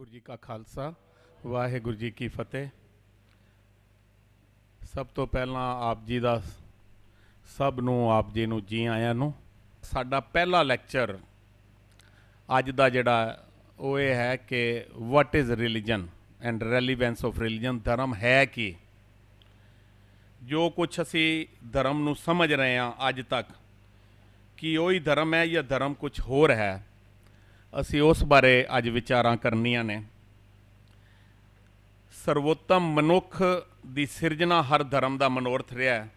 ਵਾਹਿਗੁਰੂ ਜੀ ਕਾ ਖਾਲਸਾ ਵਾਹਿਗੁਰੂ ਜੀ ਕੀ ਫਤਿਹ ਸਭ ਤੋਂ ਪਹਿਲਾਂ ਆਪ ਜੀ ਦਾ ਸਭ ਨੂੰ ਆਪ ਜੀ ਨੂੰ ਜੀ ਆਇਆਂ ਨੂੰ ਸਾਡਾ ਪਹਿਲਾ ਲੈਕਚਰ ਅੱਜ ਦਾ ਜਿਹੜਾ ਉਹ ਇਹ ਹੈ ਕਿ what is religion and relevance of religion ਧਰਮ ਹੈ ਕੀ ਜੋ ਕੁਝ ਅਸੀਂ ਧਰਮ ਨੂੰ ਸਮਝ ਰਹੇ ਹਾਂ ਅੱਜ ਤੱਕ ਕਿ ਉਹੀ ਧਰਮ ਹੈ ਜਾਂ ਧਰਮ ਕੁਝ ਹੋਰ ਹੈ ਅਸੀਂ ਉਸ ਬਾਰੇ ਅੱਜ ਵਿਚਾਰਾਂ ਕਰਨੀਆਂ ਨੇ ਸਰਵੋਤਮ ਮਨੁੱਖ ਦੀ ਸਿਰਜਣਾ ਹਰ ਧਰਮ ਦਾ ਮਨੋਰਥ ਰਿਹਾ ਹੈ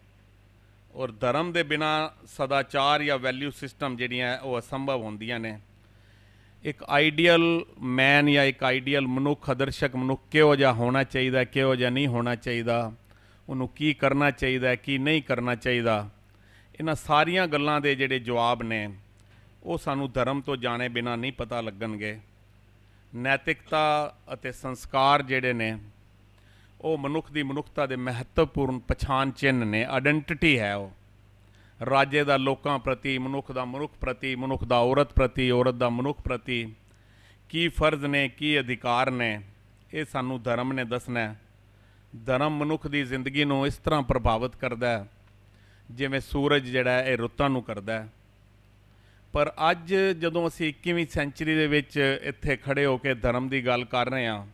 ਔਰ ਧਰਮ ਦੇ ਬਿਨਾ ਸਦਾਚਾਰ ਜਾਂ ਵੈਲਿਊ ਸਿਸਟਮ ਜਿਹੜੀਆਂ ਉਹ ਅਸੰਭਵ ਹੁੰਦੀਆਂ ਨੇ ਇੱਕ ਆਈਡੀਅਲ ਮੈਨ ਜਾਂ ਇੱਕ ਆਈਡੀਅਲ ਮਨੁੱਖ ਆਦਰਸ਼ਕ ਮਨੁੱਖ ਕਿਹੋ ਜਿਹਾ ਹੋਣਾ ਚਾਹੀਦਾ ਕਿਹੋ ਜਿਹਾ ਨਹੀਂ ਹੋਣਾ ਚਾਹੀਦਾ ਉਹਨੂੰ ਕੀ ਕਰਨਾ ਚਾਹੀਦਾ ਕੀ ਨਹੀਂ ਕਰਨਾ ਚਾਹੀਦਾ ਇਹਨਾਂ ਸਾਰੀਆਂ ਗੱਲਾਂ ਦੇ ਜਿਹੜੇ ਜਵਾਬ ਨੇ ਉਹ ਸਾਨੂੰ ਧਰਮ ਤੋਂ ਜਾਣੇ ਬਿਨਾ ਨਹੀਂ ਪਤਾ ਲੱਗਣਗੇ ਨੈਤਿਕਤਾ ਅਤੇ ਸੰਸਕਾਰ ਜਿਹੜੇ ਨੇ ਉਹ ਮਨੁੱਖ ਦੀ ਮਨੁੱਖਤਾ ਦੇ ਮਹੱਤਵਪੂਰਨ ਪਛਾਣ ਚਿੰਨ ਨੇ ਆਇਡੈਂਟੀਟੀ ਹੈ ਉਹ ਰਾਜੇ ਦਾ ਲੋਕਾਂ ਪ੍ਰਤੀ ਮਨੁੱਖ ਦਾ ਮਨੁੱਖ ਪ੍ਰਤੀ ਮਨੁੱਖ ਦਾ ਔਰਤ ਪ੍ਰਤੀ ਔਰਤ ਦਾ ਮਨੁੱਖ ਪ੍ਰਤੀ ਕੀ ਫਰਜ਼ ਨੇ ਕੀ ਅਧਿਕਾਰ ਨੇ ਇਹ ਸਾਨੂੰ ਧਰਮ ਨੇ ਦੱਸਣਾ ਧਰਮ ਮਨੁੱਖ ਦੀ ਜ਼ਿੰਦਗੀ ਨੂੰ ਇਸ ਤਰ੍ਹਾਂ ਪ੍ਰਭਾਵਿਤ ਕਰਦਾ ਹੈ ਜਿਵੇਂ ਸੂਰਜ ਜਿਹੜਾ ਇਹ ਰੁੱਤਾਂ ਨੂੰ ਕਰਦਾ ਹੈ ਪਰ ਅੱਜ ਜਦੋਂ ਅਸੀਂ 21ਵੀਂ ਸੈਂਚਰੀ ਦੇ ਵਿੱਚ ਇੱਥੇ ਖੜੇ ਹੋ ਕੇ ਧਰਮ ਦੀ ਗੱਲ ਕਰ ਰਹੇ ਹਾਂ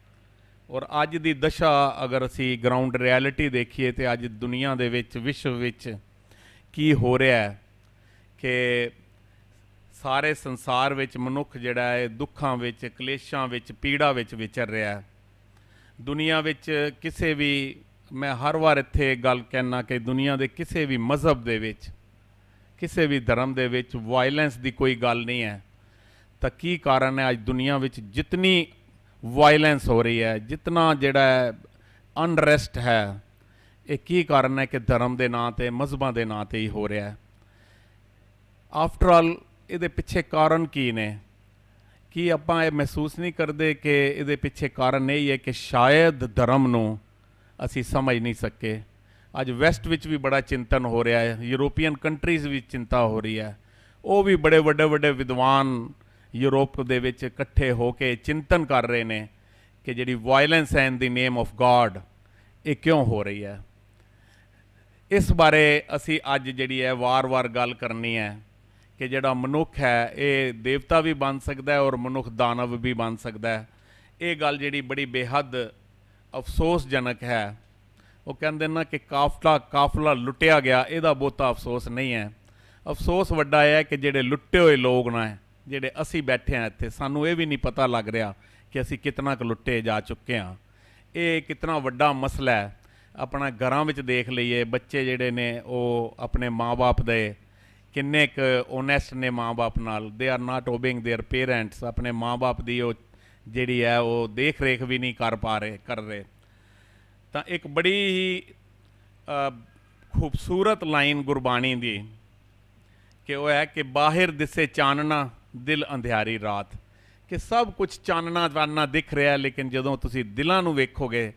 ਔਰ ਅੱਜ ਦੀ ਦਸ਼ਾ ਅਗਰ ਅਸੀਂ ਗਰਾਊਂਡ ਰਿਐਲਿਟੀ ਦੇਖੀਏ ਤੇ ਅੱਜ ਦੁਨੀਆ ਦੇ ਵਿੱਚ ਵਿਸ਼ਵ ਵਿੱਚ ਕੀ ਹੋ ਰਿਹਾ ਹੈ ਕਿ ਸਾਰੇ ਸੰਸਾਰ ਵਿੱਚ ਮਨੁੱਖ ਜਿਹੜਾ ਹੈ ਦੁੱਖਾਂ ਵਿੱਚ ਕਲੇਸ਼ਾਂ ਵਿੱਚ ਪੀੜਾ ਵਿੱਚ ਵਿਚਰ ਰਿਹਾ ਹੈ ਦੁਨੀਆ ਵਿੱਚ ਕਿਸੇ ਵੀ ਮੈਂ ਹਰ ਵਾਰ ਇੱਥੇ ਗੱਲ ਕਹਿਣਾ ਕਿ ਦੁਨੀਆ ਦੇ ਕਿਸੇ ਵੀ ਮਜ਼ਹਬ ਦੇ ਵਿੱਚ ਕਿਸੇ ਵੀ ਧਰਮ ਦੇ ਵਿੱਚ ਵਾਇਲੈਂਸ ਦੀ ਕੋਈ ਗੱਲ ਨਹੀਂ ਹੈ ਤਾਂ ਕੀ ਕਾਰਨ ਹੈ ਅੱਜ ਦੁਨੀਆ ਵਿੱਚ ਜਿਤਨੀ ਵਾਇਲੈਂਸ ਹੋ ਰਹੀ ਹੈ ਜਿਤਨਾ ਜਿਹੜਾ ਅਨਰੈਸਟ ਹੈ ਇਹ ਕੀ ਕਾਰਨ ਹੈ ਕਿ ਧਰਮ ਦੇ ਨਾਂ ਤੇ ਮਜ਼ਬਾਂ ਦੇ ਨਾਂ ਤੇ ਹੀ ਹੋ ਰਿਹਾ ਹੈ ਆਫਟਰ ਆਲ ਇਹਦੇ ਪਿੱਛੇ ਕਾਰਨ ਕੀ ਨੇ ਕੀ ਆਪਾਂ ਇਹ ਮਹਿਸੂਸ ਨਹੀਂ ਕਰਦੇ ਕਿ ਇਹਦੇ ਪਿੱਛੇ ਕਾਰਨ ਇਹ ਹੈ ਕਿ ਸ਼ਾਇਦ ਧਰਮ ਨੂੰ ਅਸੀਂ ਸਮਝ ਨਹੀਂ ਸਕੇ ਅੱਜ ਵੈਸਟ ਵਿੱਚ ਵੀ ਬੜਾ ਚਿੰਤਨ ਹੋ ਰਿਹਾ ਹੈ ਯੂਰੋਪੀਅਨ ਕੰਟਰੀਜ਼ ਵਿੱਚ ਚਿੰਤਾ ਹੋ ਰਹੀ ਹੈ ਉਹ ਵੀ ਬੜੇ ਵੱਡੇ ਵੱਡੇ ਵਿਦਵਾਨ ਯੂਰਪ ਦੇ ਵਿੱਚ ਇਕੱਠੇ ਹੋ ਕੇ ਚਿੰਤਨ ਕਰ ਰਹੇ ਨੇ ਕਿ ਜਿਹੜੀ ਵਾਇਲੈਂਸ ਹੈ ਇਨ ਦੀ ਨੇਮ ਆਫ ਗੋਡ ਇਹ ਕਿਉਂ ਹੋ ਰਹੀ ਹੈ ਇਸ ਬਾਰੇ ਅਸੀਂ ਅੱਜ ਜਿਹੜੀ ਹੈ ਵਾਰ-ਵਾਰ ਗੱਲ ਕਰਨੀ ਹੈ ਕਿ ਜਿਹੜਾ ਮਨੁੱਖ ਹੈ ਇਹ ਦੇਵਤਾ ਵੀ ਬਣ ਸਕਦਾ ਹੈ ਔਰ ਮਨੁੱਖ ਦਾਨਵ ਵੀ ਬਣ ਸਕਦਾ ਹੈ ਇਹ ਗੱਲ ਜਿਹੜੀ ਬੜੀ ਬੇਹੱਦ ਅਫਸੋਸਜਨਕ ਹੈ ਉਹ ਕਹਿੰਦੇ ਨਾ ਕਿ ਕਾਫਲਾ ਕਾਫਲਾ ਲੁੱਟਿਆ ਗਿਆ ਇਹਦਾ ਬਹੁਤਾ ਅਫਸੋਸ ਨਹੀਂ ਹੈ ਅਫਸੋਸ ਵੱਡਾ ਹੈ ਕਿ ਜਿਹੜੇ ਲੁੱਟੇ ਹੋਏ ਲੋਕ ਨਾ ਜਿਹੜੇ ਅਸੀਂ ਬੈਠੇ ਆ ਇੱਥੇ ਸਾਨੂੰ ਇਹ ਵੀ ਨਹੀਂ ਪਤਾ ਲੱਗ ਰਿਹਾ ਕਿ ਅਸੀਂ ਕਿਤਨਾ ਕੁ ਲੁੱਟੇ ਜਾ ਚੁੱਕੇ ਆ ਇਹ ਕਿਤਨਾ ਵੱਡਾ ਮਸਲਾ ਹੈ ਆਪਣਾ ਘਰਾਂ ਵਿੱਚ ਦੇਖ ਲਈਏ ਬੱਚੇ ਜਿਹੜੇ ਨੇ ਉਹ ਆਪਣੇ ਮਾਪੇ ਦੇ ਕਿੰਨੇ ਕੁ ਓਨੈਸਟ ਨੇ ਮਾਪੇ ਨਾਲ ਦੇ are not obeying their parents ਆਪਣੇ ਮਾਪੇ ਦੀ ਉਹ ਜਿਹੜੀ ਹੈ ਉਹ ਦੇਖ ਰੇਖ ਵੀ ਨਹੀਂ ਕਰ ਪਾ ਰਹੇ ਕਰ ਰਹੇ ਤਾਂ ਇੱਕ ਬੜੀ ਹੀ ਖੂਬਸੂਰਤ ਲਾਈਨ ਗੁਰਬਾਣੀ ਦੀ ਕਿ ਉਹ ਹੈ ਕਿ ਬਾਹਰ ਦਿਸੇ ਚਾਨਣਾ ਦਿਲ ਅੰਧਿਆਰੀ ਰਾਤ ਕਿ ਸਭ ਕੁਝ ਚਾਨਣਾ ਚਾਨਣਾ ਦਿਖ ਰਿਹਾ ਹੈ ਲੇਕਿਨ ਜਦੋਂ ਤੁਸੀਂ ਦਿਲਾਂ ਨੂੰ ਵੇਖੋਗੇ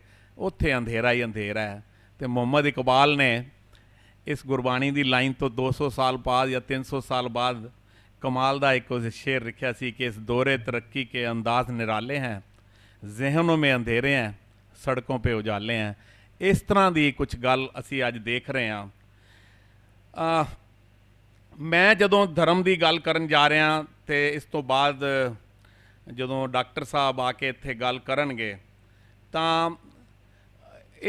ਉੱਥੇ ਅੰਧੇਰਾ ਹੀ ਅੰਧੇਰਾ ਹੈ ਤੇ ਮੁਹੰਮਦ ਇਕਬਾਲ ਨੇ ਇਸ ਗੁਰਬਾਣੀ ਦੀ ਲਾਈਨ ਤੋਂ 200 ਸਾਲ ਬਾਅਦ ਜਾਂ 300 ਸਾਲ ਬਾਅਦ ਕਮਾਲ ਦਾ ਇੱਕ ਉਸ ਸ਼ੇਰ ਲਿਖਿਆ ਸੀ ਕਿ ਇਸ ਦੌਰੇ ਤਰੱਕੀ ਕੇ ਅੰਦਾਜ਼ ਨਿਰਾਲੇ ਹਨ ਜ਼ਿਹਨੋਂ ਮੇਂ ਅੰਧੇਰੇ ਹਨ ਸੜਕਾਂ 'ਤੇ ਉਜਾਲੇ ਆ ਇਸ ਤਰ੍ਹਾਂ ਦੀ ਕੁਝ ਗੱਲ ਅਸੀਂ ਅੱਜ ਦੇਖ ਰਹੇ ਹਾਂ ਆ ਮੈਂ ਜਦੋਂ ਧਰਮ ਦੀ ਗੱਲ ਕਰਨ ਜਾ ਰਿਹਾ ਤੇ ਇਸ ਤੋਂ ਬਾਅਦ ਜਦੋਂ ਡਾਕਟਰ ਸਾਹਿਬ ਆ ਕੇ ਇੱਥੇ ਗੱਲ ਕਰਨਗੇ ਤਾਂ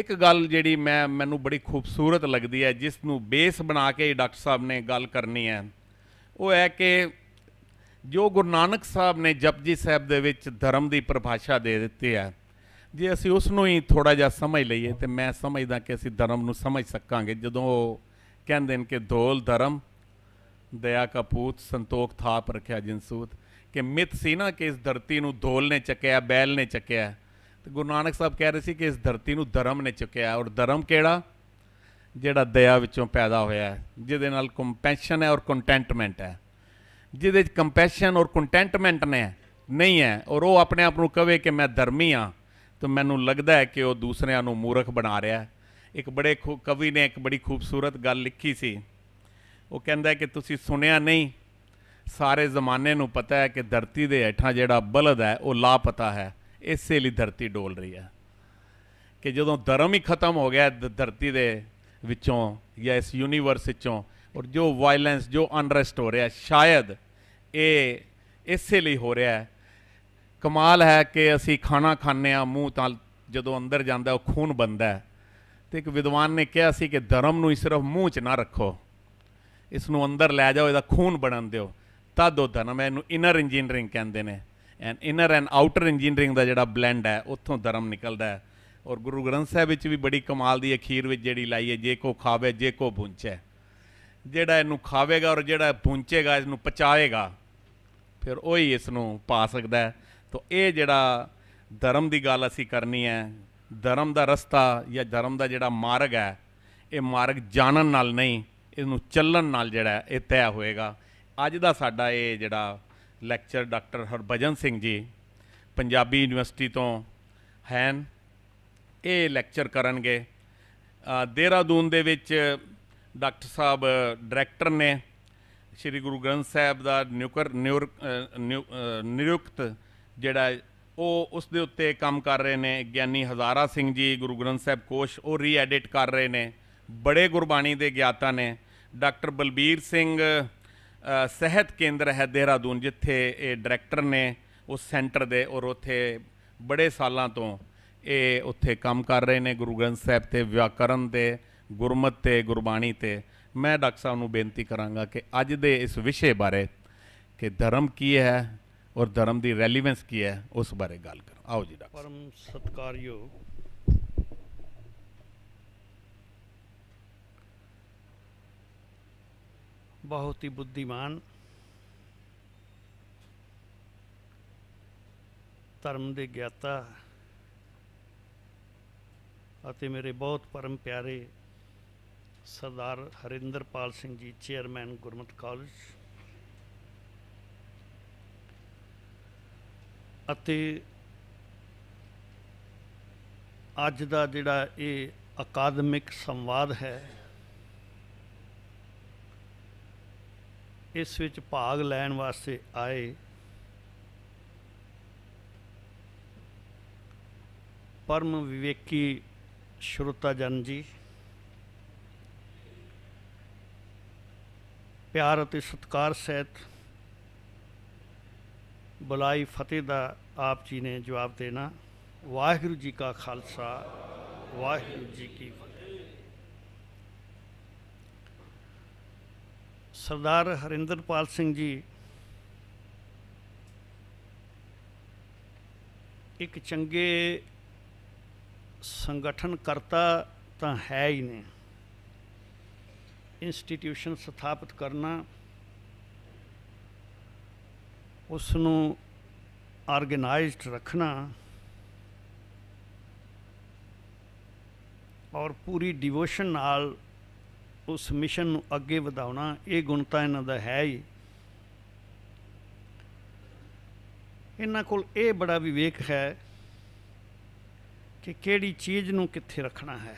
ਇੱਕ ਗੱਲ ਜਿਹੜੀ ਮੈਂ ਮੈਨੂੰ ਬੜੀ ਖੂਬਸੂਰਤ ਲੱਗਦੀ ਹੈ ਜਿਸ ਨੂੰ ਬੇਸ ਬਣਾ ਕੇ ਡਾਕਟਰ ਸਾਹਿਬ ਨੇ ਗੱਲ ਕਰਨੀ ਹੈ ਉਹ ਹੈ ਕਿ ਜੋ ਗੁਰੂ ਨਾਨਕ ਸਾਹਿਬ ਨੇ ਜਪਜੀ ਸਾਹਿਬ ਦੇ ਵਿੱਚ ਧਰਮ ਦੀ ਪਰਿਭਾਸ਼ਾ ਦੇ ਦਿੱਤੀ ਹੈ ਜੇ ਅਸੀਂ ਉਸ ਨੂੰ ਹੀ ਥੋੜਾ ਜਿਹਾ ਸਮਝ ਲਈਏ ਤੇ ਮੈਂ ਸਮਝਦਾ ਕਿ ਅਸੀਂ ਧਰਮ ਨੂੰ ਸਮਝ ਸਕਾਂਗੇ ਜਦੋਂ ਉਹ ਕਹਿੰਦੇ ਨੇ ਕਿ ਧੋਲ ਧਰਮ ਦਇਆ ਕਪੂਤ ਸੰਤੋਖ ਥਾਪ ਰੱਖਿਆ ਜਿੰਸੂਤ ਕਿ ਮਿਤ ਸੀ ਨਾ ਕਿ ਇਸ ਧਰਤੀ ਨੂੰ ਦੋਲ ਨੇ ਚੱਕਿਆ ਬੈਲ ਨੇ ਚੱਕਿਆ ਤੇ ਗੁਰੂ ਨਾਨਕ ਸਾਹਿਬ ਕਹਿ ਰਹੇ ਸੀ ਕਿ ਇਸ ਧਰਤੀ ਨੂੰ ਧਰਮ ਨੇ ਚੱਕਿਆ ਔਰ ਧਰਮ ਕਿਹੜਾ ਜਿਹੜਾ ਦਇਆ ਵਿੱਚੋਂ ਪੈਦਾ ਹੋਇਆ ਹੈ ਜਿਹਦੇ ਨਾਲ ਕੰਪੈਸ਼ਨ ਹੈ ਔਰ ਕੰਟੈਂਟਮੈਂਟ ਹੈ ਜਿਹਦੇ ਵਿੱਚ ਕੰਪੈਸ਼ਨ ਔਰ ਕੰਟੈਂਟਮੈਂਟ ਨੇ ਨਹੀਂ ਹੈ ਔਰ ਉਹ ਆਪਣੇ ਆਪ ਨੂੰ ਕਵੇ ਕਿ ਮੈਂ ਧਰਮੀ ਆ ਤਾਂ ਮੈਨੂੰ ਲੱਗਦਾ ਹੈ ਕਿ ਉਹ ਦੂਸਰਿਆਂ ਨੂੰ ਮੂਰਖ ਬਣਾ ਰਿਹਾ ਹੈ ਇੱਕ ਬੜੇ ਕਵੀ ਨੇ ਇੱਕ ਬੜੀ ਖੂਬਸੂਰਤ ਗੱਲ ਲਿਖੀ ਸੀ ਉਹ ਕਹਿੰਦਾ ਹੈ ਕਿ ਤੁਸੀਂ ਸੁਣਿਆ ਨਹੀਂ ਸਾਰੇ ਜ਼ਮਾਨੇ ਨੂੰ ਪਤਾ ਹੈ ਕਿ ਧਰਤੀ ਦੇ ਹੇਠਾਂ ਜਿਹੜਾ ਬਲਦ ਹੈ ਉਹ ਲਾਪਤਾ ਹੈ ਇਸੇ ਲਈ ਧਰਤੀ ਡੋਲ ਰਹੀ ਹੈ ਕਿ ਜਦੋਂ ਧਰਮ ਹੀ ਖਤਮ ਹੋ ਗਿਆ ਧਰਤੀ ਦੇ ਵਿੱਚੋਂ ਜਾਂ ਇਸ ਯੂਨੀਵਰਸ ਵਿੱਚੋਂ ਔਰ ਜੋ ਵਾਇਲੈਂਸ ਜੋ ਅਨਰੈਸਟ ਹੋ ਰਿਹਾ ਸ਼ਾਇਦ ਇਹ ਇਸੇ ਲਈ ਹੋ ਰਿਹਾ ਹੈ ਕਮਾਲ ਹੈ ਕਿ ਅਸੀਂ ਖਾਣਾ ਖਾਂਦੇ ਆ ਮੂੰਹ ਤਾਂ ਜਦੋਂ ਅੰਦਰ ਜਾਂਦਾ ਉਹ ਖੂਨ ਬੰਦਾ ਹੈ ਤੇ ਇੱਕ ਵਿਦਵਾਨ ਨੇ ਕਿਹਾ ਸੀ ਕਿ ਧਰਮ ਨੂੰ ਸਿਰਫ ਮੂੰਹ 'ਚ ਨਾ ਰੱਖੋ ਇਸ ਨੂੰ ਅੰਦਰ ਲੈ ਜਾਓ ਇਹਦਾ ਖੂਨ ਬਣਨ ਦਿਓ ਤਦ ਉਹ ਧਰਮ ਹੈ ਇਹਨੂੰ ਇਨਰ ਇੰਜੀਨੀਅਰਿੰਗ ਕਹਿੰਦੇ ਨੇ and inner and outer engineering ਦਾ ਜਿਹੜਾ ਬਲੈਂਡ ਹੈ ਉੱਥੋਂ ਧਰਮ ਨਿਕਲਦਾ ਹੈ ਔਰ ਗੁਰੂ ਗ੍ਰੰਥ ਸਾਹਿਬ ਵਿੱਚ ਵੀ ਬੜੀ ਕਮਾਲ ਦੀ ਅਖੀਰ ਵਿੱਚ ਜਿਹੜੀ ਲਾਈ ਹੈ ਜੇ ਕੋ ਖਾਵੇ ਜੇ ਕੋ ਪੁੰਚੇ ਜਿਹੜਾ ਇਹਨੂੰ ਖਾਵੇਗਾ ਔਰ ਜਿਹੜਾ ਪੁੰਚੇਗਾ ਇਸ ਨੂੰ ਪਚਾਏਗਾ ਫਿਰ ਉਹੀ ਇਸ ਨੂੰ ਪਾ ਸਕਦਾ ਹੈ ਤੋਂ ਇਹ ਜਿਹੜਾ ਧਰਮ ਦੀ ਗੱਲ ਅਸੀਂ ਕਰਨੀ ਹੈ ਧਰਮ ਦਾ ਰਸਤਾ ਜਾਂ ਧਰਮ ਦਾ ਜਿਹੜਾ ਮਾਰਗ ਹੈ ਇਹ ਮਾਰਗ ਜਾਣਨ ਨਾਲ ਨਹੀਂ ਇਹਨੂੰ ਚੱਲਣ ਨਾਲ ਜਿਹੜਾ ਇਹ ਤੈਅ ਹੋਏਗਾ ਅੱਜ ਦਾ ਸਾਡਾ ਇਹ ਜਿਹੜਾ ਲੈਕਚਰ ਡਾਕਟਰ ਹਰਭਜਨ ਸਿੰਘ ਜੀ ਪੰਜਾਬੀ ਯੂਨੀਵਰਸਿਟੀ ਤੋਂ ਹੈਨ ਇਹ ਲੈਕਚਰ ਕਰਨਗੇ ਦੇਹਰਾਦੂਨ ਦੇ ਵਿੱਚ ਡਾਕਟਰ ਸਾਹਿਬ ਡਾਇਰੈਕਟਰ ਨੇ ਸ੍ਰੀ ਗੁਰੂ ਗ੍ਰੰਥ ਸਾਹਿਬ ਦਾ ਨਿਯੁਕਤ ਨਿਯੁਕਤ ਜਿਹੜਾ ਉਹ ਉਸ ਦੇ ਉੱਤੇ ਕੰਮ ਕਰ ਰਹੇ ਨੇ ਗਿਆਨੀ ਹਜ਼ਾਰਾ ਸਿੰਘ ਜੀ ਗੁਰੂ ਗ੍ਰੰਥ ਸਾਹਿਬ ਕੋਸ਼ ਉਹ ਰੀਐਡਿਟ ਕਰ ਰਹੇ ਨੇ ਬੜੇ ਗੁਰਬਾਣੀ ਦੇ ਗਿਆਤਾ ਨੇ ਡਾਕਟਰ ਬਲਬੀਰ ਸਿੰਘ ਸਿਹਤ ਕੇਂਦਰ ਹੈ ਦੇਹਰਾਦੂਨ ਜਿੱਥੇ ਇਹ ਡਾਇਰੈਕਟਰ ਨੇ ਉਸ ਸੈਂਟਰ ਦੇ ਔਰ ਉੱਥੇ ਬੜੇ ਸਾਲਾਂ ਤੋਂ ਇਹ ਉੱਥੇ ਕੰਮ ਕਰ ਰਹੇ ਨੇ ਗੁਰੂ ਗ੍ਰੰਥ ਸਾਹਿਬ ਤੇ ਵਿਆਕਰਨ ਤੇ ਗੁਰਮਤ ਤੇ ਗੁਰਬਾਣੀ ਤੇ ਮੈਂ ਡਾਕਟਰ ਸਾਹਿਬ ਨੂੰ ਬੇਨਤੀ ਕਰਾਂਗਾ ਕਿ ਅੱਜ ਦੇ ਇਸ ਵਿਸ਼ੇ ਬਾਰੇ ਕਿ ਧਰਮ ਕੀ ਹੈ ਔਰ ਧਰਮ ਦੀ ਰੈਲੀਵੈਂਸ ਕੀ ਹੈ ਉਸ ਬਾਰੇ ਗੱਲ ਕਰੋ ਆਓ ਜੀ ਡਾਕਟਰ ਪਰਮ ਸਤਕਾਰਯੋਗ ਬਹੁਤ ਹੀ ਬੁੱਧੀਮਾਨ ਧਰਮ ਦੇ ਗਿਆਤਾ ਅਤੇ ਮੇਰੇ ਬਹੁਤ ਪਰਮ ਪਿਆਰੇ ਸਰਦਾਰ ਹਰਿੰਦਰਪਾਲ ਸਿੰਘ ਜੀ ਚੇਅਰਮੈਨ ਗੁਰਮਤ ਕਾਲਜ ਅਤੇ ਅੱਜ ਦਾ ਜਿਹੜਾ ਇਹ ਅਕਾਦਮਿਕ ਸੰਵਾਦ ਹੈ ਇਸ ਵਿੱਚ ਭਾਗ ਲੈਣ ਵਾਸਤੇ ਆਏ ਪਰਮ ਵਿਵੇਕੀ ਸ਼ਰੋਤਾ ਜਨ ਜੀ ਪਿਆਰ ਅਤੇ ਸਤਿਕਾਰ ਸਹਿਤ ਬੁਲਾਈ ਫਤਿਹ ਦਾ ਆਪ ਜੀ ਨੇ ਜਵਾਬ ਦੇਣਾ ਵਾਹਿਗੁਰੂ ਜੀ ਕਾ ਖਾਲਸਾ ਵਾਹਿਗੁਰੂ ਜੀ ਕੀ ਫਤਿਹ ਸਰਦਾਰ ਹਰਿੰਦਰਪਾਲ ਸਿੰਘ ਜੀ ਇੱਕ ਚੰਗੇ ਸੰਗਠਨ ਕਰਤਾ ਤਾਂ ਹੈ ਹੀ ਨੇ ਇੰਸਟੀਟਿਊਸ਼ਨ ਸਥਾਪਿਤ ਕਰਨਾ ਉਸ ਨੂੰ ਆਰਗੇਨਾਈਜ਼ਡ ਰੱਖਣਾ ਔਰ ਪੂਰੀ ਡਿਵੋਸ਼ਨ ਨਾਲ ਉਸ ਮਿਸ਼ਨ ਨੂੰ ਅੱਗੇ ਵਧਾਉਣਾ ਇਹ ਗੁਣ ਤਾਂ ਇਹਨਾਂ ਦਾ ਹੈ ਹੀ ਇਹਨਾਂ ਕੋਲ ਇਹ ਬੜਾ ਵਿਵੇਕ ਹੈ ਕਿ ਕਿਹੜੀ ਚੀਜ਼ ਨੂੰ ਕਿੱਥੇ ਰੱਖਣਾ ਹੈ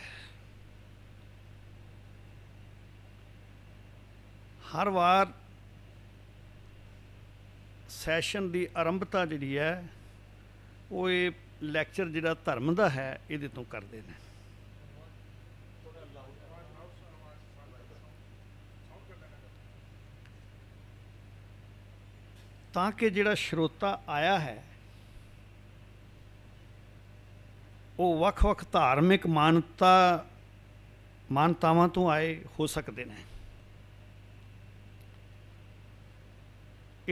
ਹਰ ਵਾਰ ਸੈਸ਼ਨ ਦੀ ਆਰੰਭਤਾ ਜਿਹੜੀ ਹੈ ਉਹ ਇਹ ਲੈਕਚਰ ਜਿਹੜਾ ਧਰਮ ਦਾ ਹੈ ਇਹਦੇ ਤੋਂ ਕਰਦੇ ਨੇ ਤਾਂ ਕਿ ਜਿਹੜਾ ਸ਼ਰੋਤਾ ਆਇਆ ਹੈ ਉਹ ਵੱਖ-ਵੱਖ ਧਾਰਮਿਕ ਮਾਨਤਾ ਮਾਨਤਾਵਾਂ ਤੋਂ ਆਏ ਹੋ ਸਕਦੇ ਨੇ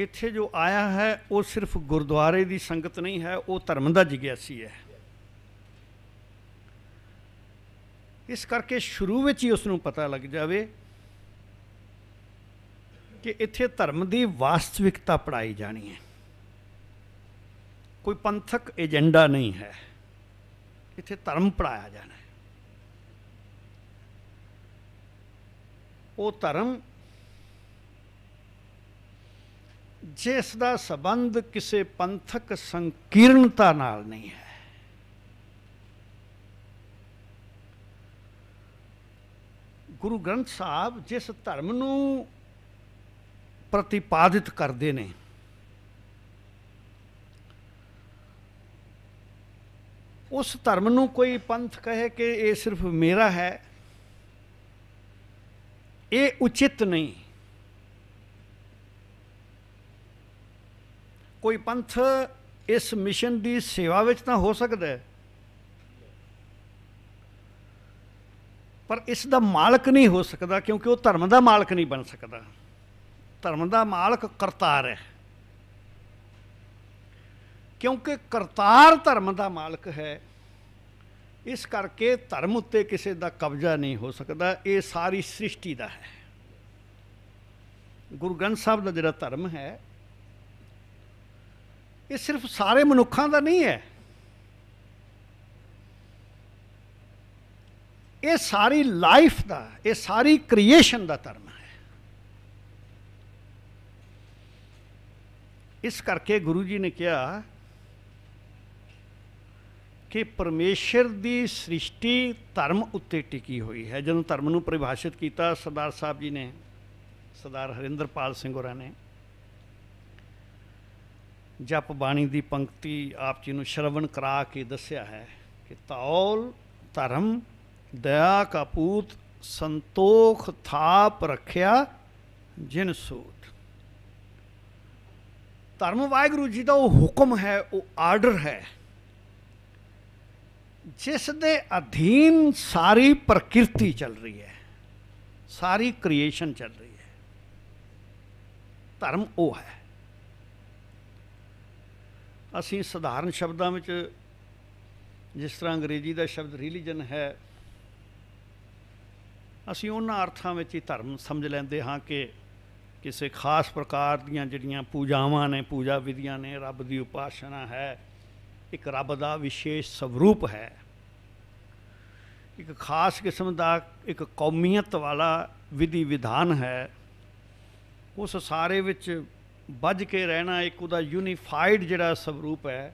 ਇੱਥੇ ਜੋ ਆਇਆ ਹੈ ਉਹ ਸਿਰਫ ਗੁਰਦੁਆਰੇ ਦੀ ਸੰਗਤ ਨਹੀਂ ਹੈ ਉਹ ਧਰਮ ਦਾ ਜਿਗਿਆਸੀ ਹੈ ਇਸ ਕਰਕੇ ਸ਼ੁਰੂ ਵਿੱਚ ਹੀ ਉਸ ਨੂੰ ਪਤਾ ਲੱਗ ਜਾਵੇ ਕਿ ਇੱਥੇ ਧਰਮ ਦੀ ਵਾਸਤਵਿਕਤਾ ਪੜਾਈ ਜਾਣੀ ਹੈ ਕੋਈ ਪੰਥਕ ਏਜੰਡਾ ਨਹੀਂ ਹੈ ਇੱਥੇ ਧਰਮ ਪੜਾਇਆ ਜਾਣਾ ਹੈ ਉਹ ਧਰਮ ਜਿਸ ਦਾ ਸਬੰਧ ਕਿਸੇ ਪੰਥਕ ਸੰਕੀਰਣਤਾ ਨਾਲ ਨਹੀਂ ਹੈ ਗੁਰੂ ਗ੍ਰੰਥ ਸਾਹਿਬ ਜਿਸ ਧਰਮ ਨੂੰ ਪ੍ਰਤੀਪਾਦਿਤ ਕਰਦੇ ਨੇ ਉਸ ਧਰਮ ਨੂੰ ਕੋਈ ਪੰਥ ਕਹੇ ਕਿ ਇਹ ਸਿਰਫ ਮੇਰਾ ਹੈ ਇਹ ਉਚਿਤ ਨਹੀਂ ਕੋਈ ਪੰਥ ਇਸ ਮਿਸ਼ਨ ਦੀ ਸੇਵਾ ਵਿੱਚ ਤਾਂ ਹੋ ਸਕਦਾ ਹੈ ਪਰ ਇਸ ਦਾ ਮਾਲਕ ਨਹੀਂ ਹੋ ਸਕਦਾ ਕਿਉਂਕਿ ਉਹ ਧਰਮ ਦਾ ਮਾਲਕ ਨਹੀਂ ਬਣ ਸਕਦਾ ਧਰਮ ਦਾ ਮਾਲਕ ਕਰਤਾਰ ਹੈ ਕਿਉਂਕਿ ਕਰਤਾਰ ਧਰਮ ਦਾ ਮਾਲਕ ਹੈ ਇਸ ਕਰਕੇ ਧਰਮ ਉੱਤੇ ਕਿਸੇ ਦਾ ਕਬਜ਼ਾ ਨਹੀਂ ਹੋ ਸਕਦਾ ਇਹ ਸਾਰੀ ਸ੍ਰਿਸ਼ਟੀ ਦਾ ਹੈ ਗੁਰਗੰਨ ਸਾਹਿਬ ਦਾ ਜਿਹੜਾ ਧਰਮ ਹੈ ਇਹ ਸਿਰਫ ਸਾਰੇ ਮਨੁੱਖਾਂ ਦਾ ਨਹੀਂ ਹੈ ਇਹ ਸਾਰੀ ਲਾਈਫ ਦਾ ਇਹ ਸਾਰੀ ਕ੍ਰੀਏਸ਼ਨ ਦਾ ਧਰਮ ਹੈ ਇਸ ਕਰਕੇ ਗੁਰੂ ਜੀ ਨੇ ਕਿਹਾ ਕਿ ਪਰਮੇਸ਼ਰ ਦੀ ਸ੍ਰਿਸ਼ਟੀ ਧਰਮ ਉੱਤੇ ਟਿਕੀ ਹੋਈ ਹੈ ਜਦੋਂ ਧਰਮ ਨੂੰ ਪਰਿਭਾਸ਼ਿਤ ਕੀਤਾ ਸਰਦਾਰ ਸਾਹਿਬ ਜੀ ਨੇ ਸਰਦਾਰ ਹਰਿੰਦਰਪਾਲ ਸਿੰਘ ਹੋਰਾਂ ਨੇ ਜਪ ਬਾਣੀ ਦੀ ਪੰਕਤੀ ਆਪ ਜੀ ਨੂੰ ਸ਼ਰਵਣ ਕਰਾ ਕੇ ਦੱਸਿਆ ਹੈ ਕਿ ਤੌਲ ਧਰਮ ਦਇਆ ਕਪੂਤ ਸੰਤੋਖ ਥਾਪ ਰੱਖਿਆ ਜਿਨ ਸੂਤ ਧਰਮ ਵਾਹਿਗੁਰੂ ਜੀ ਦਾ ਉਹ ਹੁਕਮ ਹੈ ਉਹ ਆਰਡਰ ਹੈ ਜਿਸ ਦੇ ਅਧੀਨ ਸਾਰੀ ਪ੍ਰਕਿਰਤੀ ਚੱਲ ਰਹੀ ਹੈ ਸਾਰੀ ਕ੍ਰੀਏਸ਼ਨ ਚੱਲ ਰਹੀ ਹੈ ਧਰਮ ਉਹ ਹੈ ਅਸੀਂ ਸਧਾਰਨ ਸ਼ਬਦਾਂ ਵਿੱਚ ਜਿਸ ਤਰ੍ਹਾਂ ਅੰਗਰੇਜ਼ੀ ਦਾ ਸ਼ਬਦ ਰਿਲੀਜਨ ਹੈ ਅਸੀਂ ਉਹਨਾਂ ਅਰਥਾਂ ਵਿੱਚ ਹੀ ਧਰਮ ਸਮਝ ਲੈਂਦੇ ਹਾਂ ਕਿ ਕਿਸੇ ਖਾਸ ਪ੍ਰਕਾਰ ਦੀਆਂ ਜਿਹੜੀਆਂ ਪੂਜਾਵਾਂ ਨੇ ਪੂਜਾ ਵਿਧੀਆਂ ਨੇ ਰੱਬ ਦੀ ਉਪਾਸ਼ਨਾ ਹੈ ਇੱਕ ਰੱਬ ਦਾ ਵਿਸ਼ੇਸ਼ ਸਰੂਪ ਹੈ ਇੱਕ ਖਾਸ ਕਿਸਮ ਦਾ ਇੱਕ ਕੌਮੀਅਤ ਵਾਲਾ ਵਿਧੀ ਵਿਧਾਨ ਹੈ ਉਸ ਸਾਰੇ ਵਿੱਚ ਵੱਜ ਕੇ ਰਹਿਣਾ ਇੱਕ ਉਹਦਾ ਯੂਨੀਫਾਈਡ ਜਿਹੜਾ ਸਰੂਪ ਹੈ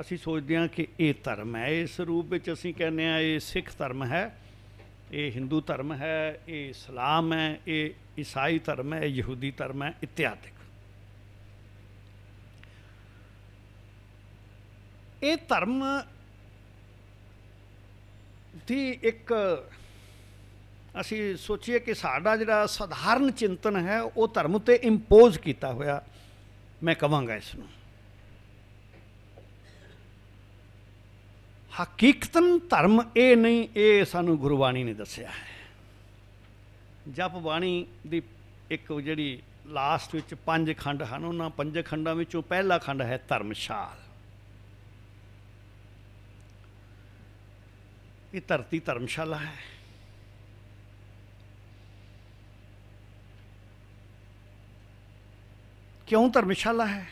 ਅਸੀਂ ਸੋਚਦੇ ਹਾਂ ਕਿ ਇਹ ਧਰਮ ਹੈ ਇਸ ਰੂਪ ਵਿੱਚ ਅਸੀਂ ਕਹਿੰਦੇ ਆ ਇਹ ਸਿੱਖ ਧਰਮ ਹੈ ਇਹ ਹਿੰਦੂ ਧਰਮ ਹੈ ਇਹ ਇਸਲਾਮ ਹੈ ਇਹ ਈਸਾਈ ਧਰਮ ਹੈ ਇਹ ਯਹੂਦੀ ਧਰਮ ਹੈ ਇਤਿਆਦਿਕ ਇਹ ਧਰਮ ਦੀ ਇੱਕ ਅਸੀਂ ਸੋਚੀਏ ਕਿ ਸਾਡਾ ਜਿਹੜਾ ਸਧਾਰਨ ਚਿੰਤਨ ਹੈ ਉਹ ਧਰਮ ਉਤੇ ਇੰਪੋਜ਼ ਕੀਤਾ ਹੋਇਆ ਮੈਂ ਕਵਾਂਗਾ ਇਸ ਨੂੰ ਹਕੀਕਤਨ ਧਰਮ ਇਹ ਨਹੀਂ ਇਹ ਸਾਨੂੰ ਗੁਰਬਾਣੀ ਨੇ ਦੱਸਿਆ ਹੈ ਜਪ ਬਾਣੀ ਦੀ ਇੱਕ ਜਿਹੜੀ ਲਾਸਟ ਵਿੱਚ ਪੰਜ ਖੰਡ ਹਨ ਉਹਨਾਂ ਪੰਜ ਖੰਡਾਂ ਵਿੱਚੋਂ ਪਹਿਲਾ ਖੰਡ ਹੈ ਧਰਮਸ਼ਾਲ ਇਹ ਧਰਤੀ ਧਰਮਸ਼ਾਲਾ ਹੈ ਕਿਉਂ ਧਰਮਸ਼ਾਲਾ ਹੈ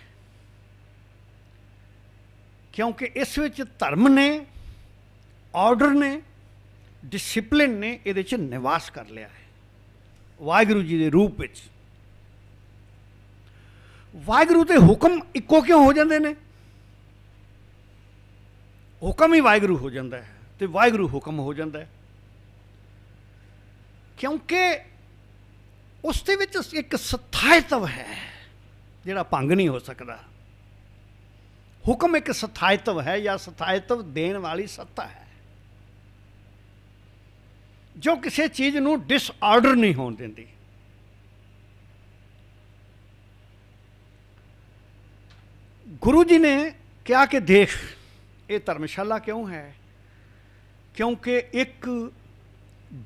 ਕਿਉਂਕਿ ਇਸ ਵਿੱਚ ਧਰਮ ਨੇ ਆਰਡਰ ਨੇ ਡਿਸਪਲਿਨ ਨੇ ਇਹਦੇ 'ਚ ਨਿਵਾਸ ਕਰ ਲਿਆ ਹੈ ਵਾਹਿਗੁਰੂ ਜੀ ਦੇ ਰੂਪ ਵਿੱਚ ਵਾਹਿਗੁਰੂ ਦੇ ਹੁਕਮ ਇੱਕੋ ਕਿਉਂ ਹੋ ਜਾਂਦੇ ਨੇ ਹੁਕਮ ਹੀ ਵਾਹਿਗੁਰੂ ਹੋ ਜਾਂਦਾ ਹੈ ਤੇ ਵਾਹਿਗੁਰੂ ਹੁਕਮ ਹੋ ਜਾਂਦਾ ਹੈ ਕਿਉਂਕਿ ਉਸ ਦੇ ਵਿੱਚ ਇੱਕ ਸਥਾਇਤਵ ਹੈ ਜਿਹੜਾ ਭੰਗ ਨਹੀਂ ਹੋ ਸਕਦਾ ਹੁਕਮ ਇੱਕ ਸਥਾਇਤਵ ਹੈ ਜਾਂ ਸਥਾਇਤਵ ਦੇਣ ਵਾਲੀ ਸੱਤਾ ਹੈ ਜੋ ਕਿਸੇ ਚੀਜ਼ ਨੂੰ ਡਿਸਆਰਡਰ ਨਹੀਂ ਹੋਣ ਦਿੰਦੀ ਗੁਰੂ ਜੀ ਨੇ ਕਿਹਾ ਕਿ ਦੇਖ ਇਹ ਧਰਮਸ਼ਾਲਾ ਕਿਉਂ ਹੈ ਕਿਉਂਕਿ ਇੱਕ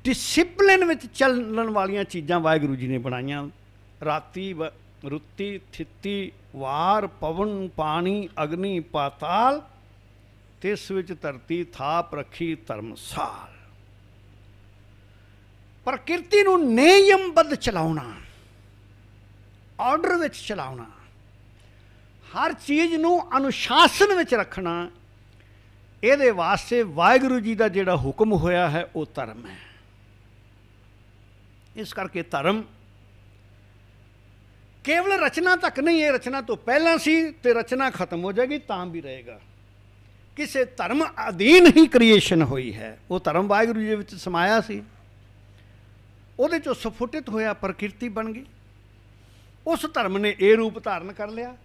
ਡਿਸਪਲਿਨ ਵਿੱਚ ਚੱਲਣ ਵਾਲੀਆਂ ਚੀਜ਼ਾਂ ਵਾਹਿਗੁਰੂ ਜੀ ਨੇ ਬਣਾਈਆਂ ਰਾਤੀ ਰੁੱਤੀ ਥਿੱਤੀ ਵਾਰ ਪਵਨ ਪਾਣੀ ਅਗਨੀ ਪਾਤਾਲ ਤਿਸ ਵਿੱਚ ਧਰਤੀ ਥਾਪ ਰੱਖੀ ਧਰਮਸਾਲ ਪ੍ਰਕਿਰਤੀ ਨੂੰ ਨਿਯਮਬੱਧ ਚਲਾਉਣਾ ਆਰਡਰ ਵਿੱਚ ਚਲਾਉਣਾ ਹਰ ਚੀਜ਼ ਨੂੰ ਅਨੁਸ਼ਾਸਨ ਵਿੱਚ ਰੱਖਣਾ ਇਹਦੇ ਵਾਸਤੇ ਵਾਹਿਗੁਰੂ ਜੀ ਦਾ ਜਿਹੜਾ ਹੁਕਮ ਹੋਇਆ ਹੈ ਉਹ ਧਰਮ ਹੈ ਇਸ ਕਰਕੇ ਧਰਮ ਕੇਵਲ ਰਚਨਾ ਤੱਕ ਨਹੀਂ ਇਹ ਰਚਨਾ ਤੋਂ ਪਹਿਲਾਂ ਸੀ ਤੇ ਰਚਨਾ ਖਤਮ ਹੋ ਜਾਏਗੀ ਤਾਂ ਵੀ ਰਹੇਗਾ ਕਿਸੇ ਧਰਮ ਅਧੀਨ ਹੀ ਕ੍ਰੀਏਸ਼ਨ ਹੋਈ ਹੈ ਉਹ ਧਰਮ ਵਾਹਿਗੁਰੂ ਜੀ ਵਿੱਚ ਸਮਾਇਆ ਸੀ ਉਹਦੇ ਚੋਂ ਸਫੁੱਟਿਤ ਹੋਇਆ ਪ੍ਰਕਿਰਤੀ ਬਣ ਗਈ ਉਸ ਧਰਮ ਨੇ ਇਹ ਰੂਪ ਧਾਰਨ ਕਰ ਲਿਆ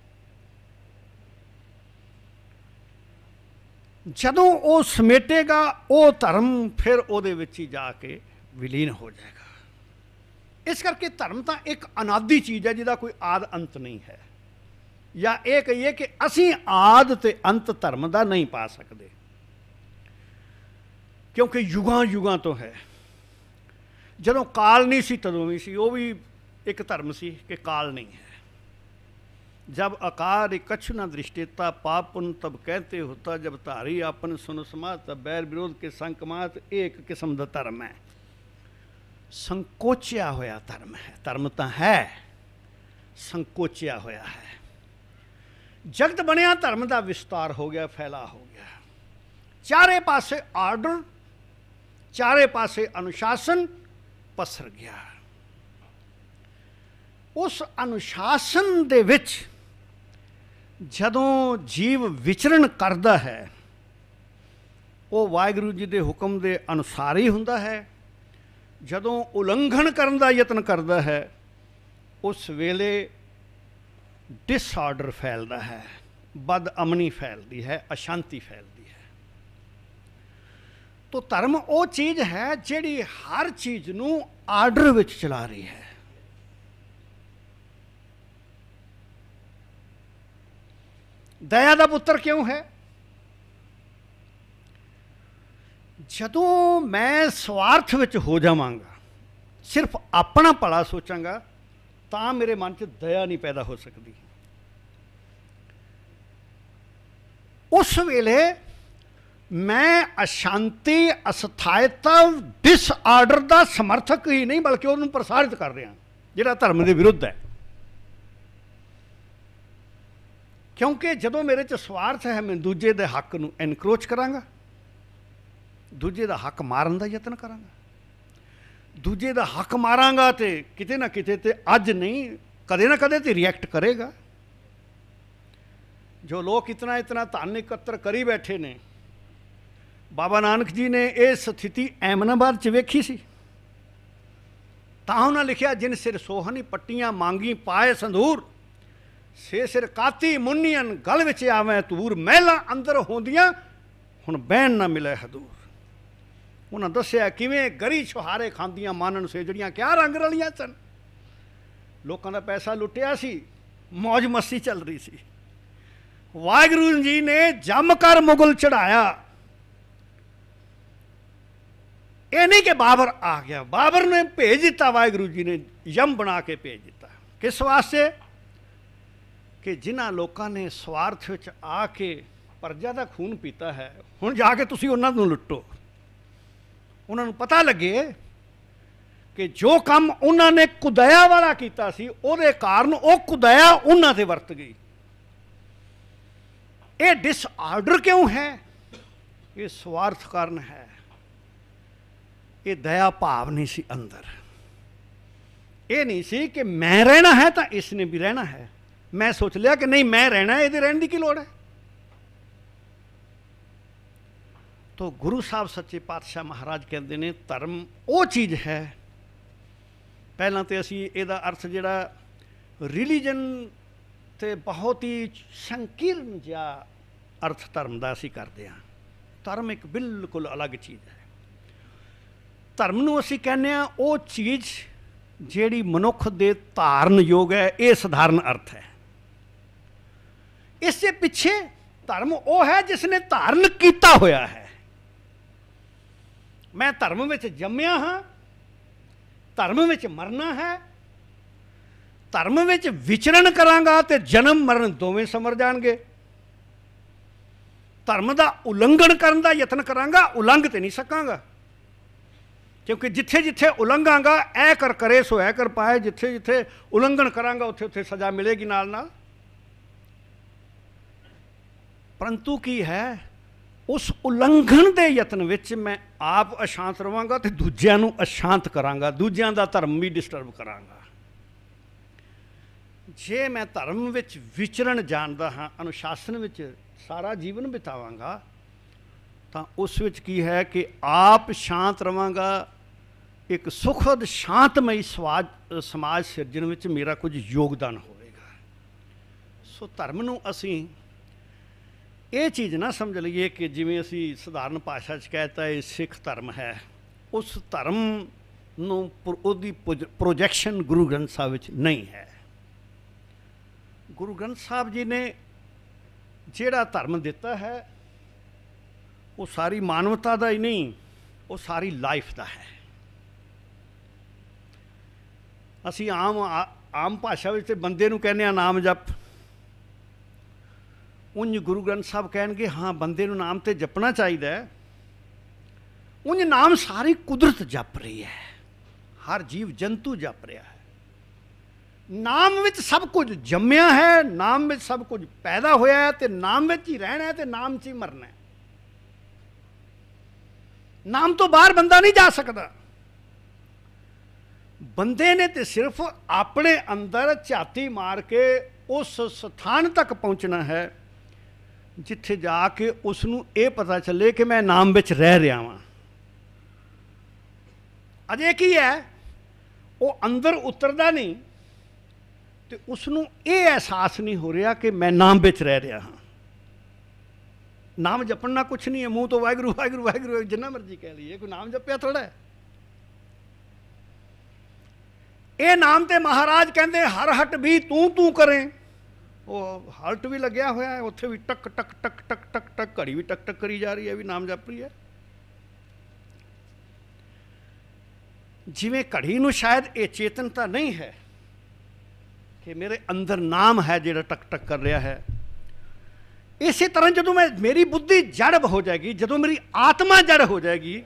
ਜਦੋਂ ਉਹ ਸਮੇਟੇਗਾ ਉਹ ਧਰਮ ਫਿਰ ਉਹਦੇ ਵਿੱਚ ਹੀ ਜਾ ਕੇ ਵਿਲੀਨ ਹੋ ਜਾਏਗਾ ਇਸ ਕਰਕੇ ਧਰਮ ਤਾਂ ਇੱਕ ਅਨਾਦੀ ਚੀਜ਼ ਹੈ ਜਿਹਦਾ ਕੋਈ ਆਦ ਅੰਤ ਨਹੀਂ ਹੈ ਜਾਂ ਇਹ ਕਹੀਏ ਕਿ ਅਸੀਂ ਆਦ ਤੇ ਅੰਤ ਧਰਮ ਦਾ ਨਹੀਂ ਪਾ ਸਕਦੇ ਕਿਉਂਕਿ ਯੁਗਾਂ ਯੁਗਾਂ ਤੋਂ ਹੈ ਜਦੋਂ ਕਾਲ ਨਹੀਂ ਸੀ ਤਦੋਂ ਵੀ ਸੀ ਉਹ ਵੀ ਇੱਕ ਧਰਮ ਸੀ ਕਿ ਕਾਲ ਨਹੀਂ ਹੈ ਜਬ ਅਕਾਰ ਇਕਛ ਨਾ ਦ੍ਰਿਸ਼ਟੇਤਾ ਪਾਪੁਨ ਤਬ ਕਹਤੇ ਹੁਤਾ ਜਬ ਧਾਰੀ ਆਪਨ ਸੁਨ ਸਮਾਤ ਬੈਰ ਵਿਰੋਧ ਕੇ ਸੰਕਮਾਤ ਇੱਕ ਕਿਸਮ ਦਾ ਧਰਮ ਹੈ ਸੰਕੋਚਿਆ ਹੋਇਆ ਧਰਮ ਹੈ ਧਰਮ ਤਾਂ ਹੈ ਸੰਕੋਚਿਆ ਹੋਇਆ ਹੈ ਜਗਤ ਬਣਿਆ ਧਰਮ ਦਾ ਵਿਸਤਾਰ ਹੋ ਗਿਆ ਫੈਲਾ ਹੋ ਗਿਆ ਚਾਰੇ ਪਾਸੇ ਆਰਡਰ ਚਾਰੇ ਪਾਸੇ ਅਨੁਸ਼ਾਸਨ ਪਸਰ ਗਿਆ ਉਸ ਅਨੁਸ਼ਾਸਨ ਦੇ ਵਿੱਚ ਜਦੋਂ ਜੀਵ ਵਿਚਰਨ ਕਰਦਾ ਹੈ ਉਹ ਵਾਹਿਗੁਰੂ ਜੀ ਦੇ ਹੁਕਮ ਦੇ ਅਨੁਸਾਰ ਹੀ ਹੁੰਦਾ ਹੈ ਜਦੋਂ ਉਲੰਘਣ ਕਰਨ ਦਾ ਯਤਨ ਕਰਦਾ ਹੈ ਉਸ ਵੇਲੇ ਡਿਸਆਰਡਰ ਫੈਲਦਾ ਹੈ ਬਦ ਅਮਨੀ ਫੈਲਦੀ ਹੈ ਅਸ਼ਾਂਤੀ ਫੈਲਦੀ ਹੈ ਤੋ ਧਰਮ ਉਹ ਚੀਜ਼ ਹੈ ਜਿਹੜੀ ਹਰ ਚੀਜ਼ ਨੂੰ ਆਰਡਰ ਵਿੱਚ ਚਲਾ ਰਹੀ ਹੈ ਦਇਆ ਦਾ ਪੁੱਤਰ ਕਿਉਂ ਹੈ ਜਦੋਂ ਮੈਂ ਸਵਾਰਥ ਵਿੱਚ ਹੋ ਜਾਵਾਂਗਾ ਸਿਰਫ ਆਪਣਾ ਭਲਾ ਸੋਚਾਂਗਾ ਤਾਂ ਮੇਰੇ ਮਨ 'ਚ ਦਇਆ ਨਹੀਂ ਪੈਦਾ ਹੋ ਸਕਦੀ ਉਸ ਵੇਲੇ ਮੈਂ ਅਸ਼ਾਂਤੀ ਅਸਥਾਇਤਾ ਡਿਸਆਰਡਰ ਦਾ ਸਮਰਥਕ ਹੀ ਨਹੀਂ ਬਲਕਿ ਉਹਨੂੰ ਪ੍ਰਸਾਰਿਤ ਕਰ ਰਿਹਾ ਜਿਹੜਾ ਧਰਮ ਦੇ ਵਿਰੁੱਧ ਹੈ ਕਿਉਂਕਿ ਜਦੋਂ ਮੇਰੇ 'ਚ ਸਵਾਰਥ ਹੈ ਮੈਂ ਦੂਜੇ ਦੇ ਹੱਕ ਨੂੰ ਇਨਕਰੋਚ ਕਰਾਂਗਾ ਦੂਜੇ ਦਾ ਹੱਕ ਮਾਰਨ ਦਾ ਯਤਨ ਕਰਾਂਗਾ ਦੂਜੇ ਦਾ ਹੱਕ ਮਾਰਾਂਗਾ ਤੇ ਕਿਤੇ ਨਾ ਕਿਤੇ ਤੇ ਅੱਜ ਨਹੀਂ ਕਦੇ ਨਾ ਕਦੇ ਤੇ ਰਿਐਕਟ ਕਰੇਗਾ ਜੋ ਲੋਕ ਇਤਨਾ ਇਤਨਾ ਧਨ ਇਕੱਤਰ ਕਰੀ ਬੈਠੇ ਨੇ ਬਾਬਾ ਨਾਨਕ ਜੀ ਨੇ ਇਹ ਸਥਿਤੀ ਐਮਨਾਬਾਦ ਚ ਵੇਖੀ ਸੀ ਤਾਂ ਉਹਨਾਂ ਲਿਖਿਆ ਜਿਨ ਸਿਰ ਸੋਹਣੀ ਪੱਟੀਆਂ ਮੰਗੀ ਪਾਏ ਸੰਧੂਰ ਸੇ ਸਿਰ ਕਾਤੀ ਮੁੰਨੀਆਂ ਗਲ ਵਿੱਚ ਆਵੇਂ ਤੂਰ ਮਹਿਲਾ ਅੰਦਰ ਹੁੰਦੀਆਂ ਹੁਣ ਬਹਿਣ ਨਾ ਮਿਲੇ ਹਦੂਰ ਉਹਨਾਂ ਦੱਸਿਆ ਕਿਵੇਂ ਗਰੀ ਛੁਹਾਰੇ ਖਾਂਦੀਆਂ ਮਾਨਣ ਜੜੀਆਂ ਕਿਆ ਰੰਗ ਰਲੀਆਂ ਸਨ ਲੋਕਾਂ ਦਾ ਪੈਸਾ ਲੁੱਟਿਆ ਸੀ ਮौज ਮਸਤੀ ਚੱਲ ਰਹੀ ਸੀ ਵਾਹਿਗੁਰੂ ਜੀ ਨੇ ਜੰਮ ਕਰ ਮੁਗਲ ਚੜਾਇਆ ਇਹ ਨਹੀਂ ਕਿ ਬਾਬਰ ਆ ਗਿਆ ਬਾਬਰ ਨੇ ਭੇਜ ਦਿੱਤਾ ਵਾਹਿਗੁਰੂ ਜੀ ਨੇ ਯਮ ਬਣਾ ਕੇ ਭੇਜ ਦਿੱਤਾ ਕਿਸ ਵਾਸਤੇ ਕਿ ਜਿਨ੍ਹਾਂ ਲੋਕਾਂ ਨੇ ਸਵਾਰਥ ਵਿੱਚ ਆ ਕੇ ਪਰਜਾ ਦਾ ਖੂਨ ਪੀਤਾ ਹੈ ਹੁਣ ਜਾ ਕੇ ਤੁਸੀਂ ਉਹਨਾਂ ਨੂੰ ਲੁੱਟੋ ਉਹਨਾਂ ਨੂੰ ਪਤਾ ਲੱਗੇ ਕਿ ਜੋ ਕੰਮ ਉਹਨਾਂ ਨੇ ਕੁਦਇਆ ਵਾਲਾ ਕੀਤਾ ਸੀ ਉਹਦੇ ਕਾਰਨ ਉਹ ਕੁਦਇਆ ਉਹਨਾਂ ਤੇ ਵਰਤ ਗਈ ਇਹ ਡਿਸਆਰਡਰ ਕਿਉਂ ਹੈ ਇਹ ਸਵਾਰਥ ਕਾਰਨ ਹੈ ਇਹ ਦਇਆ ਭਾਵ ਨਹੀਂ ਸੀ ਅੰਦਰ ਇਹ ਨਹੀਂ ਸੀ ਕਿ ਮੈਂ ਰਹਿਣਾ ਹੈ ਤਾਂ ਇਸ ਨੇ ਵੀ ਰਹਿਣਾ ਹੈ ਮੈਂ ਸੋਚ ਲਿਆ ਕਿ ਨਹੀਂ ਮੈਂ ਰਹਿਣਾ ਇਹਦੇ ਰਹਿਣ ਦੀ ਕੀ ਲੋੜ ਹੈ ਤੋਂ ਗੁਰੂ ਸਾਹਿਬ ਸੱਚੇ ਪਾਤਸ਼ਾਹ ਮਹਾਰਾਜ ਕਹਿੰਦੇ ਨੇ ਧਰਮ ਉਹ ਚੀਜ਼ ਹੈ ਪਹਿਲਾਂ ਤੇ ਅਸੀਂ ਇਹਦਾ ਅਰਥ ਜਿਹੜਾ ਰਿਲੀਜੀਅਨ ਤੇ ਬਹੁਤ ਹੀ ਸੰਕੀਰਨ ਜਿਹਾ ਅਰਥ ਧਰਮ ਦਾ ਅਸੀਂ ਕਰਦੇ ਹਾਂ ਧਰਮ ਇੱਕ ਬਿਲਕੁਲ ਅਲੱਗ ਚੀਜ਼ ਹੈ ਧਰਮ ਨੂੰ ਅਸੀਂ ਕਹਿੰਦੇ ਆ ਉਹ ਚੀਜ਼ ਜਿਹੜੀ ਮਨੁੱਖ ਦੇ ਧਾਰਨ ਯੋਗ ਹੈ ਇਹ ਸਧਾਰਨ ਅਰਥ ਹੈ ਇਸ ਦੇ ਪਿੱਛੇ ਧਰਮ ਉਹ ਹੈ ਜਿਸ ਨੇ ਧਾਰਨ ਕੀਤਾ ਹੋਇਆ ਹੈ ਮੈਂ ਧਰਮ ਵਿੱਚ ਜੰਮਿਆ ਹਾਂ ਧਰਮ ਵਿੱਚ ਮਰਨਾ ਹੈ ਧਰਮ ਵਿੱਚ ਵਿਚਰਨ ਕਰਾਂਗਾ ਤੇ ਜਨਮ ਮਰਨ ਦੋਵੇਂ ਸਮਰ ਜਾਣਗੇ ਧਰਮ ਦਾ ਉਲੰਘਣ ਕਰਨ ਦਾ ਯਤਨ ਕਰਾਂਗਾ ਉਲੰਘ ਤੇ ਨਹੀਂ ਸਕਾਂਗਾ ਕਿਉਂਕਿ ਜਿੱਥੇ ਜਿੱਥੇ ਉਲੰਘਾਂਗਾ ਐ ਕਰ ਕਰੇ ਸੋ ਐ ਕਰ ਪਾਏ ਜਿੱਥੇ ਜਿੱਥੇ ਉਲੰਘਣ ਕਰਾਂਗਾ ਉੱਥੇ ਉੱਥੇ ਸਜ਼ਾ ਮਿਲੇਗੀ ਨਾਲ ਨਾਲ ਪਰੰਤੂ ਕੀ ਹੈ ਉਸ ਉਲੰਘਣ ਦੇ ਯਤਨ ਵਿੱਚ ਮੈਂ ਆਪ ਅਸ਼ਾਂਤ ਰਵਾਂਗਾ ਤੇ ਦੂਜਿਆਂ ਨੂੰ ਅਸ਼ਾਂਤ ਕਰਾਂਗਾ ਦੂਜਿਆਂ ਦਾ ਧਰਮ ਵੀ ਡਿਸਟਰਬ ਕਰਾਂਗਾ ਜੇ ਮੈਂ ਧਰਮ ਵਿੱਚ ਵਿਚਰਨ ਜਾਣਦਾ ਹਾਂ ਅਨੁਸ਼ਾਸਨ ਵਿੱਚ ਸਾਰਾ ਜੀਵਨ ਬਿਤਾਵਾਂਗਾ ਤਾਂ ਉਸ ਵਿੱਚ ਕੀ ਹੈ ਕਿ ਆਪ ਸ਼ਾਂਤ ਰਵਾਂਗਾ ਇੱਕ ਸੁਖਦ ਸ਼ਾਂਤਮਈ ਸਮਾਜ ਸਿਰਜਣ ਵਿੱਚ ਮੇਰਾ ਕੁਝ ਯੋਗਦਾਨ ਹੋਵੇਗਾ ਸੋ ਧਰਮ ਨੂੰ ਅਸੀਂ ਇਹ ਚੀਜ਼ ਨਾ ਸਮਝ ਲਈਏ ਕਿ ਜਿਵੇਂ ਅਸੀਂ ਸਧਾਰਨ ਭਾਸ਼ਾ 'ਚ ਕਹਤਾ ਇਹ ਸਿੱਖ ਧਰਮ ਹੈ ਉਸ ਧਰਮ ਨੂੰ ਉਹਦੀ ਪ੍ਰੋਜੈਕਸ਼ਨ ਗੁਰੂ ਗ੍ਰੰਥ ਸਾਹਿਬ ਵਿੱਚ ਨਹੀਂ ਹੈ ਗੁਰੂ ਗ੍ਰੰਥ ਸਾਹਿਬ ਜੀ ਨੇ ਜਿਹੜਾ ਧਰਮ ਦਿੱਤਾ ਹੈ ਉਹ ਸਾਰੀ ਮਾਨਵਤਾ ਦਾ ਹੀ ਨਹੀਂ ਉਹ ਸਾਰੀ ਲਾਈਫ ਦਾ ਹੈ ਅਸੀਂ ਆਮ ਆਮ ਭਾਸ਼ਾ ਵਿੱਚ ਬੰਦੇ ਨੂੰ ਕਹਿੰਦੇ ਆ ਨਾਮ ਜਪ ਉੰਜ ਗੁਰੂ ਗ੍ਰੰਥ ਸਾਹਿਬ ਕਹਿਣਗੇ ਹਾਂ ਬੰਦੇ ਨੂੰ ਨਾਮ ਤੇ ਜਪਣਾ ਚਾਹੀਦਾ ਹੈ ਉੰਜ ਨਾਮ ਸਾਰੀ ਕੁਦਰਤ ਜਪ ਰਹੀ ਹੈ ਹਰ ਜੀਵ ਜੰਤੂ ਜਪ ਰਿਹਾ ਹੈ ਨਾਮ ਵਿੱਚ ਸਭ ਕੁਝ ਜੰਮਿਆ ਹੈ ਨਾਮ ਵਿੱਚ ਸਭ ਕੁਝ ਪੈਦਾ ਹੋਇਆ ਹੈ ਤੇ ਨਾਮ ਵਿੱਚ ਹੀ ਰਹਿਣਾ ਹੈ ਤੇ ਨਾਮ 'ਚ ਹੀ ਮਰਨਾ ਹੈ ਨਾਮ ਤੋਂ ਬਾਹਰ ਬੰਦਾ ਨਹੀਂ ਜਾ ਸਕਦਾ ਬੰਦੇ ਨੇ ਤੇ ਸਿਰਫ ਆਪਣੇ ਅੰਦਰ ਝਾਤੀ ਮਾਰ ਕੇ ਉਸ ਸਥਾਨ ਤੱਕ ਪਹੁੰਚਣਾ ਹੈ ਜਿੱਥੇ ਜਾ ਕੇ ਉਸ ਨੂੰ ਇਹ ਪਤਾ ਚੱਲੇ ਕਿ ਮੈਂ ਨਾਮ ਵਿੱਚ ਰਹਿ ਰਿਹਾ ਹਾਂ ਅਜੇ ਕੀ ਹੈ ਉਹ ਅੰਦਰ ਉਤਰਦਾ ਨਹੀਂ ਤੇ ਉਸ ਨੂੰ ਇਹ ਅਹਿਸਾਸ ਨਹੀਂ ਹੋ ਰਿਹਾ ਕਿ ਮੈਂ ਨਾਮ ਵਿੱਚ ਰਹਿ ਰਿਹਾ ਹਾਂ ਨਾਮ ਜਪਣਾ ਕੁਝ ਨਹੀਂ ਹੈ ਮੂੰਹ ਤੋਂ ਵਾਹਿਗੁਰੂ ਵਾਹਿਗੁਰੂ ਵਾਹਿਗੁਰੂ ਜਿੰਨਾ ਮਰਜ਼ੀ ਕਹਿ ਲਈਏ ਕੋਈ ਨਾਮ ਜਪਿਆ ਥੋੜਾ ਹੈ ਇਹ ਨਾਮ ਤੇ ਮਹਾਰਾਜ ਕਹਿੰਦੇ ਹਰ ਹਟ ਵੀ ਤੂੰ ਤੂੰ ਕਰੇ ਉਹ ਹਲਟ ਵੀ ਲੱਗਿਆ ਹੋਇਆ ਹੈ ਉੱਥੇ ਵੀ ਟਕ ਟਕ ਟਕ ਟਕ ਟਕ ਟਕ ਘੜੀ ਵੀ ਟਕ ਟਕ ਕਰੀ ਜਾ ਰਹੀ ਹੈ ਵੀ ਨਾਮ ਜਪ ਰਹੀ ਹੈ ਜਿਵੇਂ ਘੜੀ ਨੂੰ ਸ਼ਾਇਦ ਇਹ ਚੇਤਨਤਾ ਨਹੀਂ ਹੈ ਕਿ ਮੇਰੇ ਅੰਦਰ ਨਾਮ ਹੈ ਜਿਹੜਾ ਟਕ ਟਕ ਕਰ ਰਿਹਾ ਹੈ ਇਸੇ ਤਰ੍ਹਾਂ ਜਦੋਂ ਮੈਂ ਮੇਰੀ ਬੁੱਧੀ ਜੜਬ ਹੋ ਜਾਏਗੀ ਜਦੋਂ ਮੇਰੀ ਆਤਮਾ ਜੜ ਹੋ ਜਾਏਗੀ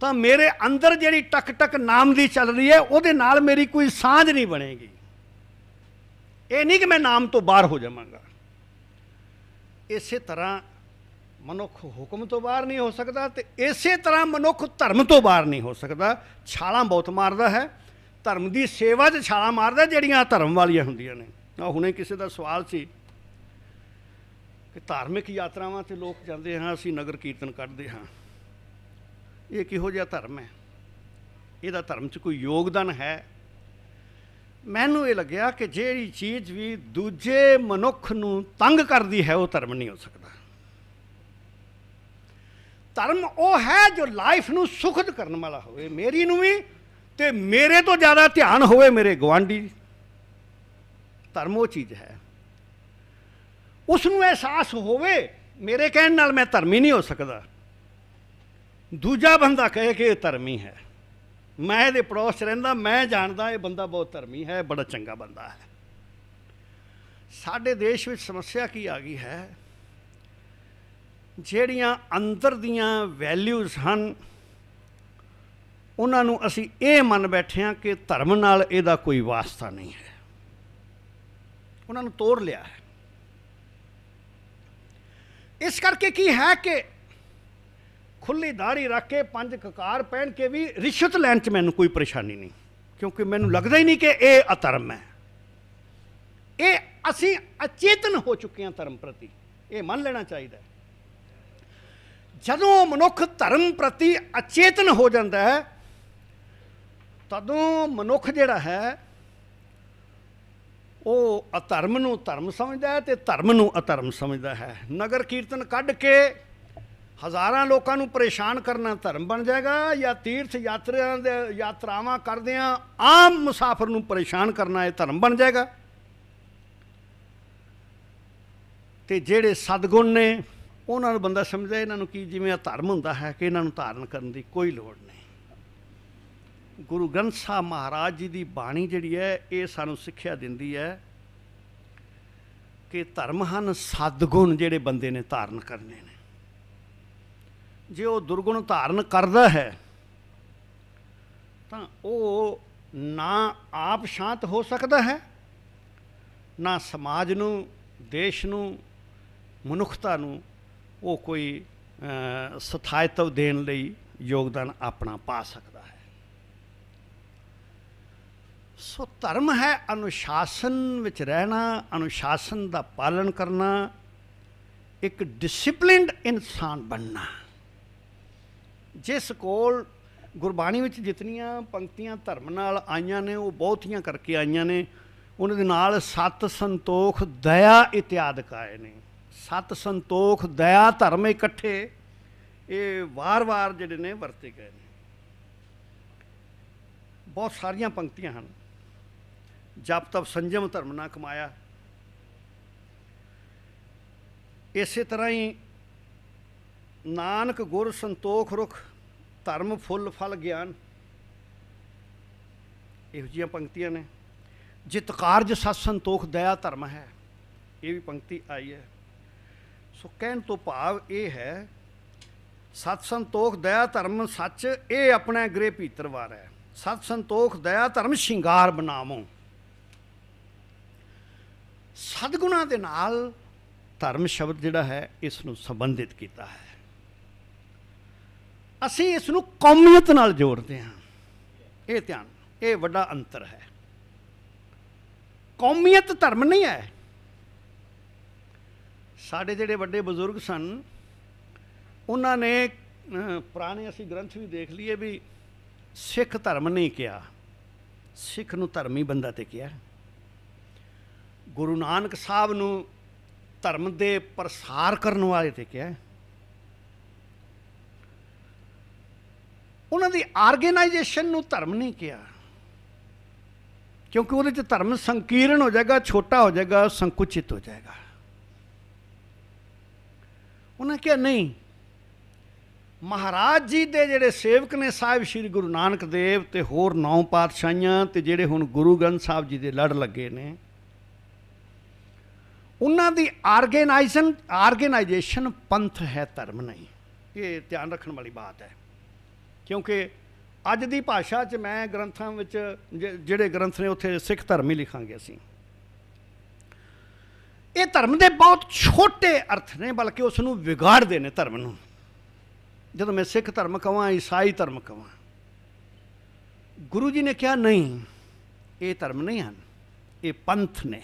ਤਾਂ ਮੇਰੇ ਅੰਦਰ ਜਿਹੜੀ ਟਕ ਟਕ ਨਾਮ ਦੀ ਚੱਲ ਰਹੀ ਹੈ ਉਹਦੇ ਨਾਲ ਮੇਰੀ ਕੋਈ ਸਾਂਝ ਨਹੀਂ ਬਣੇਗੀ ਇਹ ਨਹੀਂ ਕਿ ਮੈਂ ਨਾਮ ਤੋਂ ਬਾਹਰ ਹੋ ਜਾਵਾਂਗਾ ਇਸੇ ਤਰ੍ਹਾਂ ਮਨੁੱਖ ਹੁਕਮ ਤੋਂ ਬਾਹਰ ਨਹੀਂ ਹੋ ਸਕਦਾ ਤੇ ਇਸੇ ਤਰ੍ਹਾਂ ਮਨੁੱਖ ਧਰਮ ਤੋਂ ਬਾਹਰ ਨਹੀਂ ਹੋ ਸਕਦਾ ਛਾਲਾਂ ਬਹੁਤ ਮਾਰਦਾ ਹੈ ਧਰਮ ਦੀ ਸੇਵਾ 'ਚ ਛਾਲਾਂ ਮਾਰਦਾ ਜਿਹੜੀਆਂ ਧਰਮ ਵਾਲੀਆਂ ਹੁੰਦੀਆਂ ਨੇ ਆ ਹੁਣੇ ਕਿਸੇ ਦਾ ਸਵਾਲ ਸੀ ਕਿ ਧਾਰਮਿਕ ਯਾਤਰਾਵਾਂ ਤੇ ਲੋਕ ਜਾਂਦੇ ਹਾਂ ਅਸੀਂ ਨਗਰ ਕੀਰਤਨ ਕਰਦੇ ਹਾਂ ਇਹ ਕਿਹੋ ਜਿਹਾ ਧਰਮ ਹੈ ਇਹਦਾ ਧਰਮ 'ਚ ਕੋਈ ਯੋਗਦਾਨ ਹੈ ਮੈਨੂੰ ਇਹ ਲੱਗਿਆ ਕਿ ਜਿਹੜੀ ਚੀਜ਼ ਵੀ ਦੂਜੇ ਮਨੁੱਖ ਨੂੰ ਤੰਗ ਕਰਦੀ ਹੈ ਉਹ ਧਰਮ ਨਹੀਂ ਹੋ ਸਕਦਾ ਧਰਮ ਉਹ ਹੈ ਜੋ ਲਾਈਫ ਨੂੰ ਸੁਖਦ ਕਰਨ ਵਾਲਾ ਹੋਵੇ ਮੇਰੀ ਨੂੰ ਵੀ ਤੇ ਮੇਰੇ ਤੋਂ ਜ਼ਿਆਦਾ ਧਿਆਨ ਹੋਵੇ ਮੇਰੇ ਗਵਾਂਢੀ ਧਰਮ ਉਹ ਚੀਜ਼ ਹੈ ਉਸ ਨੂੰ ਅਹਿਸਾਸ ਹੋਵੇ ਮੇਰੇ ਕਹਿਣ ਨਾਲ ਮੈਂ ਧਰਮੀ ਨਹੀਂ ਹੋ ਸਕਦਾ ਦੂਜਾ ਬੰਦਾ ਕਹੇ ਕਿ ਇਹ ਧਰਮੀ ਹੈ ਮੈਂ ਇਹਦੇ ਪ੍ਰੋਸ਼ ਰਹਿੰਦਾ ਮੈਂ ਜਾਣਦਾ ਇਹ ਬੰਦਾ ਬਹੁਤ ਧਰਮੀ ਹੈ ਬੜਾ ਚੰਗਾ ਬੰਦਾ ਹੈ ਸਾਡੇ ਦੇਸ਼ ਵਿੱਚ ਸਮੱਸਿਆ ਕੀ ਆ ਗਈ ਹੈ ਜਿਹੜੀਆਂ ਅੰਦਰ ਦੀਆਂ ਵੈਲਿਊਜ਼ ਹਨ ਉਹਨਾਂ ਨੂੰ ਅਸੀਂ ਇਹ ਮੰਨ ਬੈਠੇ ਹਾਂ ਕਿ ਧਰਮ ਨਾਲ ਇਹਦਾ ਕੋਈ ਵਾਸਤਾ ਨਹੀਂ ਹੈ ਉਹਨਾਂ ਨੂੰ ਤੋੜ ਲਿਆ ਹੈ ਇਸ ਕਰਕੇ ਕੀ ਹੈ ਕਿ ਖੁੱਲੀ ਦਾੜੀ ਰੱਖ ਕੇ ਪੰਜ ਕਕਾਰ ਪਹਿਨ ਕੇ ਵੀ ਰਿਸ਼ਵਤ ਲੈਣ 'ਚ ਮੈਨੂੰ ਕੋਈ ਪਰੇਸ਼ਾਨੀ ਨਹੀਂ ਕਿਉਂਕਿ ਮੈਨੂੰ ਲੱਗਦਾ ਹੀ ਨਹੀਂ ਕਿ ਇਹ ਅਧਰਮ ਹੈ ਇਹ ਅਸੀਂ ਅਚੇਤਨ ਹੋ ਚੁੱਕੇ ਹਾਂ ਧਰਮ ਪ੍ਰਤੀ ਇਹ ਮੰਨ ਲੈਣਾ ਚਾਹੀਦਾ ਹੈ ਜਦੋਂ ਮਨੁੱਖ ਧਰਮ ਪ੍ਰਤੀ ਅਚੇਤਨ ਹੋ ਜਾਂਦਾ ਹੈ ਤਦੋਂ ਮਨੁੱਖ ਜਿਹੜਾ ਹੈ ਉਹ ਅਧਰਮ ਨੂੰ ਧਰਮ ਸਮਝਦਾ ਹੈ ਤੇ ਧਰਮ ਨੂੰ ਅਧਰਮ ਸਮਝਦਾ ਹੈ ਨਗਰ ਕੀਰਤਨ ਕੱਢ ਕੇ ਹਜ਼ਾਰਾਂ ਲੋਕਾਂ ਨੂੰ ਪਰੇਸ਼ਾਨ ਕਰਨਾ ਧਰਮ ਬਣ ਜਾਏਗਾ ਜਾਂ ਤੀਰਥ ਯਾਤਰੀਆਂ ਦੇ ਯਾਤਰਾਵਾਂ ਕਰਦਿਆਂ ਆਮ ਮੁਸਾਫਰ ਨੂੰ ਪਰੇਸ਼ਾਨ ਕਰਨਾ ਇਹ ਧਰਮ ਬਣ ਜਾਏਗਾ ਤੇ ਜਿਹੜੇ ਸਦਗੁਣ ਨੇ ਉਹਨਾਂ ਨੂੰ ਬੰਦਾ ਸਮਝਦਾ ਇਹਨਾਂ ਨੂੰ ਕੀ ਜਿਵੇਂ ਆ ਧਰਮ ਹੁੰਦਾ ਹੈ ਕਿ ਇਹਨਾਂ ਨੂੰ ਧਾਰਨ ਕਰਨ ਦੀ ਕੋਈ ਲੋੜ ਨਹੀਂ ਗੁਰੂ ਗ੍ਰੰਥ ਸਾਹਿਬ ਮਹਾਰਾਜ ਜੀ ਦੀ ਬਾਣੀ ਜਿਹੜੀ ਹੈ ਇਹ ਸਾਨੂੰ ਸਿੱਖਿਆ ਦਿੰਦੀ ਹੈ ਕਿ ਧਰਮ ਹਨ ਸਦਗੁਣ ਜਿਹੜੇ ਬੰਦੇ ਨੇ ਧਾਰਨ ਕਰਨੇ ਨੇ ਜੇ ਉਹ ਦੁਰਗੁਣ ਧਾਰਨ ਕਰਦਾ ਹੈ ਤਾਂ ਉਹ ਨਾ ਆਪ ਸ਼ਾਂਤ ਹੋ ਸਕਦਾ ਹੈ ਨਾ ਸਮਾਜ ਨੂੰ ਦੇਸ਼ ਨੂੰ ਮਨੁੱਖਤਾ ਨੂੰ ਉਹ ਕੋਈ ਸਥਾਇਤਵ ਦੇਣ ਲਈ ਯੋਗਦਾਨ ਆਪਣਾ ਪਾ ਸਕਦਾ ਹੈ ਸੋ ਧਰਮ ਹੈ ਅਨੁਸ਼ਾਸਨ ਵਿੱਚ ਰਹਿਣਾ ਅਨੁਸ਼ਾਸਨ ਦਾ ਪਾਲਣ ਕਰਨਾ ਇੱਕ ਡਿਸਪਲਿਨਡ ਇਨਸਾਨ ਬਣਨਾ ਜਿਸ ਕੋਲ ਗੁਰਬਾਣੀ ਵਿੱਚ ਜਿਤਨੀਆਂ ਪੰਕਤੀਆਂ ਧਰਮ ਨਾਲ ਆਈਆਂ ਨੇ ਉਹ ਬਹੁਤੀਆਂ ਕਰਕੇ ਆਈਆਂ ਨੇ ਉਹਨਾਂ ਦੇ ਨਾਲ ਸਤ ਸੰਤੋਖ ਦਇਆ ਇਤਿਆਦ ਆਏ ਨੇ ਸਤ ਸੰਤੋਖ ਦਇਆ ਧਰਮ ਇਕੱਠੇ ਇਹ ਵਾਰ-ਵਾਰ ਜਿਹੜੇ ਨੇ ਵਰਤੇ ਗਏ ਨੇ ਬਹੁਤ ਸਾਰੀਆਂ ਪੰਕਤੀਆਂ ਹਨ ਜਪ ਤਪ ਸੰਜਮ ਧਰਮ ਨਾਲ ਕਮਾਇਆ ਇਸੇ ਤਰ੍ਹਾਂ ਹੀ ਨਾਨਕ ਗੁਰ ਸੰਤੋਖ ਰੁਖ ਧਰਮ ਫੁੱਲ ਫਲ ਗਿਆਨ ਇਹੋ ਜੀਆਂ ਪੰਕਤੀਆਂ ਨੇ ਜਿਤ ਕਾਰਜ ਸਤ ਸੰਤੋਖ ਦਇਆ ਧਰਮ ਹੈ ਇਹ ਵੀ ਪੰਕਤੀ ਆਈ ਹੈ ਸੋ ਕਹਿਣ ਤੋਂ ਭਾਵ ਇਹ ਹੈ ਸਤ ਸੰਤੋਖ ਦਇਆ ਧਰਮ ਸੱਚ ਇਹ ਆਪਣਾ ਗ੍ਰੇ ਵਾਰ ਹੈ ਸਤ ਸੰਤੋਖ ਦਇਆ ਧਰਮ ਸ਼ਿੰਗਾਰ ਬਣਾਵੋ ਸਦਗੁਣਾ ਦੇ ਨਾਲ ਧਰਮ ਸ਼ਬਦ ਜਿਹੜਾ ਹੈ ਇਸ ਨੂੰ ਸੰਬੰਧਿਤ ਕੀਤਾ ਹੈ ਅਸੀਂ ਇਸ ਨੂੰ ਕੌਮੀਅਤ ਨਾਲ ਜੋੜਦੇ ਹਾਂ ਇਹ ਧਿਆਨ ਇਹ ਵੱਡਾ ਅੰਤਰ ਹੈ ਕੌਮੀਅਤ ਧਰਮ ਨਹੀਂ ਹੈ ਸਾਡੇ ਜਿਹੜੇ ਵੱਡੇ ਬਜ਼ੁਰਗ ਸਨ ਉਹਨਾਂ ਨੇ ਪੁਰਾਣੇ ਅਸੀਂ ਗ੍ਰੰਥ ਵੀ ਦੇਖ ਲਈਏ ਵੀ ਸਿੱਖ ਧਰਮ ਨਹੀਂ ਕਿਹਾ ਸਿੱਖ ਨੂੰ ਧਰਮੀ ਬੰਦਾ ਤੇ ਕਿਹਾ ਗੁਰੂ ਨਾਨਕ ਸਾਹਿਬ ਨੂੰ ਧਰਮ ਦੇ ਪ੍ਰਸਾਰ ਕਰਨ ਵਾਲੇ ਤੇ ਕਿਹਾ ਉਹਨਾਂ ਦੀ ਆਰਗੇਨਾਈਜੇਸ਼ਨ ਨੂੰ ਧਰਮ ਨਹੀਂ ਕਿਹਾ ਕਿਉਂਕਿ ਉਹਦੇ ਚ ਧਰਮ ਸੰਕੀਰਣ ਹੋ ਜਾਏਗਾ ਛੋਟਾ ਹੋ ਜਾਏਗਾ ਸੰਕੁਚਿਤ ਹੋ ਜਾਏਗਾ ਉਹਨਾਂ ਕਿਹਾ ਨਹੀਂ ਮਹਾਰਾਜ ਜੀ ਦੇ ਜਿਹੜੇ ਸੇਵਕ ਨੇ ਸਾਹਿਬ ਸ੍ਰੀ ਗੁਰੂ ਨਾਨਕ ਦੇਵ ਤੇ ਹੋਰ ਨੌ ਪਾਤਸ਼ਾਹਾਂ ਤੇ ਜਿਹੜੇ ਹੁਣ ਗੁਰੂ ਗ੍ਰੰਥ ਸਾਹਿਬ ਜੀ ਦੇ ਲੜ ਲੱਗੇ ਨੇ ਉਹਨਾਂ ਦੀ ਆਰਗੇਨਾਈਜੇਸ਼ਨ ਆਰਗੇਨਾਈਜੇਸ਼ਨ ਪੰਥ ਹੈ ਧਰਮ ਨਹੀਂ ਇਹ ਧਿਆਨ ਰੱਖਣ ਵਾਲੀ ਬਾਤ ਹੈ ਕਿਉਂਕਿ ਅੱਜ ਦੀ ਭਾਸ਼ਾ 'ਚ ਮੈਂ ਗ੍ਰੰਥਾਂ ਵਿੱਚ ਜਿਹੜੇ ਗ੍ਰੰਥ ਨੇ ਉੱਥੇ ਸਿੱਖ ਧਰਮ ਹੀ ਲਿਖਾਂਗੇ ਅਸੀਂ ਇਹ ਧਰਮ ਦੇ ਬਹੁਤ ਛੋਟੇ ਅਰਥ ਨੇ ਬਲਕਿ ਉਸ ਨੂੰ ਵਿਗਾੜਦੇ ਨੇ ਧਰਮ ਨੂੰ ਜਦੋਂ ਮੈਂ ਸਿੱਖ ਧਰਮ ਕਹਾਂ ਈਸਾਈ ਧਰਮ ਕਹਾਂ ਗੁਰੂ ਜੀ ਨੇ ਕਿਹਾ ਨਹੀਂ ਇਹ ਧਰਮ ਨਹੀਂ ਹਨ ਇਹ ਪੰਥ ਨੇ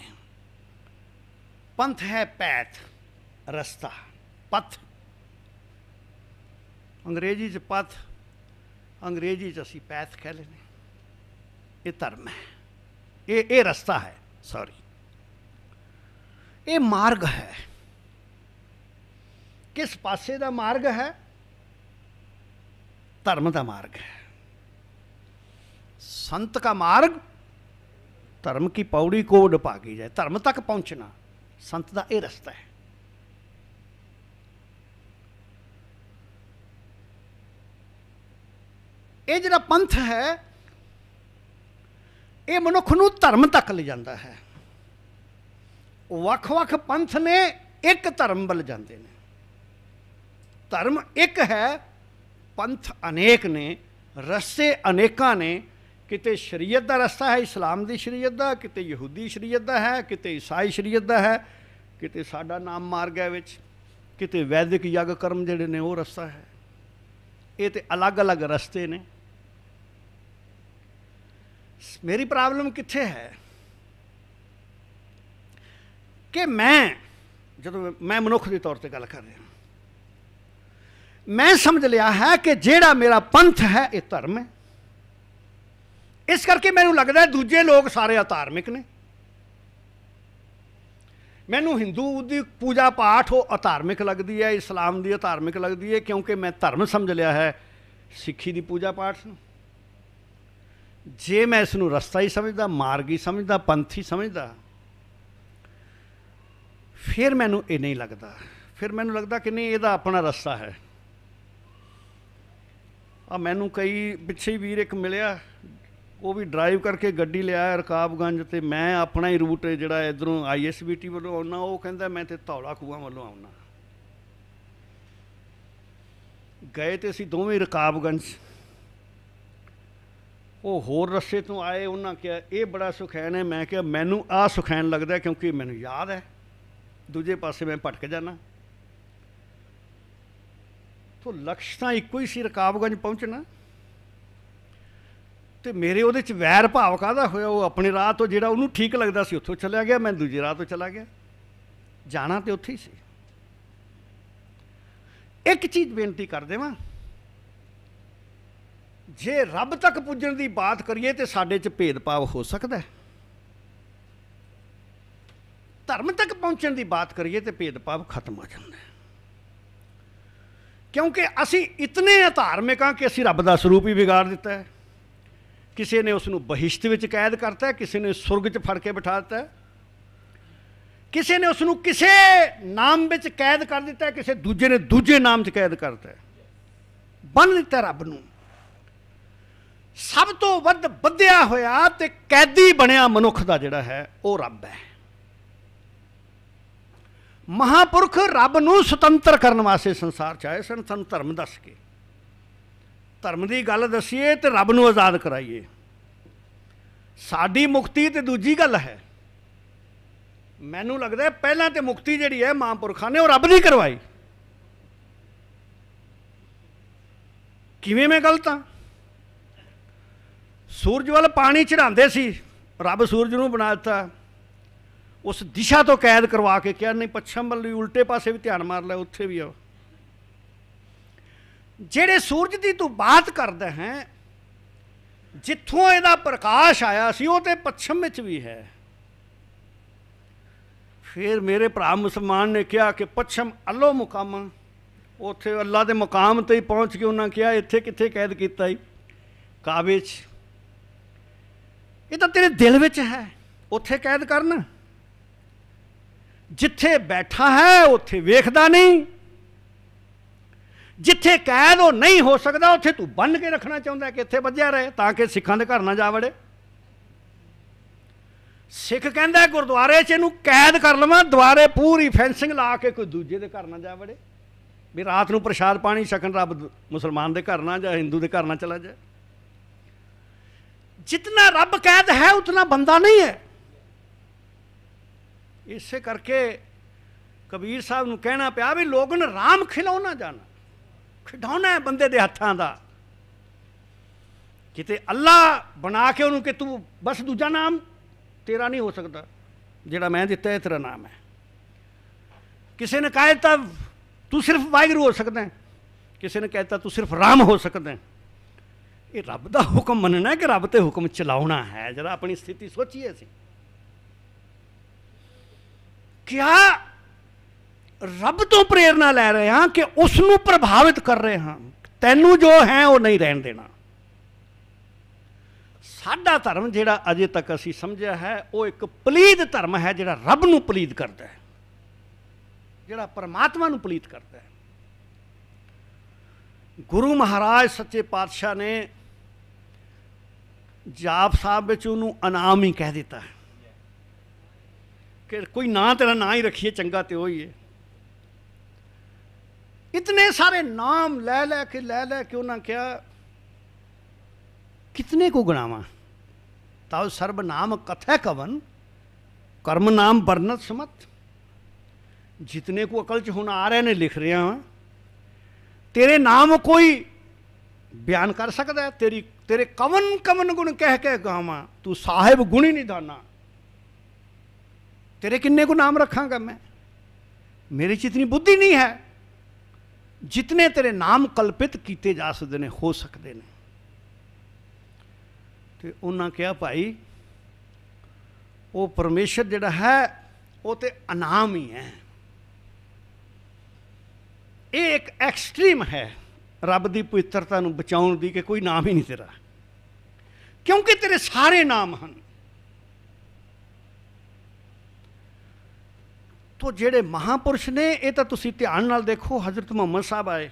ਪੰਥ ਹੈ ਪੈਥ ਰਸਤਾ ਪਥ ਅੰਗਰੇਜ਼ੀ ਚ ਪਥ ਅੰਗਰੇਜ਼ੀ 'ਚ ਅਸੀਂ ਪੈਥ ਕਹ ਲੈਨੇ ਇਹ ਧਰਮ ਹੈ ਇਹ ਇਹ ਰਸਤਾ ਹੈ ਸੌਰੀ ਇਹ ਮਾਰਗ ਹੈ ਕਿਸ ਪਾਸੇ ਦਾ ਮਾਰਗ ਹੈ ਧਰਮ ਦਾ ਮਾਰਗ ਹੈ ਸੰਤ ਦਾ ਮਾਰਗ ਧਰਮ ਕੀ ਪੌੜੀ ਕੋਡ ਪਾ ਕੇ ਜਾਏ ਧਰਮ ਤੱਕ ਪਹੁੰਚਣਾ ਸੰਤ ਦਾ ਇਹ ਰਸਤਾ ਹੈ ਇਹ ਜਿਹੜਾ ਪੰਥ ਹੈ ਇਹ ਮਨੁੱਖ ਨੂੰ ਧਰਮ ਤੱਕ ਲੈ ਜਾਂਦਾ ਹੈ ਵੱਖ-ਵੱਖ ਪੰਥ ਨੇ ਇੱਕ ਧਰਮ ਵੱਲ ਜਾਂਦੇ ਨੇ ਧਰਮ ਇੱਕ ਹੈ ਪੰਥ ਅਨੇਕ ਨੇ ਰਸਤੇ ਅਨੇਕਾਂ ਨੇ ਕਿਤੇ ਸ਼ਰੀਅਤ ਦਾ ਰਸਤਾ ਹੈ ਇਸਲਾਮ ਦੀ ਸ਼ਰੀਅਤ ਦਾ ਕਿਤੇ ਯਹੂਦੀ ਸ਼ਰੀਅਤ ਦਾ ਹੈ ਕਿਤੇ ਈਸਾਈ ਸ਼ਰੀਅਤ ਦਾ ਹੈ ਕਿਤੇ ਸਾਡਾ ਨਾਮ ਮਾਰਗ ਹੈ ਵਿੱਚ ਕਿਤੇ ਵੈਦਿਕ ਯੱਗ ਕਰਮ ਜਿਹੜੇ ਨੇ ਉਹ ਰਸਤਾ ਹੈ ਇਹ ਤੇ ਅਲੱਗ-ਅਲੱਗ ਰਸਤੇ ਨੇ ਮੇਰੀ ਪ੍ਰੋਬਲਮ ਕਿੱਥੇ ਹੈ ਕਿ ਮੈਂ ਜਦੋਂ ਮੈਂ ਮਨੁੱਖ ਦੇ ਤੌਰ ਤੇ ਗੱਲ ਕਰ ਰਿਹਾ ਮੈਂ ਸਮਝ ਲਿਆ ਹੈ ਕਿ ਜਿਹੜਾ ਮੇਰਾ ਪੰਥ ਹੈ ਇਹ ਧਰਮ ਹੈ ਇਸ ਕਰਕੇ ਮੈਨੂੰ ਲੱਗਦਾ ਦੂਜੇ ਲੋਕ ਸਾਰੇ ਆਧਾਰਮਿਕ ਨੇ ਮੈਨੂੰ ਹਿੰਦੂ ਦੀ ਪੂਜਾ ਪਾਠ ਉਹ ਆਧਾਰਮਿਕ ਲੱਗਦੀ ਹੈ ਇਸਲਾਮ ਦੀ ਆਧਾਰਮਿਕ ਲੱਗਦੀ ਹੈ ਕਿਉਂਕਿ ਮੈਂ ਧਰਮ ਸਮਝ ਲਿਆ ਹੈ ਸਿੱਖੀ ਦੀ ਪੂਜਾ ਪਾਠ ਨੂੰ ਜੇ ਮੈਂ ਇਸ ਨੂੰ ਰਸਤਾ ਹੀ ਸਮਝਦਾ ਮਾਰਗ ਹੀ ਸਮਝਦਾ ਪੰਥ ਹੀ ਸਮਝਦਾ ਫਿਰ ਮੈਨੂੰ ਇਹ ਨਹੀਂ ਲੱਗਦਾ ਫਿਰ ਮੈਨੂੰ ਲੱਗਦਾ ਕਿ ਨਹੀਂ ਇਹਦਾ ਆਪਣਾ ਰਸਤਾ ਹੈ ਆ ਮੈਨੂੰ ਕਈ ਪਿੱਛੇ ਵੀਰ ਇੱਕ ਮਿਲਿਆ ਉਹ ਵੀ ਡਰਾਈਵ ਕਰਕੇ ਗੱਡੀ ਲਿਆ ਰਕਾਬਗੰਜ ਤੇ ਮੈਂ ਆਪਣਾ ਹੀ ਰੂਟ ਜਿਹੜਾ ਇਧਰੋਂ ਆਈਐਸਬੀਟੀ ਵੱਲੋਂ ਆਉਣਾ ਉਹ ਕਹਿੰਦਾ ਮੈਂ ਤੇ ਧੌਲਾ ਖੂਆ ਵੱਲੋਂ ਆਉਣਾ ਗਏ ਤੇ ਅਸੀਂ ਦੋਵੇਂ ਰਕਾਬਗੰਜ ਉਹ ਹੋਰ ਰਸਤੇ ਤੋਂ ਆਏ ਉਹਨਾਂ ਕਿਹਾ ਇਹ ਬੜਾ ਸੁਖੈਨ ਹੈ ਮੈਂ ਕਿਹਾ ਮੈਨੂੰ ਆ ਸੁਖੈਨ ਲੱਗਦਾ ਕਿਉਂਕਿ ਮੈਨੂੰ ਯਾਦ ਹੈ ਦੂਜੇ ਪਾਸੇ ਮੈਂ ਭਟਕ ਜਾਣਾ ਤੋਂ ਲਕਸ਼ ਤਾਂ ਇੱਕੋ ਹੀ ਸੀ ਰਕਾਬਗੰਜ ਪਹੁੰਚਣਾ ਤੇ ਮੇਰੇ ਉਹਦੇ ਚ ਵੈਰ ਭਾਵ ਕਾਦਾ ਹੋਇਆ ਉਹ ਆਪਣੇ ਰਾਹ ਤੋਂ ਜਿਹੜਾ ਉਹਨੂੰ ਠੀਕ ਲੱਗਦਾ ਸੀ ਉੱਥੋਂ ਚਲਿਆ ਗਿਆ ਮੈਂ ਦੂਜੇ ਰਾਹ ਤੋਂ ਚਲਾ ਗਿਆ ਜਾਣਾ ਤੇ ਉੱਥੇ ਹੀ ਸੀ ਇੱਕ ਚੀਜ਼ ਬੇਨਤੀ ਕਰ ਦੇਵਾਂ ਜੇ ਰੱਬ ਤੱਕ ਪੁੱਜਣ ਦੀ ਬਾਤ ਕਰੀਏ ਤੇ ਸਾਡੇ 'ਚ ਭੇਦਭਾਵ ਹੋ ਸਕਦਾ ਹੈ ਧਰਮ ਤੱਕ ਪਹੁੰਚਣ ਦੀ ਬਾਤ ਕਰੀਏ ਤੇ ਭੇਦਭਾਵ ਖਤਮ ਹੋ ਜਾਂਦਾ ਹੈ ਕਿਉਂਕਿ ਅਸੀਂ ਇਤਨੇ ਅਧਾਰਮਿਕ ਕਿ ਅਸੀਂ ਰੱਬ ਦਾ ਸਰੂਪ ਹੀ ਵਿਗਾੜ ਦਿੱਤਾ ਹੈ ਕਿਸੇ ਨੇ ਉਸ ਨੂੰ ਬਹਿਸ਼ਤ ਵਿੱਚ ਕੈਦ ਕਰਤਾ ਹੈ ਕਿਸੇ ਨੇ ਸੁਰਗ 'ਚ ਫੜ ਕੇ ਬਿਠਾ ਦਿੱਤਾ ਹੈ ਕਿਸੇ ਨੇ ਉਸ ਨੂੰ ਕਿਸੇ ਨਾਮ ਵਿੱਚ ਕੈਦ ਕਰ ਦਿੱਤਾ ਹੈ ਕਿਸੇ ਦੂਜੇ ਨੇ ਦੂਜੇ ਨਾਮ 'ਚ ਕੈਦ ਕਰਤਾ ਹੈ ਬੰਨ ਦਿੱਤਾ ਰੱਬ ਨੂੰ ਸਭ ਤੋਂ ਵੱਧ ਬੱਧਿਆ ਹੋਇਆ ਤੇ ਕੈਦੀ ਬਣਿਆ ਮਨੁੱਖ ਦਾ ਜਿਹੜਾ ਹੈ ਉਹ ਰੱਬ ਹੈ ਮਹਾਪੁਰਖ ਰੱਬ ਨੂੰ ਸੁਤੰਤਰ ਕਰਨ ਵਾਸਤੇ ਸੰਸਾਰ ਚ ਆਏ ਸਨ ਸਾਨੂੰ ਧਰਮ ਦੱਸ ਕੇ ਧਰਮ ਦੀ ਗੱਲ ਦਸੀਏ ਤੇ ਰੱਬ ਨੂੰ ਆਜ਼ਾਦ ਕਰਾਈਏ ਸਾਡੀ ਮੁਕਤੀ ਤੇ ਦੂਜੀ ਗੱਲ ਹੈ ਮੈਨੂੰ ਲੱਗਦਾ ਪਹਿਲਾਂ ਤੇ ਮੁਕਤੀ ਜਿਹੜੀ ਹੈ ਮਹਾਪੁਰਖਾਂ ਨੇ ਉਹ ਰੱਬ ਦੀ ਕਰਵਾਈ ਕਿਵੇਂ ਮੈਂ ਗਲਤ ਹਾਂ ਸੂਰਜ ਵੱਲ ਪਾਣੀ ਚੜਾਉਂਦੇ ਸੀ ਰੱਬ ਸੂਰਜ ਨੂੰ ਬਣਾ ਦਿੱਤਾ ਉਸ ਦਿਸ਼ਾ ਤੋਂ ਕੈਦ ਕਰਵਾ ਕੇ ਕਿਹਾ ਨਹੀਂ ਪੱਛਮ ਵੱਲ ਉਲਟੇ ਪਾਸੇ ਵੀ ਧਿਆਨ ਮਾਰ ਲੈ ਉੱਥੇ ਵੀ ਆ ਜਿਹੜੇ ਸੂਰਜ ਦੀ ਤੂੰ ਬਾਤ ਕਰਦਾ ਹੈ ਜਿੱਥੋਂ ਇਹਦਾ ਪ੍ਰਕਾਸ਼ ਆਇਆ ਸੀ ਉਹ ਤੇ ਪੱਛਮ ਵਿੱਚ ਵੀ ਹੈ ਫਿਰ ਮੇਰੇ ਭਰਾ ਮੁਸਲਮਾਨ ਨੇ ਕਿਹਾ ਕਿ ਪੱਛਮ ਅੱਲੋ ਮੁਕਾਮ ਉੱਥੇ ਅੱਲਾ ਦੇ ਮੁਕਾਮ ਤੇ ਹੀ ਪਹੁੰਚ ਕੇ ਉਹਨਾਂ ਕਿਹਾ ਇੱਥੇ ਕਿੱਥੇ ਕੈਦ ਕੀਤਾ ਹੀ ਕਾਬੇ 'ਚ ਇਹ ਤਾਂ ਤੇਰੇ ਦਿਲ ਵਿੱਚ ਹੈ ਉੱਥੇ ਕੈਦ ਕਰਨ ਜਿੱਥੇ ਬੈਠਾ ਹੈ ਉੱਥੇ ਵੇਖਦਾ ਨਹੀਂ ਜਿੱਥੇ ਕੈਦ ਉਹ ਨਹੀਂ ਹੋ ਸਕਦਾ ਉੱਥੇ ਤੂੰ ਬੰਨ ਕੇ ਰੱਖਣਾ ਚਾਹੁੰਦਾ ਕਿ ਇੱਥੇ ਵੱਜਿਆ ਰਹੇ ਤਾਂ ਕਿ ਸਿੱਖਾਂ ਦੇ ਘਰ ਨਾ ਜਾ ਵੜੇ ਸਿੱਖ ਕਹਿੰਦਾ ਗੁਰਦੁਆਰੇ 'ਚ ਇਹਨੂੰ ਕੈਦ ਕਰ ਲਵਾਂ ਦੁਆਰੇ ਪੂਰੀ ਫੈਂਸਿੰਗ ਲਾ ਕੇ ਕੋਈ ਦੂਜੇ ਦੇ ਘਰ ਨਾ ਜਾ ਵੜੇ ਵੀ ਰਾਤ ਨੂੰ ਪ੍ਰਸ਼ਾਦ ਪਾਣੀ ਛਕਣ ਰੱਬ ਮੁਸਲਮਾਨ ਦੇ ਘਰ ਨਾ ਜਾਂ ਹਿੰਦੂ ਦੇ ਘਰ ਨਾ ਚਲਾ ਜਾਏ ਜਿੰਨਾ ਰੱਬ ਕੈਦ ਹੈ ਉਤਨਾ ਬੰਦਾ ਨਹੀਂ ਹੈ ਇਸੇ ਕਰਕੇ ਕਬੀਰ ਸਾਹਿਬ ਨੂੰ ਕਹਿਣਾ ਪਿਆ ਵੀ ਲੋਗਨ ਰਾਮ ਖਿਲਾਉਣਾ ਜਾਣ ਖਿਡਾਉਣਾ ਬੰਦੇ ਦੇ ਹੱਥਾਂ ਦਾ ਕਿਤੇ ਅੱਲਾ ਬਣਾ ਕੇ ਉਹਨੂੰ ਕਿ ਤੂੰ ਬਸ ਦੂਜਾ ਨਾਮ ਤੇਰਾ ਨਹੀਂ ਹੋ ਸਕਦਾ ਜਿਹੜਾ ਮੈਂ ਦਿੱਤਾ ਹੈ ਤੇਰਾ ਨਾਮ ਹੈ ਕਿਸੇ ਨੇ ਕਹਿਤਾ ਤੂੰ ਸਿਰਫ ਵਾਹਿਗੁਰੂ ਹੋ ਸਕਦਾ ਕਿਸੇ ਨੇ ਕਹਿਤਾ ਤੂੰ ਸਿਰਫ ਰਾਮ ਹੋ ਸਕਦਾ ये रब का हुक्म मनना कि रब के हुक्म चलाना है जरा अपनी स्थिति सोचिए क्या रब तो प्रेरणा लै रहे हाँ कि उसनों प्रभावित कर रहे हैं तेन जो है वह नहीं रहन देना साडा धर्म जोड़ा अजे तक असी समझे है वो एक पलीत धर्म है जोड़ा रब न पलीत करता है जोड़ा परमात्मा पलीत करता है गुरु महाराज सच्चे पातशाह ने ਜਾਪ ਸਾਹਿਬ ਵਿੱਚ ਉਹਨੂੰ ਅਨਾਮ ਹੀ ਕਹਿ ਦਿੱਤਾ ਹੈ ਕਿ ਕੋਈ ਨਾਂ ਤੇਰਾ ਨਾਂ ਹੀ ਰੱਖੀਏ ਚੰਗਾ ਤੇ ਉਹ ਹੀ ਹੈ ਇਤਨੇ ਸਾਰੇ ਨਾਮ ਲੈ ਲੈ ਕੇ ਲੈ ਲੈ ਕੇ ਉਹਨਾਂ ਕਿਹਾ ਕਿਤਨੇ ਕੋ ਗਣਾਵਾ ਤਾਉ ਸਰਬ ਨਾਮ ਕਥੈ ਕਵਨ ਕਰਮ ਨਾਮ ਵਰਨਤ ਸਮਤ ਜਿਤਨੇ ਕੋ ਅਕਲ ਚ ਹੁਣ ਆ ਰਹੇ ਨੇ ਲਿਖ ਰਿਹਾ ਹਾਂ ਤੇਰੇ ਨਾਮ ਕੋਈ ਬਿਆਨ ਕਰ ਸਕਦਾ ਤੇਰੀ ਤੇਰੇ ਕਵਨ ਕਵਨ ਗੁਣ ਕਹਿ ਕੇ ਗਾਵਾਂ ਤੂੰ ਸਾਹਿਬ ਗੁਣੀ ਨਿਦਾਨਾ ਤੇਰੇ ਕਿੰਨੇ ਕੋ ਨਾਮ ਰੱਖਾਂਗਾ ਮੈਂ ਮੇਰੇ ਚ ਇਤਨੀ ਬੁੱਧੀ ਨਹੀਂ ਹੈ ਜਿਤਨੇ ਤੇਰੇ ਨਾਮ ਕਲਪਿਤ ਕੀਤੇ ਜਾ ਸਕਦੇ ਨੇ ਹੋ ਸਕਦੇ ਨੇ ਤੇ ਉਹਨਾਂ ਕਿਹਾ ਭਾਈ ਉਹ ਪਰਮੇਸ਼ਰ ਜਿਹੜਾ ਹੈ ਉਹ ਤੇ ਅਨਾਮ ਹੀ ਹੈ ਇਹ ਇੱਕ ਐਕਸਟ੍ਰੀਮ ਹੈ ਰੱਬ ਦੀ ਪਵਿੱਤਰਤਾ ਨੂੰ ਬਚਾਉਣ ਦੀ ਕਿ ਕੋਈ ਨਾਮ ਹੀ ਨਹੀਂ ਤੇਰਾ ਕਿਉਂਕਿ ਤੇਰੇ ਸਾਰੇ ਨਾਮ ਹਨ ਤੋ ਜਿਹੜੇ ਮਹਾਪੁਰਸ਼ ਨੇ ਇਹ ਤਾਂ ਤੁਸੀਂ ਧਿਆਨ ਨਾਲ ਦੇਖੋ ਹਜ਼ਰਤ ਮੁਹੰਮਦ ਸਾਹਿਬ ਆਏ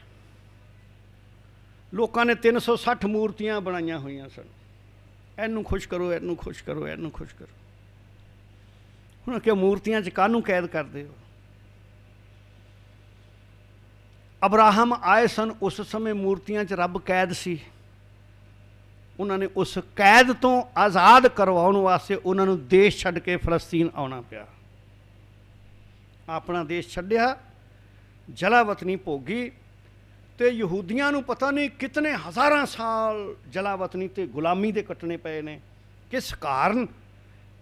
ਲੋਕਾਂ ਨੇ 360 ਮੂਰਤੀਆਂ ਬਣਾਈਆਂ ਹੋਈਆਂ ਸਨ ਇਹਨੂੰ ਖੁਸ਼ ਕਰੋ ਇਹਨੂੰ ਖੁਸ਼ ਕਰੋ ਇਹਨੂੰ ਖੁਸ਼ ਕਰੋ ਹੁਣ ਕਿ ਮੂਰਤੀਆਂ 'ਚ ਕਾਹਨੂੰ ਕੈਦ ਕਰਦੇ ਹੋ ਅਬਰਾਹਮ ਆਏ ਸਨ ਉਸ ਸਮੇਂ ਮੂਰਤੀਆਂ 'ਚ ਰੱਬ ਕੈਦ ਸੀ ਉਹਨਾਂ ਨੇ ਉਸ ਕੈਦ ਤੋਂ ਆਜ਼ਾਦ ਕਰਵਾਉਣ ਵਾਸਤੇ ਉਹਨਾਂ ਨੂੰ ਦੇਸ਼ ਛੱਡ ਕੇ ਫਲਸਤੀਨ ਆਉਣਾ ਪਿਆ ਆਪਣਾ ਦੇਸ਼ ਛੱਡਿਆ ਜਲਾਵਤਨੀ ਭੋਗੀ ਤੇ ਯਹੂਦੀਆਂ ਨੂੰ ਪਤਾ ਨਹੀਂ ਕਿਤਨੇ ਹਜ਼ਾਰਾਂ ਸਾਲ ਜਲਾਵਤਨੀ ਤੇ ਗੁਲਾਮੀ ਦੇ ਕੱਟਣੇ ਪਏ ਨੇ ਕਿਸ ਕਾਰਨ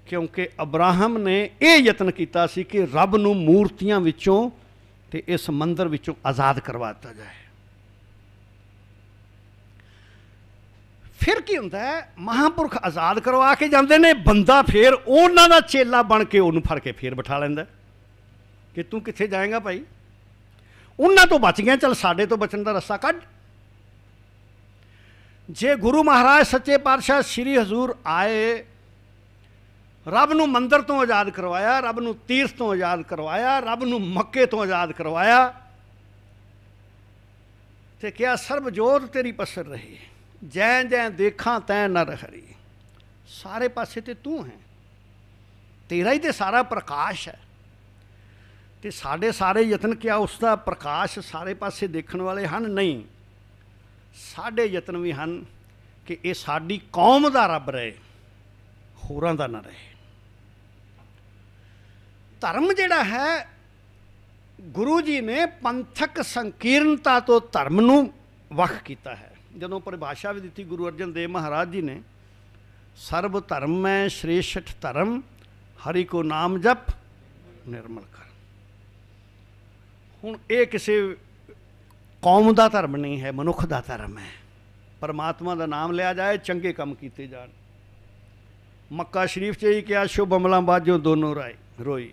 ਕਿਉਂਕਿ ਅਬਰਾਹਮ ਨੇ ਇਹ ਯਤਨ ਕੀਤਾ ਸੀ ਕਿ ਰੱਬ ਨੂੰ ਮੂਰਤੀਆਂ ਵਿੱਚੋਂ ਤੇ ਇਸ ਮੰਦਰ ਵਿੱਚੋਂ ਆਜ਼ਾਦ ਕਰਵਾ ਦਿੱਤਾ ਜਾਏ ਫਿਰ ਕੀ ਹੁੰਦਾ ਹੈ ਮਹਾਪੁਰਖ ਆਜ਼ਾਦ ਕਰਵਾ ਕੇ ਜਾਂਦੇ ਨੇ ਬੰਦਾ ਫਿਰ ਉਹਨਾਂ ਦਾ ਚੇਲਾ ਬਣ ਕੇ ਉਹਨੂੰ ਫੜ ਕੇ ਫੇਰ ਬਿਠਾ ਲੈਂਦਾ ਕਿ ਤੂੰ ਕਿੱਥੇ ਜਾਏਗਾ ਭਾਈ ਉਹਨਾਂ ਤੋਂ ਬਚ ਗਿਆ ਚਲ ਸਾਡੇ ਤੋਂ ਬਚਣ ਦਾ ਰਸਾ ਕੱਢ ਜੇ ਗੁਰੂ ਮਹਾਰਾਜ ਸੱਚੇ ਪਾਤਸ਼ਾਹ ਸ੍ਰੀ ਹਜ਼ੂਰ ਆਏ ਰੱਬ ਨੂੰ ਮੰਦਰ ਤੋਂ ਆਜ਼ਾਦ ਕਰਵਾਇਆ ਰੱਬ ਨੂੰ ਤੀਰਥ ਤੋਂ ਆਜ਼ਾਦ ਕਰਵਾਇਆ ਰੱਬ ਨੂੰ ਮੱਕੇ ਤੋਂ ਆਜ਼ਾਦ ਕਰਵਾਇਆ ਤੇ ਕਿਹਾ ਸਰਬ ਜੋਤ ਤੇਰੀ ਪਸਰ ਰਹੀ ਜੈ ਜੈ ਦੇਖਾਂ ਤੈ ਨਰ ਹਰੀ ਸਾਰੇ ਪਾਸੇ ਤੇ ਤੂੰ ਹੈ ਤੇਰਾ ਹੀ ਤੇ ਸਾਰਾ ਪ੍ਰਕਾਸ਼ ਹੈ ਤੇ ਸਾਡੇ ਸਾਰੇ ਯਤਨ ਕਿਆ ਉਸ ਦਾ ਪ੍ਰਕਾਸ਼ ਸਾਰੇ ਪਾਸੇ ਦੇਖਣ ਵਾਲੇ ਹਨ ਨਹੀਂ ਸਾਡੇ ਯਤਨ ਵੀ ਹਨ ਕਿ ਇਹ ਸਾਡੀ ਕੌਮ ਦਾ ਰੱਬ ਰਹੇ ਹੋਰਾਂ ਦਾ ਨਾ ਰਹੇ ਧਰਮ ਜਿਹੜਾ ਹੈ ਗੁਰੂ ਜੀ ਨੇ ਪੰਥਕ ਸੰਕੀਰਨਤਾ ਤੋਂ ਧਰਮ ਨੂੰ ਵੱਖ ਕੀਤਾ ਹੈ ਜਦੋਂ ਪਰਿਭਾਸ਼ਾ ਵੀ ਦਿੱਤੀ ਗੁਰੂ ਅਰਜਨ ਦੇਵ ਮਹਾਰਾਜ ਜੀ ਨੇ ਸਰਬ ਧਰਮ ਹੈ ਸ੍ਰੇਸ਼ਟ ਧਰਮ ਹਰੀ ਕੋ ਨਾਮ ਜਪ ਨਿਰਮਲ ਕਰ ਹੁਣ ਇਹ ਕਿਸੇ ਕੌਮ ਦਾ ਧਰਮ ਨਹੀਂ ਹੈ ਮਨੁੱਖ ਦਾ ਧਰਮ ਹੈ ਪਰਮਾਤਮਾ ਦਾ ਨਾਮ ਲਿਆ ਜਾਏ ਚੰਗੇ ਕੰਮ ਕੀਤੇ ਜਾਣ ਮੱਕਾ ਸ਼ਰੀਫ 'ਚ ਹੀ ਕਿਹਾ ਸ਼ੁਭ ਅਮਲਾਂ ਬਾਜੋ ਦੋਨੋਂ ਰਾਏ ਰੋਈ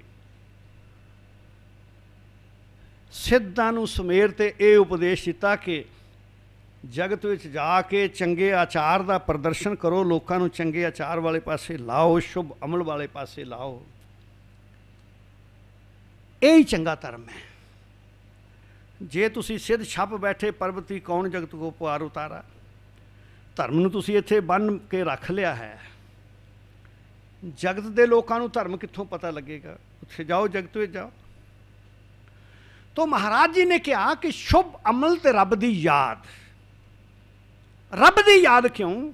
ਸਿੱਧਾਂ ਨੂੰ ਸੁਮੇਰ ਤੇ ਇਹ ਉਪਦੇਸ਼ ਦਿੱਤਾ ਕਿ ਜਗਤ ਵਿੱਚ ਜਾ ਕੇ ਚੰਗੇ ਆਚਾਰ ਦਾ ਪ੍ਰਦਰਸ਼ਨ ਕਰੋ ਲੋਕਾਂ ਨੂੰ ਚੰਗੇ ਆਚਾਰ ਵਾਲੇ ਪਾਸੇ ਲਾਓ ਸ਼ੁਭ ਅਮਲ ਵਾਲੇ ਪਾਸੇ ਲਾਓ ਇਹ ਹੀ ਚੰਗਾ ਧਰਮ ਹੈ ਜੇ ਤੁਸੀਂ ਸਿੱਧ ਛੱਪ ਬੈਠੇ ਪਰਬਤੀ ਕੌਣ ਜਗਤ ਕੋ ਪੁਆਰ ਉਤਾਰਾ ਧਰਮ ਨੂੰ ਤੁਸੀਂ ਇੱਥੇ ਬੰਨ ਕੇ ਰੱਖ ਲਿਆ ਹੈ ਜਗਤ ਦੇ ਲੋਕਾਂ ਨੂੰ ਧਰਮ ਕਿੱਥੋਂ ਪਤਾ ਲੱਗੇਗਾ ਉੱਥੇ ਜਾਓ ਜਗਤ ਵਿੱਚ ਜਾਓ ਤੋਂ ਮਹਾਰਾਜ ਜੀ ਨੇ ਕਿਹਾ ਕਿ ਸ਼ੁਭ ਅਮਲ ਤੇ ਰੱਬ ਦੀ ਯਾਦ ਰੱਬ ਦੀ ਯਾਦ ਕਿਉਂ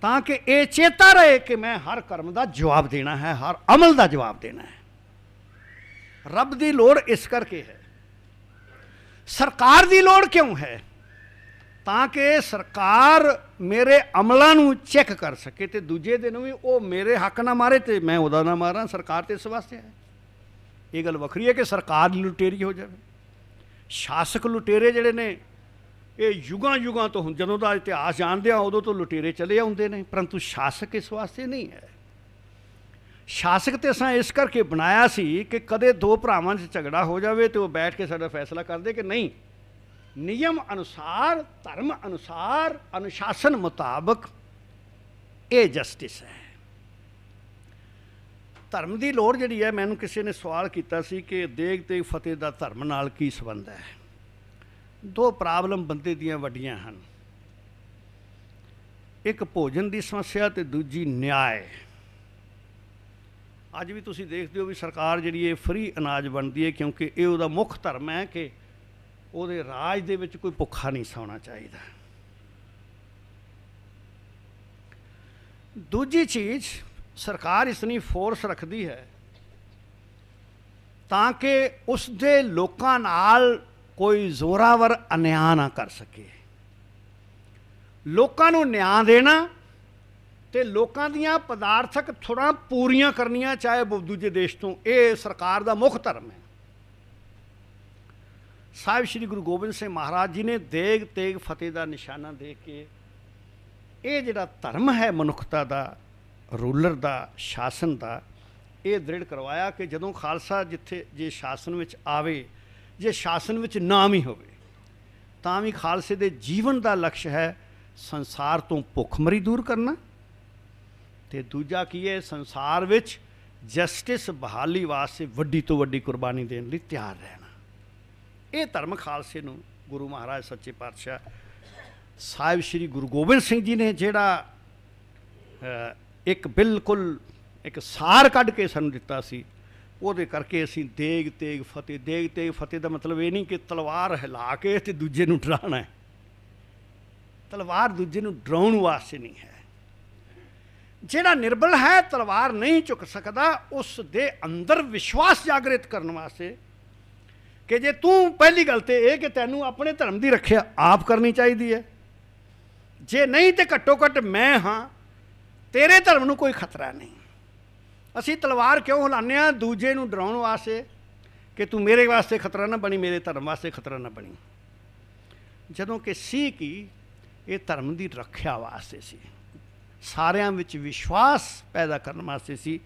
ਤਾਂ ਕਿ ਇਹ ਚੇਤਾ ਰਹੇ ਕਿ ਮੈਂ ਹਰ ਕਰਮ ਦਾ ਜਵਾਬ ਦੇਣਾ ਹੈ ਹਰ ਅਮਲ ਦਾ ਜਵਾਬ ਦੇਣਾ ਹੈ ਰੱਬ ਦੀ ਲੋੜ ਇਸ ਕਰਕੇ ਹੈ ਸਰਕਾਰ ਦੀ ਲੋੜ ਕਿਉਂ ਹੈ ਤਾਂ ਕਿ ਸਰਕਾਰ ਮੇਰੇ ਅਮਲਾਂ ਨੂੰ ਚੈੱਕ ਕਰ ਸਕੇ ਤੇ ਦੂਜੇ ਦਿਨ ਵੀ ਉਹ ਮੇਰੇ ਹੱਕ ਨਾ ਮਾਰੇ ਤੇ ਮੈਂ ਉਹਦਾ ਨਾ ਮਾਰਾਂ ਸਰਕਾਰ ਤੇ ਇਸ ਵਾਸਤੇ ਹੈ ਇਹ ਗੱਲ ਵੱਖਰੀ ਹੈ ਕਿ ਸਰਕਾਰ ਲੁਟੇਰੀ ਹੋ ਜਾਵੇ ਸ਼ਾਸਕ ਲੁਟੇਰੇ ਜਿਹੜੇ ਨੇ ਇਹ ਯੁਗਾਂ ਯੁਗਾਂ ਤੋਂ ਜਦੋਂ ਦਾ ਇਤਿਹਾਸ ਜਾਣਦੇ ਆ ਉਦੋਂ ਤੋਂ ਲੁਟੇਰੇ ਚਲੇ ਆਉਂਦੇ ਨੇ ਪਰੰਤੂ ਸ਼ਾਸਕ ਇਸ ਵਾਸਤੇ ਨਹੀਂ ਹੈ ਸ਼ਾਸਕ ਤੇ ਅਸਾਂ ਇਸ ਕਰਕੇ ਬਣਾਇਆ ਸੀ ਕਿ ਕਦੇ ਦੋ ਭਰਾਵਾਂ 'ਚ ਝਗੜਾ ਹੋ ਜਾਵੇ ਤੇ ਉਹ ਬੈਠ ਕੇ ਸਾਡਾ ਫੈਸਲਾ ਕਰਦੇ ਕਿ ਨਹੀਂ ਨਿਯਮ ਅਨੁਸਾਰ ਧਰਮ ਅਨੁਸਾਰ ਅਨੁਸ਼ਾਸਨ ਮੁਤਾਬਕ ਇਹ ਜਸਟਿਸ ਹੈ ਧਰਮ ਦੀ ਲੋੜ ਜਿਹੜੀ ਹੈ ਮੈਨੂੰ ਕਿਸੇ ਨੇ ਸਵਾਲ ਕੀਤਾ ਸੀ ਕਿ ਦੇਗ ਤੇ ਫਤਿਹ ਦਾ ਧਰਮ ਨਾਲ ਕੀ ਸੰਬੰਧ ਹੈ ਦੋ ਪ੍ਰੋਬਲਮ ਬੰਦੇ ਦੀਆਂ ਵੱਡੀਆਂ ਹਨ ਇੱਕ ਭੋਜਨ ਦੀ ਸਮੱਸਿਆ ਤੇ ਦੂਜੀ ਨਿਆਂ ਅੱਜ ਵੀ ਤੁਸੀਂ ਦੇਖਦੇ ਹੋ ਵੀ ਸਰਕਾਰ ਜਿਹੜੀ ਇਹ ਫ੍ਰੀ ਅਨਾਜ ਵੰਡਦੀ ਹੈ ਕਿਉਂਕਿ ਇਹ ਉਹਦਾ ਮੁੱਖ ਧਰਮ ਹੈ ਕਿ ਉਹਦੇ ਰਾਜ ਦੇ ਵਿੱਚ ਕੋਈ ਭੁੱਖਾ ਨਹੀਂ ਸੌਣਾ ਚਾਹੀਦਾ ਦੂਜੀ ਚੀਜ਼ ਸਰਕਾਰ ਇਸਨੀ ਫੋਰਸ ਰੱਖਦੀ ਹੈ ਤਾਂ ਕਿ ਉਸ ਦੇ ਲੋਕਾਂ ਨਾਲ ਕੋਈ ਜ਼ੋਰਾਵਰ ਅਨਿਆਂ ਨਾ ਕਰ ਸਕੇ ਲੋਕਾਂ ਨੂੰ ਨਿਆਂ ਦੇਣਾ ਤੇ ਲੋਕਾਂ ਦੀਆਂ ਪਦਾਰਥਕ ਥੋੜਾ ਪੂਰੀਆਂ ਕਰਨੀਆਂ ਚਾਹੇ ਦੂਜੇ ਦੇਸ਼ ਤੋਂ ਇਹ ਸਰਕਾਰ ਦਾ ਮੁੱਖ ਧਰਮ ਹੈ ਸਾਹਿਬ ਸ੍ਰੀ ਗੁਰੂ ਗੋਬਿੰਦ ਸਿੰਘ ਮਹਾਰਾਜ ਜੀ ਨੇ ਦੇਗ ਤੇਗ ਫਤਿਹ ਦਾ ਨਿਸ਼ਾਨਾ ਦੇ ਕੇ ਇਹ ਜਿਹੜਾ ਧਰਮ ਹੈ ਮਨੁੱਖਤਾ ਦਾ ਰੂਲਰ ਦਾ ਸ਼ਾਸਨ ਦਾ ਇਹ ਦ੍ਰਿੜ ਕਰਵਾਇਆ ਕਿ ਜਦੋਂ ਖਾਲਸਾ ਜਿੱਥੇ ਜੇ ਸ਼ਾਸਨ ਵਿੱਚ ਆਵੇ ਜੇ ਸ਼ਾਸਨ ਵਿੱਚ ਨਾਮ ਹੀ ਹੋਵੇ ਤਾਂ ਵੀ ਖਾਲਸੇ ਦੇ ਜੀਵਨ ਦਾ ਲਕਸ਼ ਹੈ ਸੰਸਾਰ ਤੋਂ ਭੁੱਖਮਰੀ ਦੂਰ ਕਰਨਾ ਤੇ ਦੂਜਾ ਕੀ ਹੈ ਸੰਸਾਰ ਵਿੱਚ ਜਸਟਿਸ ਬਹਾਲੀ ਵਾਸਤੇ ਵੱਡੀ ਤੋਂ ਵੱਡੀ ਕੁਰਬਾਨੀ ਦੇਣ ਲਈ ਤਿਆਰ ਰਹਿਣਾ ਇਹ ਧਰਮ ਖਾਲਸੇ ਨੂੰ ਗੁਰੂ ਮਹਾਰਾਜ ਸੱਚੇ ਪਾਤਸ਼ਾਹ ਸਾਹਿਬ ਸ੍ਰੀ ਗੁਰੂ ਗੋਬਿੰਦ ਸਿੰਘ ਜੀ ਨੇ ਜਿਹੜਾ ਇੱਕ ਬਿਲਕੁਲ ਇੱਕ ਸਾਰ ਕੱਢ ਕੇ ਸਾਨੂੰ ਦਿੱਤਾ ਸੀ ਉਹਦੇ ਕਰਕੇ ਅਸੀਂ ਦੇਗ ਤੇਗ ਫਤਿਹ ਦੇਗ ਤੇਗ ਫਤਿਹ ਦਾ ਮਤਲਬ ਇਹ ਨਹੀਂ ਕਿ ਤਲਵਾਰ ਹਿਲਾ ਕੇ ਤੇ ਦੂਜੇ ਨੂੰ ਡਰਾਉਣਾ ਹੈ ਤਲਵਾਰ ਦੂਜੇ ਨੂੰ ਡਰਾਉਣ ਵਾਸਤੇ ਨਹੀਂ ਹੈ ਜਿਹੜਾ ਨਿਰਬਲ ਹੈ ਤਲਵਾਰ ਨਹੀਂ ਚੁੱਕ ਸਕਦਾ ਉਸ ਦੇ ਅੰਦਰ ਵਿਸ਼ਵਾਸ ਜਾਗਰਿਤ ਕਰਨ ਵਾਸਤੇ ਕਿ ਜੇ ਤੂੰ ਪਹਿਲੀ ਗੱਲ ਤੇ ਇਹ ਕਿ ਤੈਨੂੰ ਆਪਣੇ ਧਰਮ ਦੀ ਰੱਖਿਆ ਆਪ ਕਰਨੀ ਚਾਹੀਦੀ ਹੈ ਜੇ ਨਹੀਂ ਤੇ ਘੱਟੋ ਘੱਟ ਮੈਂ ਹਾਂ ਤੇਰੇ ਧਰਮ ਨੂੰ ਕੋਈ ਖਤਰਾ ਨਹੀਂ ਅਸੀਂ ਤਲਵਾਰ ਕਿਉਂ ਹਲਾਨੇ ਆ ਦੂਜੇ ਨੂੰ ਡਰਾਉਣ ਵਾਸਤੇ ਕਿ ਤੂੰ ਮੇਰੇ ਵਾਸਤੇ ਖਤਰਾ ਨਾ ਬਣੀ ਮੇਰੇ ਧਰਮ ਵਾਸਤੇ ਖਤਰਾ ਨਾ ਬਣੀ ਜਦੋਂ ਕਿ ਸੀ ਕੀ ਇਹ ਧਰਮ ਦੀ ਰੱਖਿਆ ਵਾਸਤੇ ਸੀ ਸਾਰਿਆਂ ਵਿੱਚ ਵਿਸ਼ਵਾਸ ਪੈਦਾ ਕਰਨ ਵਾਸਤੇ ਸੀ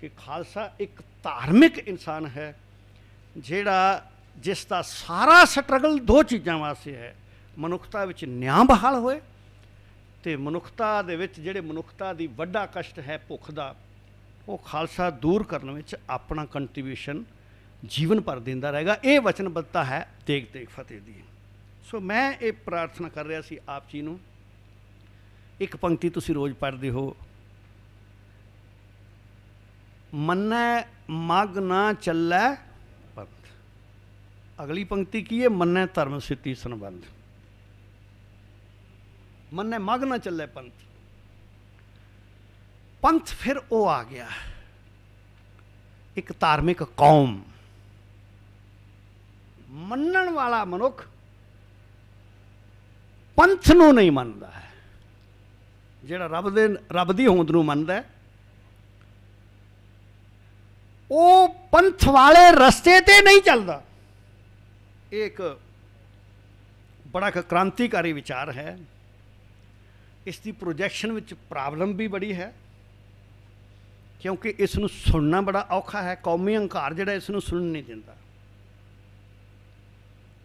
ਕਿ ਖਾਲਸਾ ਇੱਕ ਧਾਰਮਿਕ ਇਨਸਾਨ ਹੈ ਜਿਹੜਾ ਜਿਸ ਦਾ ਸਾਰਾ ਸਟਰਗਲ ਦੋ ਚੀਜ਼ਾਂ ਵਾਸਤੇ ਹੈ ਮਨੁੱਖਤਾ ਵਿੱਚ ਨਿਆਂ ਬਹਾਲ ਹੋਏ ਤੇ ਮਨੁੱਖਤਾ ਦੇ ਵਿੱਚ ਜਿਹੜੇ ਮਨੁੱਖਤਾ ਦੀ ਵੱਡਾ ਕਸ਼ਟ ਹੈ ਭੁੱਖ ਦਾ ਉਹ ਖਾਲਸਾ ਦੂਰ ਕਰਨ ਵਿੱਚ ਆਪਣਾ ਕੰਟਰੀਬਿਊਸ਼ਨ ਜੀਵਨ ਭਰ ਦਿੰਦਾ ਰਹੇਗਾ ਇਹ ਵਚਨਬੱਧਤਾ ਹੈ ਤੇਗ ਤੇਗ ਫਤਿਹ ਦੀ ਸੋ ਮੈਂ ਇਹ ਪ੍ਰਾਰਥਨਾ ਕਰ ਰਿਹਾ ਸੀ ਆਪ ਜੀ ਨੂੰ ਇੱਕ ਪੰਕਤੀ ਤੁਸੀਂ ਰੋਜ਼ ਪੜ੍ਹਦੇ ਹੋ ਮੰਨੈ ਮਗ ਨਾ ਚੱਲੈ ਪੰਥ ਅਗਲੀ ਪੰਕਤੀ ਕੀ ਹੈ ਮੰਨੈ ਧਰਮ ਸਿੱਤੀ ਸੰਬੰਧ ਮੰਨੇ ਮਗ ਨਾ ਚੱਲੇ ਪੰਥ ਪੰਥ ਫਿਰ ਉਹ ਆ ਗਿਆ ਇੱਕ ਧਾਰਮਿਕ ਕੌਮ ਮੰਨਣ ਵਾਲਾ ਮਨੁੱਖ ਪੰਥ ਨੂੰ ਨਹੀਂ ਮੰਨਦਾ ਹੈ ਜਿਹੜਾ ਰੱਬ ਦੇ ਰੱਬ ਦੀ ਹੋਂਦ ਨੂੰ ਮੰਨਦਾ ਹੈ ਉਹ ਪੰਥ ਵਾਲੇ ਰਸਤੇ ਤੇ ਨਹੀਂ ਚੱਲਦਾ ਇਹ ਇੱਕ ਬੜਾ ਕ੍ਰਾਂਤੀਕਾਰੀ ਵਿਚਾਰ ਹੈ ਇਸ ਦੀ ਪ੍ਰੋਜੈਕਸ਼ਨ ਵਿੱਚ ਪ੍ਰੋਬਲਮ ਵੀ ਬੜੀ ਹੈ ਕਿਉਂਕਿ ਇਸ ਨੂੰ ਸੁਣਨਾ ਬੜਾ ਔਖਾ ਹੈ ਕੌਮੀ ਹੰਕਾਰ ਜਿਹੜਾ ਇਸ ਨੂੰ ਸੁਣਨ ਨਹੀਂ ਦਿੰਦਾ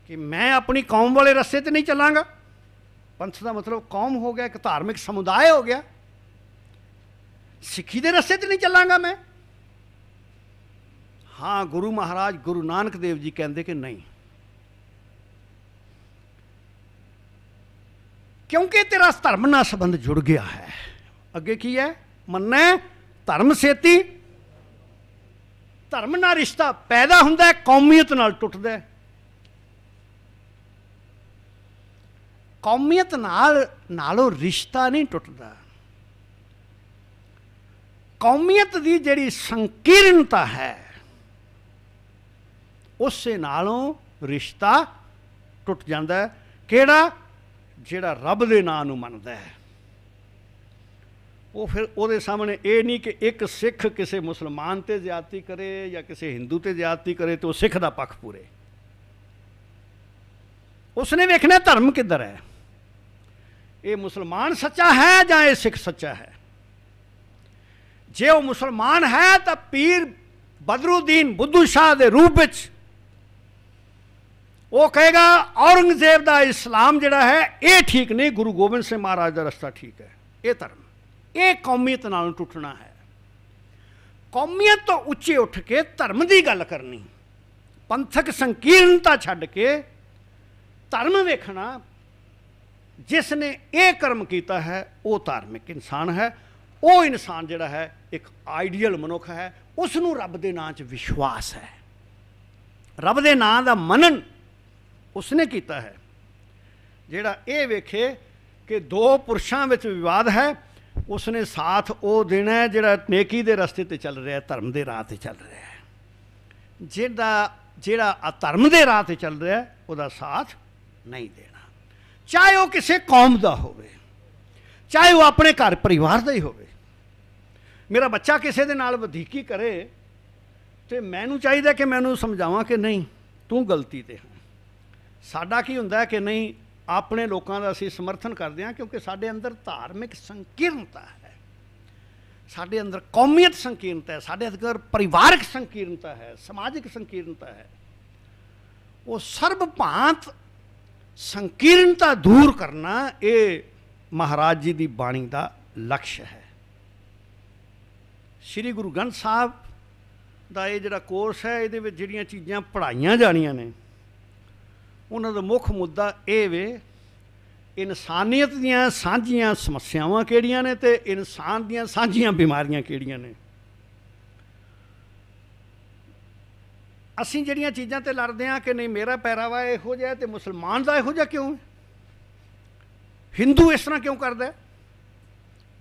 ਕਿ ਮੈਂ ਆਪਣੀ ਕੌਮ ਵਾਲੇ ਰਸਤੇ ਤੇ ਨਹੀਂ ਚੱਲਾਂਗਾ ਪੰਥ ਦਾ ਮਤਲਬ ਕੌਮ ਹੋ ਗਿਆ ਇੱਕ ਧਾਰਮਿਕ ਸਮੁਦਾਇ ਹੋ ਗਿਆ ਸਿੱਖੀ ਦੇ ਰਸਤੇ ਤੇ ਨਹੀਂ ਚੱਲਾਂਗਾ ਮੈਂ ਹਾਂ ਗੁਰੂ ਮਹਾਰਾਜ ਗੁਰੂ ਨਾਨਕ ਦੇਵ ਜੀ ਕਹਿੰਦੇ ਕਿ ਨਹੀਂ ਕਿਉਂਕਿ ਤੇਰਾ ਧਰਮ ਨਾਲ ਸੰਬੰਧ ਜੁੜ ਗਿਆ ਹੈ ਅੱਗੇ ਕੀ ਹੈ ਮੰਨੈ ਧਰਮ ਸੇਤੀ ਧਰਮ ਨਾਲ ਰਿਸ਼ਤਾ ਪੈਦਾ ਹੁੰਦਾ ਹੈ ਕੌਮੀਅਤ ਨਾਲ ਟੁੱਟਦਾ ਹੈ ਕੌਮੀਅਤ ਨਾਲ ਨਾਲੋਂ ਰਿਸ਼ਤਾ ਨਹੀਂ ਟੁੱਟਦਾ ਕੌਮੀਅਤ ਦੀ ਜਿਹੜੀ ਸੰਕੀਰਣਤਾ ਹੈ ਉਸੇ ਨਾਲੋਂ ਰਿਸ਼ਤਾ ਟੁੱਟ ਜਾਂਦਾ ਕਿਹੜਾ ਜਿਹੜਾ ਰੱਬ ਦੇ ਨਾਂ ਨੂੰ ਮੰਨਦਾ ਹੈ ਉਹ ਫਿਰ ਉਹਦੇ ਸਾਹਮਣੇ ਇਹ ਨਹੀਂ ਕਿ ਇੱਕ ਸਿੱਖ ਕਿਸੇ ਮੁਸਲਮਾਨ ਤੇ ਜ਼ਿਆਦਤੀ ਕਰੇ ਜਾਂ ਕਿਸੇ ਹਿੰਦੂ ਤੇ ਜ਼ਿਆਦਤੀ ਕਰੇ ਤੇ ਉਹ ਸਿੱਖ ਦਾ ਪੱਖ ਪੂਰੇ ਉਸਨੇ ਵੇਖਣਾ ਧਰਮ ਕਿੱਧਰ ਹੈ ਇਹ ਮੁਸਲਮਾਨ ਸੱਚਾ ਹੈ ਜਾਂ ਇਹ ਸਿੱਖ ਸੱਚਾ ਹੈ ਜੇ ਉਹ ਮੁਸਲਮਾਨ ਹੈ ਤਾਂ ਪੀਰ ਬਦਰੁਦੀਨ ਬੁੱਧੂ ਸ਼ਾਹ ਦੇ ਰੂਪ ਵਿੱਚ ਉਹ ਕਹੇਗਾ ਔਰੰਗਜ਼ੇਬ ਦਾ ਇਸਲਾਮ ਜਿਹੜਾ ਹੈ ਇਹ ਠੀਕ ਨਹੀਂ ਗੁਰੂ ਗੋਬਿੰਦ ਸਿੰਘ ਮਹਾਰਾਜ ਦਾ ਰਸਤਾ ਠੀਕ ਹੈ ਇਹ ਧਰਮ ਇਹ ਕੌਮੀਅਤ ਨਾਲ ਟੁੱਟਣਾ ਹੈ ਕੌਮੀਅਤ ਤੋਂ ਉੱਚੇ ਉੱਠ ਕੇ ਧਰਮ ਦੀ ਗੱਲ ਕਰਨੀ ਪੰਥਕ ਸੰਕੀਰਨਤਾ ਛੱਡ ਕੇ ਧਰਮ ਵੇਖਣਾ ਜਿਸ ਨੇ ਇਹ ਕਰਮ ਕੀਤਾ ਹੈ ਉਹ ਧਾਰਮਿਕ ਇਨਸਾਨ ਹੈ ਉਹ ਇਨਸਾਨ ਜਿਹੜਾ ਹੈ ਇੱਕ ਆਈਡੀਅਲ ਮਨੁੱਖ ਹੈ ਉਸ ਨੂੰ ਰੱਬ ਦੇ ਨਾਂ 'ਚ ਵਿਸ਼ਵਾਸ ਹੈ ਰੱਬ ਦੇ ਨਾਂ ਦਾ ਮੰਨਣ ਉਸਨੇ ਕੀਤਾ ਹੈ ਜਿਹੜਾ ਇਹ ਵੇਖੇ ਕਿ ਦੋ ਪੁਰਸ਼ਾਂ ਵਿੱਚ ਵਿਵਾਦ ਹੈ ਉਸਨੇ ਸਾਥ ਉਹ ਦੇਣਾ ਜਿਹੜਾ ਨੇਕੀ ਦੇ ਰਸਤੇ ਤੇ ਚੱਲ ਰਿਹਾ ਧਰਮ ਦੇ ਰਾਹ ਤੇ ਚੱਲ ਰਿਹਾ ਹੈ ਜਿਹੜਾ ਜਿਹੜਾ ਧਰਮ ਦੇ ਰਾਹ ਤੇ ਚੱਲ ਰਿਹਾ ਉਹਦਾ ਸਾਥ ਨਹੀਂ ਦੇਣਾ ਚਾਹੇ ਉਹ ਕਿਸੇ ਕੌਮ ਦਾ ਹੋਵੇ ਚਾਹੇ ਉਹ ਆਪਣੇ ਘਰ ਪਰਿਵਾਰ ਦਾ ਹੀ ਹੋਵੇ ਮੇਰਾ ਬੱਚਾ ਕਿਸੇ ਦੇ ਨਾਲ ਵਧੀਕੀ ਕਰੇ ਤੇ ਮੈਨੂੰ ਚਾਹੀਦਾ ਕਿ ਮੈਨੂੰ ਸਮਝਾਵਾਂ ਕਿ ਨਹੀਂ ਤੂੰ ਗਲਤੀ ਤੇ ਹੈ ਸਾਡਾ ਕੀ ਹੁੰਦਾ ਕਿ ਨਹੀਂ ਆਪਣੇ ਲੋਕਾਂ ਦਾ ਅਸੀਂ ਸਮਰਥਨ ਕਰਦੇ ਹਾਂ ਕਿਉਂਕਿ ਸਾਡੇ ਅੰਦਰ ਧਾਰਮਿਕ ਸੰਕੀਰਨਤਾ ਹੈ ਸਾਡੇ ਅੰਦਰ ਕੌਮੀਅਤ ਸੰਕੀਰਨਤਾ ਹੈ ਸਾਡੇ ਅੰਦਰ ਪਰਿਵਾਰਕ ਸੰਕੀਰਨਤਾ ਹੈ ਸਮਾਜਿਕ ਸੰਕੀਰਨਤਾ ਹੈ ਉਹ ਸਰਬ ਭਾਂਤ ਸੰਕੀਰਨਤਾ ਦੂਰ ਕਰਨਾ ਇਹ ਮਹਾਰਾਜ ਜੀ ਦੀ ਬਾਣੀ ਦਾ ਲਕਸ਼ ਹੈ ਸ੍ਰੀ ਗੁਰੂ ਗ੍ਰੰਥ ਸਾਹਿਬ ਦਾ ਇਹ ਜਿਹੜਾ ਕੋਰਸ ਹੈ ਇਹਦੇ ਵਿੱਚ ਜਿਹੜੀਆਂ ਚੀਜ਼ਾਂ ਪੜਾਈਆਂ ਜਾਣੀਆਂ ਨੇ ਉਹਨਾਂ ਦਾ ਮੁੱਖ ਮੁੱਦਾ ਇਹ ਵੇ ਇਨਸਾਨੀਅਤ ਦੀਆਂ ਸਾਂਝੀਆਂ ਸਮੱਸਿਆਵਾਂ ਕਿਹੜੀਆਂ ਨੇ ਤੇ ਇਨਸਾਨ ਦੀਆਂ ਸਾਂਝੀਆਂ ਬਿਮਾਰੀਆਂ ਕਿਹੜੀਆਂ ਨੇ ਅਸੀਂ ਜਿਹੜੀਆਂ ਚੀਜ਼ਾਂ ਤੇ ਲੜਦੇ ਆ ਕਿ ਨਹੀਂ ਮੇਰਾ ਪਹਿਰਾਵਾ ਇਹੋ ਜਿਹਾ ਤੇ ਮੁਸਲਮਾਨ ਦਾ ਇਹੋ ਜਿਹਾ ਕਿਉਂ ਹਿੰਦੂ ਇਸ ਤਰ੍ਹਾਂ ਕਿਉਂ ਕਰਦਾ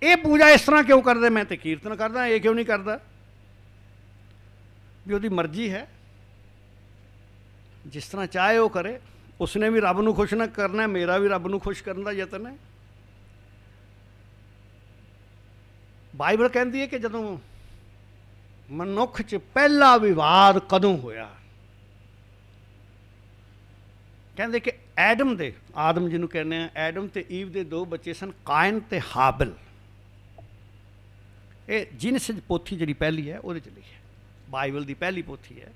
ਇਹ ਪੂਜਾ ਇਸ ਤਰ੍ਹਾਂ ਕਿਉਂ ਕਰਦਾ ਮੈਂ ਤੇ ਕੀਰਤਨ ਕਰਦਾ ਇਹ ਕਿਉਂ ਨਹੀਂ ਕਰਦਾ ਵੀ ਉਹਦੀ ਮਰਜ਼ੀ ਹੈ ਜਿਸ ਤਰ੍ਹਾਂ ਚਾਹੇ ਉਹ ਕਰੇ ਉਸਨੇ ਵੀ ਰੱਬ ਨੂੰ ਖੁਸ਼ ਨਾ ਕਰਨਾ ਮੇਰਾ ਵੀ ਰੱਬ ਨੂੰ ਖੁਸ਼ ਕਰਨ ਦਾ ਯਤਨ ਹੈ ਬਾਈਬਲ ਕਹਿੰਦੀ ਹੈ ਕਿ ਜਦੋਂ ਮਨੁੱਖ 'ਚ ਪਹਿਲਾ ਵਿਵਾਦ ਕਦੋਂ ਹੋਇਆ ਕਹਿੰਦੇ ਕਿ ਐਡਮ ਦੇ ਆਦਮ ਜਿਹਨੂੰ ਕਹਿੰਦੇ ਆ ਐਡਮ ਤੇ ਈਵ ਦੇ ਦੋ ਬੱਚੇ ਸਨ ਕਾਇਨ ਤੇ ਹਾਬਲ ਇਹ ਜਿਨਸ ਪੋਥੀ ਜਿਹੜੀ ਪਹਿਲੀ ਹੈ ਉਹਦੇ ਚ ਲਿਖਿਆ ਬਾਈਬਲ ਦੀ ਪਹਿਲੀ ਪੋਥੀ ਹੈ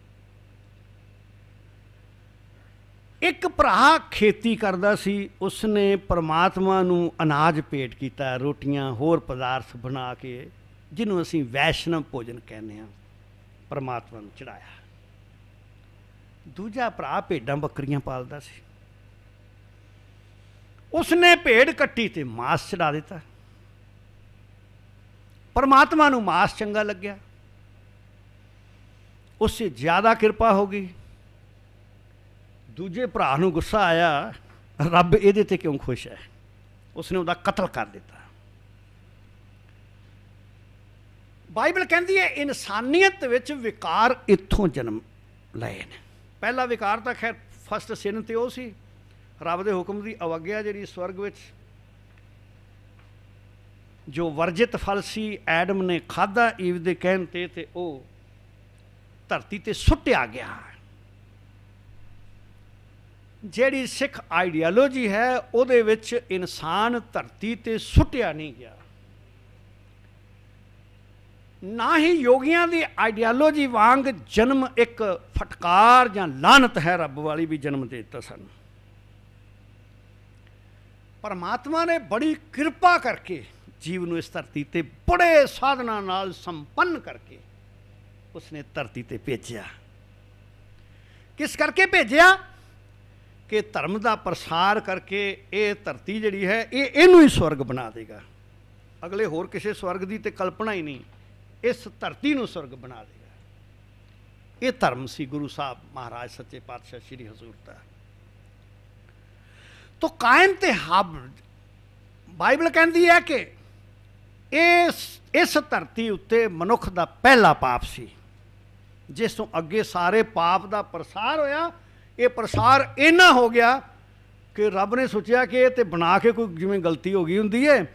ਇੱਕ ਭਰਾ ਖੇਤੀ ਕਰਦਾ ਸੀ ਉਸਨੇ ਪਰਮਾਤਮਾ ਨੂੰ ਅਨਾਜ ਭੇਟ ਕੀਤਾ ਰੋਟੀਆਂ ਹੋਰ ਪਦਾਰਥ ਬਣਾ ਕੇ ਜਿਹਨੂੰ ਅਸੀਂ ਵੈਸ਼ਨਵ ਭੋਜਨ ਕਹਿੰਦੇ ਆ ਪਰਮਾਤਮਾ ਨੂੰ ਚੜਾਇਆ ਦੂਜਾ ਭਰਾ ਭੇਡਾਂ ਬੱਕਰੀਆਂ ਪਾਲਦਾ ਸੀ ਉਸਨੇ ਭੇਡ ਕੱਟੀ ਤੇ ਮਾਸ ਚੜਾ ਦਿੱਤਾ ਪਰਮਾਤਮਾ ਨੂੰ ਮਾਸ ਚੰਗਾ ਲੱਗਿਆ ਉਸੇ ਜ਼ਿਆਦਾ ਕਿਰਪਾ ਹੋ ਗਈ ਦੂਜੇ ਭਰਾ ਨੂੰ ਗੁੱਸਾ ਆਇਆ ਰੱਬ ਇਹਦੇ ਤੇ ਕਿਉਂ ਖੁਸ਼ ਹੈ ਉਸਨੇ ਉਹਦਾ ਕਤਲ ਕਰ ਦਿੱਤਾ ਬਾਈਬਲ ਕਹਿੰਦੀ ਹੈ ਇਨਸਾਨੀਅਤ ਵਿੱਚ ਵਿਕਾਰ ਇੱਥੋਂ ਜਨਮ ਲਏ ਨੇ ਪਹਿਲਾ ਵਿਕਾਰ ਤਾਂ ਖੈਰ ਫਸਟ ਸਿਨ ਤੇ ਉਹ ਸੀ ਰੱਬ ਦੇ ਹੁਕਮ ਦੀ ਅਵਗਿਆ ਜਿਹੜੀ ਸਵਰਗ ਵਿੱਚ ਜੋ ਵਰਜਿਤ ਫਲ ਸੀ ਐਡਮ ਨੇ ਖਾਦਾ ਈਵ ਦੇ ਕਹਿਣ ਤੇ ਤੇ ਉਹ ਧਰਤੀ ਤੇ ਸੁੱਟਿਆ ਗਿਆ ਜਿਹੜੀ ਸਿੱਖ ਆਈਡੀਓਲੋਜੀ ਹੈ ਉਹਦੇ ਵਿੱਚ ਇਨਸਾਨ ਧਰਤੀ ਤੇ ਸੁੱਟਿਆ ਨਹੀਂ ਗਿਆ ਨਾ ਹੀ ਯੋਗੀਆਂ ਦੀ ਆਈਡੀਓਲੋਜੀ ਵਾਂਗ ਜਨਮ ਇੱਕ ਫਟਕਾਰ ਜਾਂ ਲਾਨਤ ਹੈ ਰੱਬ ਵਾਲੀ ਵੀ ਜਨਮ ਦੇ ਦਿੱਤਾ ਸਾਨੂੰ ਪਰਮਾਤਮਾ ਨੇ ਬੜੀ ਕਿਰਪਾ ਕਰਕੇ ਜੀਵ ਨੂੰ ਇਸ ਧਰਤੀ ਤੇ ਬੜੇ ਸਾਧਨਾ ਨਾਲ ਸੰਪੰਨ ਕਰਕੇ ਉਸਨੇ ਧਰਤੀ ਤੇ ਭੇਜਿਆ ਕਿਸ ਕਰਕੇ ਭੇਜਿਆ ਕਿ ਧਰਮ ਦਾ ਪ੍ਰਸਾਰ ਕਰਕੇ ਇਹ ਧਰਤੀ ਜਿਹੜੀ ਹੈ ਇਹ ਇਹਨੂੰ ਹੀ ਸਵਰਗ ਬਣਾ ਦੇਗਾ ਅਗਲੇ ਹੋਰ ਕਿਸੇ ਸਵਰਗ ਦੀ ਤੇ ਕਲਪਨਾ ਹੀ ਨਹੀਂ ਇਸ ਧਰਤੀ ਨੂੰ ਸਵਰਗ ਬਣਾ ਦੇਗਾ ਇਹ ਧਰਮ ਸੀ ਗੁਰੂ ਸਾਹਿਬ ਮਹਾਰਾਜ ਸੱਚੇ ਪਾਤਸ਼ਾਹ ਸ੍ਰੀ ਹਜ਼ੂਰ ਦਾ ਤੋ ਕਾਇਮ ਤੇ ਹਬ ਬਾਈਬਲ ਕਹਿੰਦੀ ਹੈ ਕਿ ਇਸ ਇਸ ਧਰਤੀ ਉੱਤੇ ਮਨੁੱਖ ਦਾ ਪਹਿਲਾ ਪਾਪ ਸੀ ਜਿਸ ਤੋਂ ਅੱਗੇ ਸਾਰੇ ਪਾਪ ਦਾ ਪ੍ਰਸਾਰ ਹੋਇਆ ਇਹ ਪ੍ਰਸਾਰ ਇੰਨਾ ਹੋ ਗਿਆ ਕਿ ਰੱਬ ਨੇ ਸੋਚਿਆ ਕਿ ਇਹ ਤੇ ਬਣਾ ਕੇ ਕੋਈ ਜਿਵੇਂ ਗਲਤੀ ਹੋ ਗਈ ਹੁੰਦੀ ਹੈ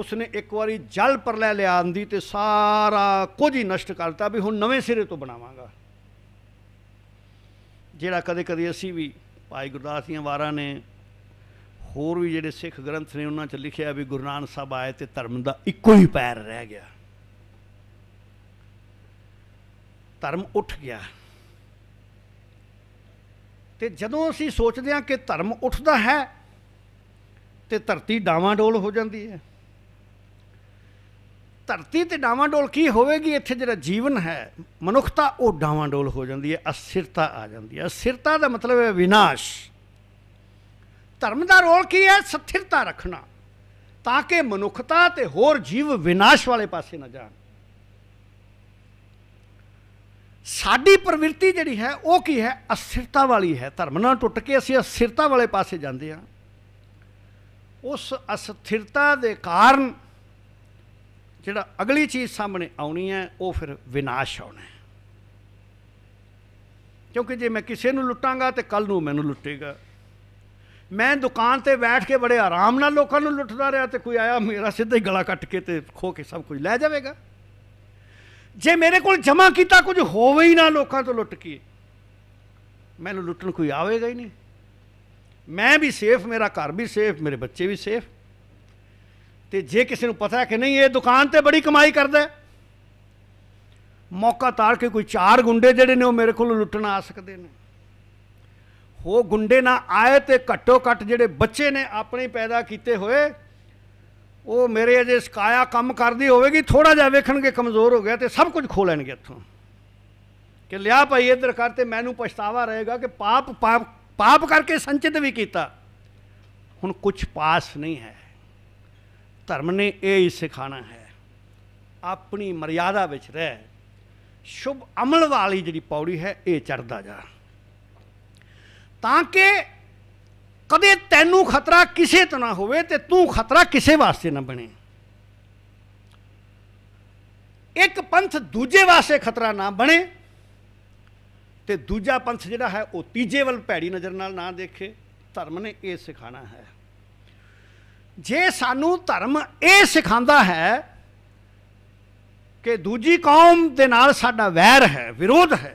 ਉਸ ਨੇ ਇੱਕ ਵਾਰੀ ਜਲ ਪਰ ਪ੍ਰਲੈ ਲਿਆਂਦੀ ਤੇ ਸਾਰਾ ਕੁਝ ਹੀ ਨਸ਼ਟ ਕਰਤਾ ਵੀ ਹੁਣ ਨਵੇਂ ਸਿਰੇ ਤੋਂ ਬਣਾਵਾਂਗਾ ਜਿਹੜਾ ਕਦੇ ਕਦੇ ਅਸੀਂ ਵੀ ਭਾਈ ਗੁਰਦਾਸ ਦੀਆਂ ਵਾਰਾਂ ਨੇ ਹੋਰ ਵੀ ਜਿਹੜੇ ਸਿੱਖ ਗ੍ਰੰਥ ਨੇ ਉਹਨਾਂ 'ਚ ਲਿਖਿਆ ਵੀ ਗੁਰੂ ਨਾਨਕ ਸਾਹਿਬ ਆਏ ਤੇ ਧਰਮ ਦਾ ਇੱਕੋ ਹੀ ਪੈਰ ਰਹਿ ਗਿਆ ਧਰਮ ਉੱਠ ਗਿਆ ਤੇ ਜਦੋਂ ਅਸੀਂ ਸੋਚਦੇ ਹਾਂ ਕਿ ਧਰਮ ਉੱਠਦਾ ਹੈ ਤੇ ਧਰਤੀ ਡਾਵਾਂਡੋਲ ਹੋ ਜਾਂਦੀ ਹੈ ਧਰਤੀ ਤੇ ਡਾਵਾਂਡੋਲ ਕੀ ਹੋਵੇਗੀ ਇੱਥੇ ਜਿਹੜਾ ਜੀਵਨ ਹੈ ਮਨੁੱਖਤਾ ਉਹ ਡਾਵਾਂਡੋਲ ਹੋ ਜਾਂਦੀ ਹੈ ਅਸਿਰਤਾ ਆ ਜਾਂਦੀ ਹੈ ਅਸਿਰਤਾ ਦਾ ਮਤਲਬ ਹੈ ਵਿਨਾਸ਼ ਧਰਮ ਦਾ ਰੋਲ ਕੀ ਹੈ ਸਥਿਰਤਾ ਰੱਖਣਾ ਤਾਂ ਕਿ ਮਨੁੱਖਤਾ ਤੇ ਹੋਰ ਜੀਵ ਵਿਨਾਸ਼ ਵਾਲੇ ਪਾਸੇ ਨਾ ਜਾਣ ਸਾਡੀ ਪ੍ਰਵਿਰਤੀ ਜਿਹੜੀ ਹੈ ਉਹ ਕੀ ਹੈ ਅਸਥਿਰਤਾ ਵਾਲੀ ਹੈ ਧਰਮ ਨਾਲ ਟੁੱਟ ਕੇ ਅਸੀਂ ਅਸਥਿਰਤਾ ਵਾਲੇ ਪਾਸੇ ਜਾਂਦੇ ਹਾਂ ਉਸ ਅਸਥਿਰਤਾ ਦੇ ਕਾਰਨ ਜਿਹੜਾ ਅਗਲੀ ਚੀਜ਼ ਸਾਹਮਣੇ ਆਉਣੀ ਹੈ ਉਹ ਫਿਰ ਵਿਨਾਸ਼ ਆਉਣਾ ਹੈ ਕਿਉਂਕਿ ਜੇ ਮੈਂ ਕਿਸੇ ਨੂੰ ਲੁੱਟਾਂਗਾ ਤੇ ਕੱਲ ਨੂੰ ਮੈਨੂੰ ਲੁੱਟੇਗਾ ਮੈਂ ਦੁਕਾਨ ਤੇ ਬੈਠ ਕੇ ਬੜੇ ਆਰਾਮ ਨਾਲ ਲੋਕਾਂ ਨੂੰ ਲੁੱਟਦਾ ਰਿਹਾ ਤੇ ਕੋਈ ਆਇਆ ਮੇਰਾ ਸਿੱਧਾ ਹੀ ਗਲਾ ਕੱਟ ਕੇ ਤੇ ਖੋ ਕੇ ਸਭ ਕੁਝ ਲੈ ਜਾਵੇਗਾ ਜੇ ਮੇਰੇ ਕੋਲ ਜਮਾ ਕੀਤਾ ਕੁਝ ਹੋਵੇ ਹੀ ਨਾ ਲੋਕਾਂ ਤੋਂ ਲੁੱਟ ਕੇ ਮੈਨੂੰ ਲੁੱਟਣ ਕੋਈ ਆਵੇਗਾ ਹੀ ਨਹੀਂ ਮੈਂ ਵੀ ਸੇਫ ਮੇਰਾ ਘਰ ਵੀ ਸੇਫ ਮੇਰੇ ਬੱਚੇ ਵੀ ਸੇਫ ਤੇ ਜੇ ਕਿਸੇ ਨੂੰ ਪਤਾ ਹੈ ਕਿ ਨਹੀਂ ਇਹ ਦੁਕਾਨ ਤੇ ਬੜੀ ਕਮਾਈ ਕਰਦਾ ਮੌਕਾ ਤਾਰ ਕੇ ਕੋਈ ਚਾਰ ਗੁੰਡੇ ਜਿਹੜੇ ਨੇ ਉਹ ਮੇਰੇ ਕੋਲ ਲੁੱਟਣ ਆ ਸਕਦੇ ਨੇ ਹੋ ਗੁੰਡੇ ਨਾ ਆਏ ਤੇ ਘੱਟੋ ਘੱਟ ਜਿਹੜੇ ਬੱਚੇ ਨੇ ਆਪਣੇ ਪੈਦਾ ਕੀਤੇ ਹੋਏ ਉਹ ਮੇਰੇ ਅਜੇ ਸਕਾਇਆ ਕੰਮ ਕਰਦੀ ਹੋਵੇਗੀ ਥੋੜਾ ਜਿਹਾ ਵੇਖਣਗੇ ਕਮਜ਼ੋਰ ਹੋ ਗਿਆ ਤੇ ਸਭ ਕੁਝ ਖੋ ਲੈਣਗੇ ਇੱਥੋਂ ਕਿ ਲਿਆ ਭਾਈ ਇੱਧਰ ਕਰ ਤੇ ਮੈਨੂੰ ਪਛਤਾਵਾ ਰਹੇਗਾ ਕਿ ਪਾਪ ਪਾਪ ਪਾਪ ਕਰਕੇ ਸੰਚਿਤ ਵੀ ਕੀਤਾ ਹੁਣ ਕੁਝ ਪਾਸ ਨਹੀਂ ਹੈ ਧਰਮ ਨੇ ਇਹ ਹੀ ਸਿਖਾਣਾ ਹੈ ਆਪਣੀ ਮਰਿਆਦਾ ਵਿੱਚ ਰਹਿ ਸ਼ੁਭ ਅਮਲ ਵਾਲੀ ਜਿਹੜੀ ਪੌੜੀ ਹੈ ਇਹ ਚੜਦਾ ਜਾ ਤਾਂ ਕਿ ਕਦੇ ਤੈਨੂੰ ਖਤਰਾ ਕਿਸੇ ਤੋਂ ਨਾ ਹੋਵੇ ਤੇ ਤੂੰ ਖਤਰਾ ਕਿਸੇ ਵਾਸਤੇ ਨਾ ਬਣੇ ਇੱਕ ਪੰਥ ਦੂਜੇ ਵਾਸਤੇ ਖਤਰਾ ਨਾ ਬਣੇ ਤੇ ਦੂਜਾ ਪੰਥ ਜਿਹੜਾ ਹੈ ਉਹ ਤੀਜੇ ਵੱਲ ਭੈੜੀ ਨਜ਼ਰ ਨਾਲ ਨਾ ਦੇਖੇ ਧਰਮ ਨੇ ਇਹ ਸਿਖਾਣਾ ਹੈ ਜੇ ਸਾਨੂੰ ਧਰਮ ਇਹ ਸਿਖਾਉਂਦਾ ਹੈ ਕਿ ਦੂਜੀ ਕੌਮ ਦੇ ਨਾਲ ਸਾਡਾ ਵੈਰ ਹੈ ਵਿਰੋਧ ਹੈ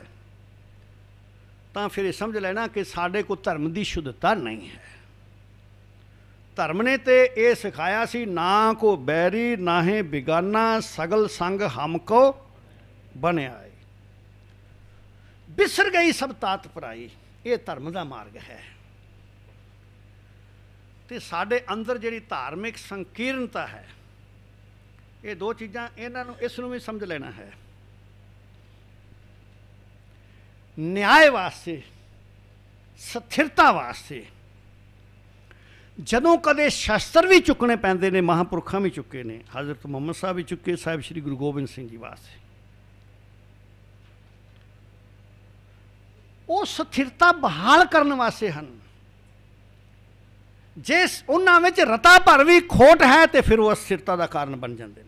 ਤਾਂ ਫਿਰ ਇਹ ਸਮਝ ਲੈਣਾ ਕਿ ਸਾਡੇ ਕੋ ਧਰਮ ਦੀ ਸ਼ੁੱਧਤਾ ਨਹੀਂ ਹੈ ਧਰਮ ਨੇ ਤੇ ਇਹ ਸਿਖਾਇਆ ਸੀ ਨਾ ਕੋ ਬੈਰੀ ਨਾਹੇ ਬਿਗਾਨਾ ਸਗਲ ਸੰਗ ਹਮ ਕੋ ਬਣਿਆ ਹੈ ਬਿਸਰ ਗਈ ਸਭ ਤਾਤ ਪਰਾਈ ਇਹ ਧਰਮ ਦਾ ਮਾਰਗ ਹੈ ਤੇ ਸਾਡੇ ਅੰਦਰ ਜਿਹੜੀ ਧਾਰਮਿਕ ਸੰਕੀਰਨਤਾ ਹੈ ਇਹ ਦੋ ਚੀਜ਼ਾਂ ਇਹਨਾਂ ਨੂੰ ਇਸ ਨੂੰ ਵੀ ਸਮਝ ਲੈਣਾ ਹੈ ਨਿਆਂ ਵਾਸਤੇ ਸਥਿਰਤਾ ਵਾਸਤੇ ਜਦੋਂ ਕਦੇ ਸ਼ਸਤਰ ਵੀ ਚੁੱਕਣੇ ਪੈਂਦੇ ਨੇ ਮਹਾਪੁਰਖਾਂ ਵੀ ਚੁੱਕੇ ਨੇ ਹਜ਼ਰਤ ਮੁਹੰਮਦ ਸਾਹਿਬ ਵੀ ਚੁੱਕੇ ਸਾਹਿਬ ਸ੍ਰੀ ਗੁਰੂ ਗੋਬਿੰਦ ਸਿੰਘ ਜੀ ਵਾਸਤੇ ਉਹ ਸਥਿਰਤਾ ਬਹਾਲ ਕਰਨ ਵਾਸਤੇ ਹਨ ਜਿਸ ਉਹਨਾਂ ਵਿੱਚ ਰਤਾ ਭਰ ਵੀ ਖੋਟ ਹੈ ਤੇ ਫਿਰ ਉਹ ਅਸਥਿਰਤਾ ਦਾ ਕਾਰਨ ਬਣ ਜਾਂਦੇ ਨੇ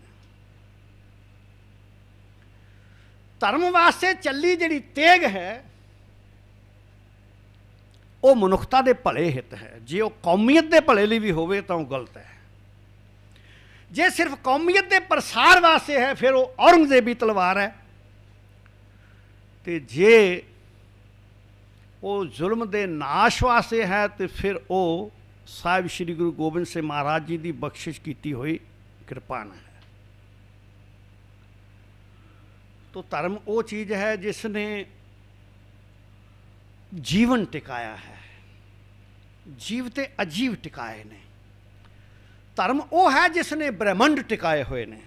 ਧਰਮ ਵਾਸਤੇ ਚੱਲੀ ਜਿਹੜੀ ਤੇਗ ਹੈ ਉਹ ਮਨੁੱਖਤਾ ਦੇ ਭਲੇ ਹਿੱਤ ਹੈ ਜੇ ਉਹ ਕੌਮੀਅਤ ਦੇ ਭਲੇ ਲਈ ਵੀ ਹੋਵੇ ਤਾਂ ਉਹ ਗਲਤ ਹੈ ਜੇ ਸਿਰਫ ਕੌਮੀਅਤ ਦੇ ਪ੍ਰਸਾਰ ਵਾਸਤੇ ਹੈ ਫਿਰ ਉਹ ਔਰੰਗਜ਼ੇਬੀ ਤਲਵਾਰ ਹੈ ਤੇ ਜੇ ਉਹ ਜ਼ੁਲਮ ਦੇ ਨਾਸ਼ ਵਾਸਤੇ ਹੈ ਤੇ ਫਿਰ ਉਹ ਸਾਹਿਬ ਸ੍ਰੀ ਗੁਰੂ ਗੋਬਿੰਦ ਸਿੰਘ ਮਹਾਰਾਜ ਜੀ ਦੀ ਬਖਸ਼ਿਸ਼ ਕੀਤੀ ਹੋਈ ਕਿਰਪਾ ਹੈ ਧਰਮ ਉਹ ਚੀਜ਼ ਹੈ ਜਿਸ ਨੇ ਜੀਵਨ ਟਿਕਾਇਆ ਹੈ ਜੀਵ ਤੇ ਅਜੀਵ ਟਿਕਾਏ ਨੇ ਧਰਮ ਉਹ ਹੈ ਜਿਸ ਨੇ ਬ੍ਰਹਮੰਡ ਟਿਕਾਏ ਹੋਏ ਨੇ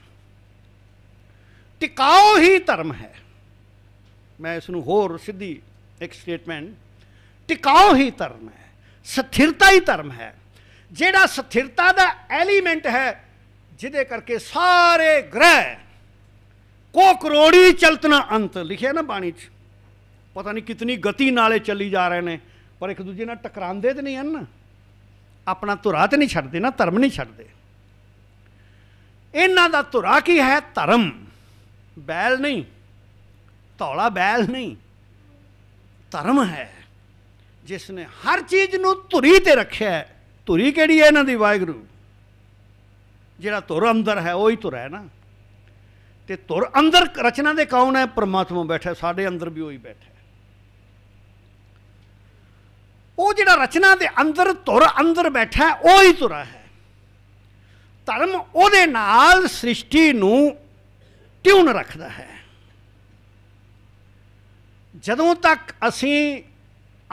ਟਿਕਾਉ ਹੀ ਧਰਮ ਹੈ ਮੈਂ ਇਸ ਨੂੰ ਹੋਰ ਸਿੱਧੀ ਇੱਕ ਸਟੇਟਮੈਂਟ ਟਿਕਾਉ ਹੀ ਧਰਮ ਹੈ ਸਥਿਰਤਾ ਹੀ ਧਰਮ ਹੈ ਜਿਹੜਾ ਸਥਿਰਤਾ ਦਾ ਐਲੀਮੈਂਟ ਹੈ ਜਿਹਦੇ ਕਰਕੇ ਸਾਰੇ ਗ੍ਰਹਿ ਕੋ ਕਰੋੜੀ ਚਲਤਨਾ ਅੰਤ ਲਿਖਿਆ ਨਾ ਬਾਣੀ 'ਚ ਪਤਾ ਨਹੀਂ ਕਿਤਨੀ ਗਤੀ ਨਾਲੇ ਚੱਲੀ ਜਾ ਰਹੇ ਨੇ ਪਰ ਇੱਕ ਦੂਜੇ ਨਾਲ ਟਕਰਾਂਦੇ ਤੇ ਨਹੀਂ ਹਨ ਆਪਣਾ ਧੁਰਾ ਤੇ ਨਹੀਂ ਛੱਡਦੇ ਨਾ ਧਰਮ ਨਹੀਂ ਛੱਡਦੇ ਇਹਨਾਂ ਦਾ ਧੁਰਾ ਕੀ ਹੈ ਧਰਮ ਬੈਲ ਨਹੀਂ ਧੌਲਾ ਬੈਲ ਨਹੀਂ ਧਰਮ ਹੈ ਜਿਸ ਨੇ ਹਰ ਚੀਜ਼ ਨੂੰ ਧੁਰੀ ਤੇ ਰੱਖਿਆ ਧੁਰੀ ਕਿਹੜੀ ਹੈ ਇਹਨਾਂ ਦੀ ਵਾਹਿਗੁਰੂ ਜਿਹੜਾ ਧੁਰ ਅੰਦਰ ਹੈ ਉਹੀ ਧੁਰ ਹੈ ਨਾ ਤੇ ਤੁਰ ਅੰਦਰ ਰਚਨਾ ਦੇ ਕੌਣ ਹੈ ਪਰਮਾਤਮਾ ਬੈਠਾ ਸਾਡੇ ਅੰਦਰ ਵੀ ਉਹੀ ਬੈਠਾ ਉਹ ਜਿਹੜਾ ਰਚਨਾ ਦੇ ਅੰਦਰ ਤੁਰ ਅੰਦਰ ਬੈਠਾ ਹੈ ਉਹੀ ਤੁਰਾ ਹੈ ਧਰਮ ਉਹਦੇ ਨਾਲ ਸ੍ਰਿਸ਼ਟੀ ਨੂੰ ਟਿਊਨ ਰੱਖਦਾ ਹੈ ਜਦੋਂ ਤੱਕ ਅਸੀਂ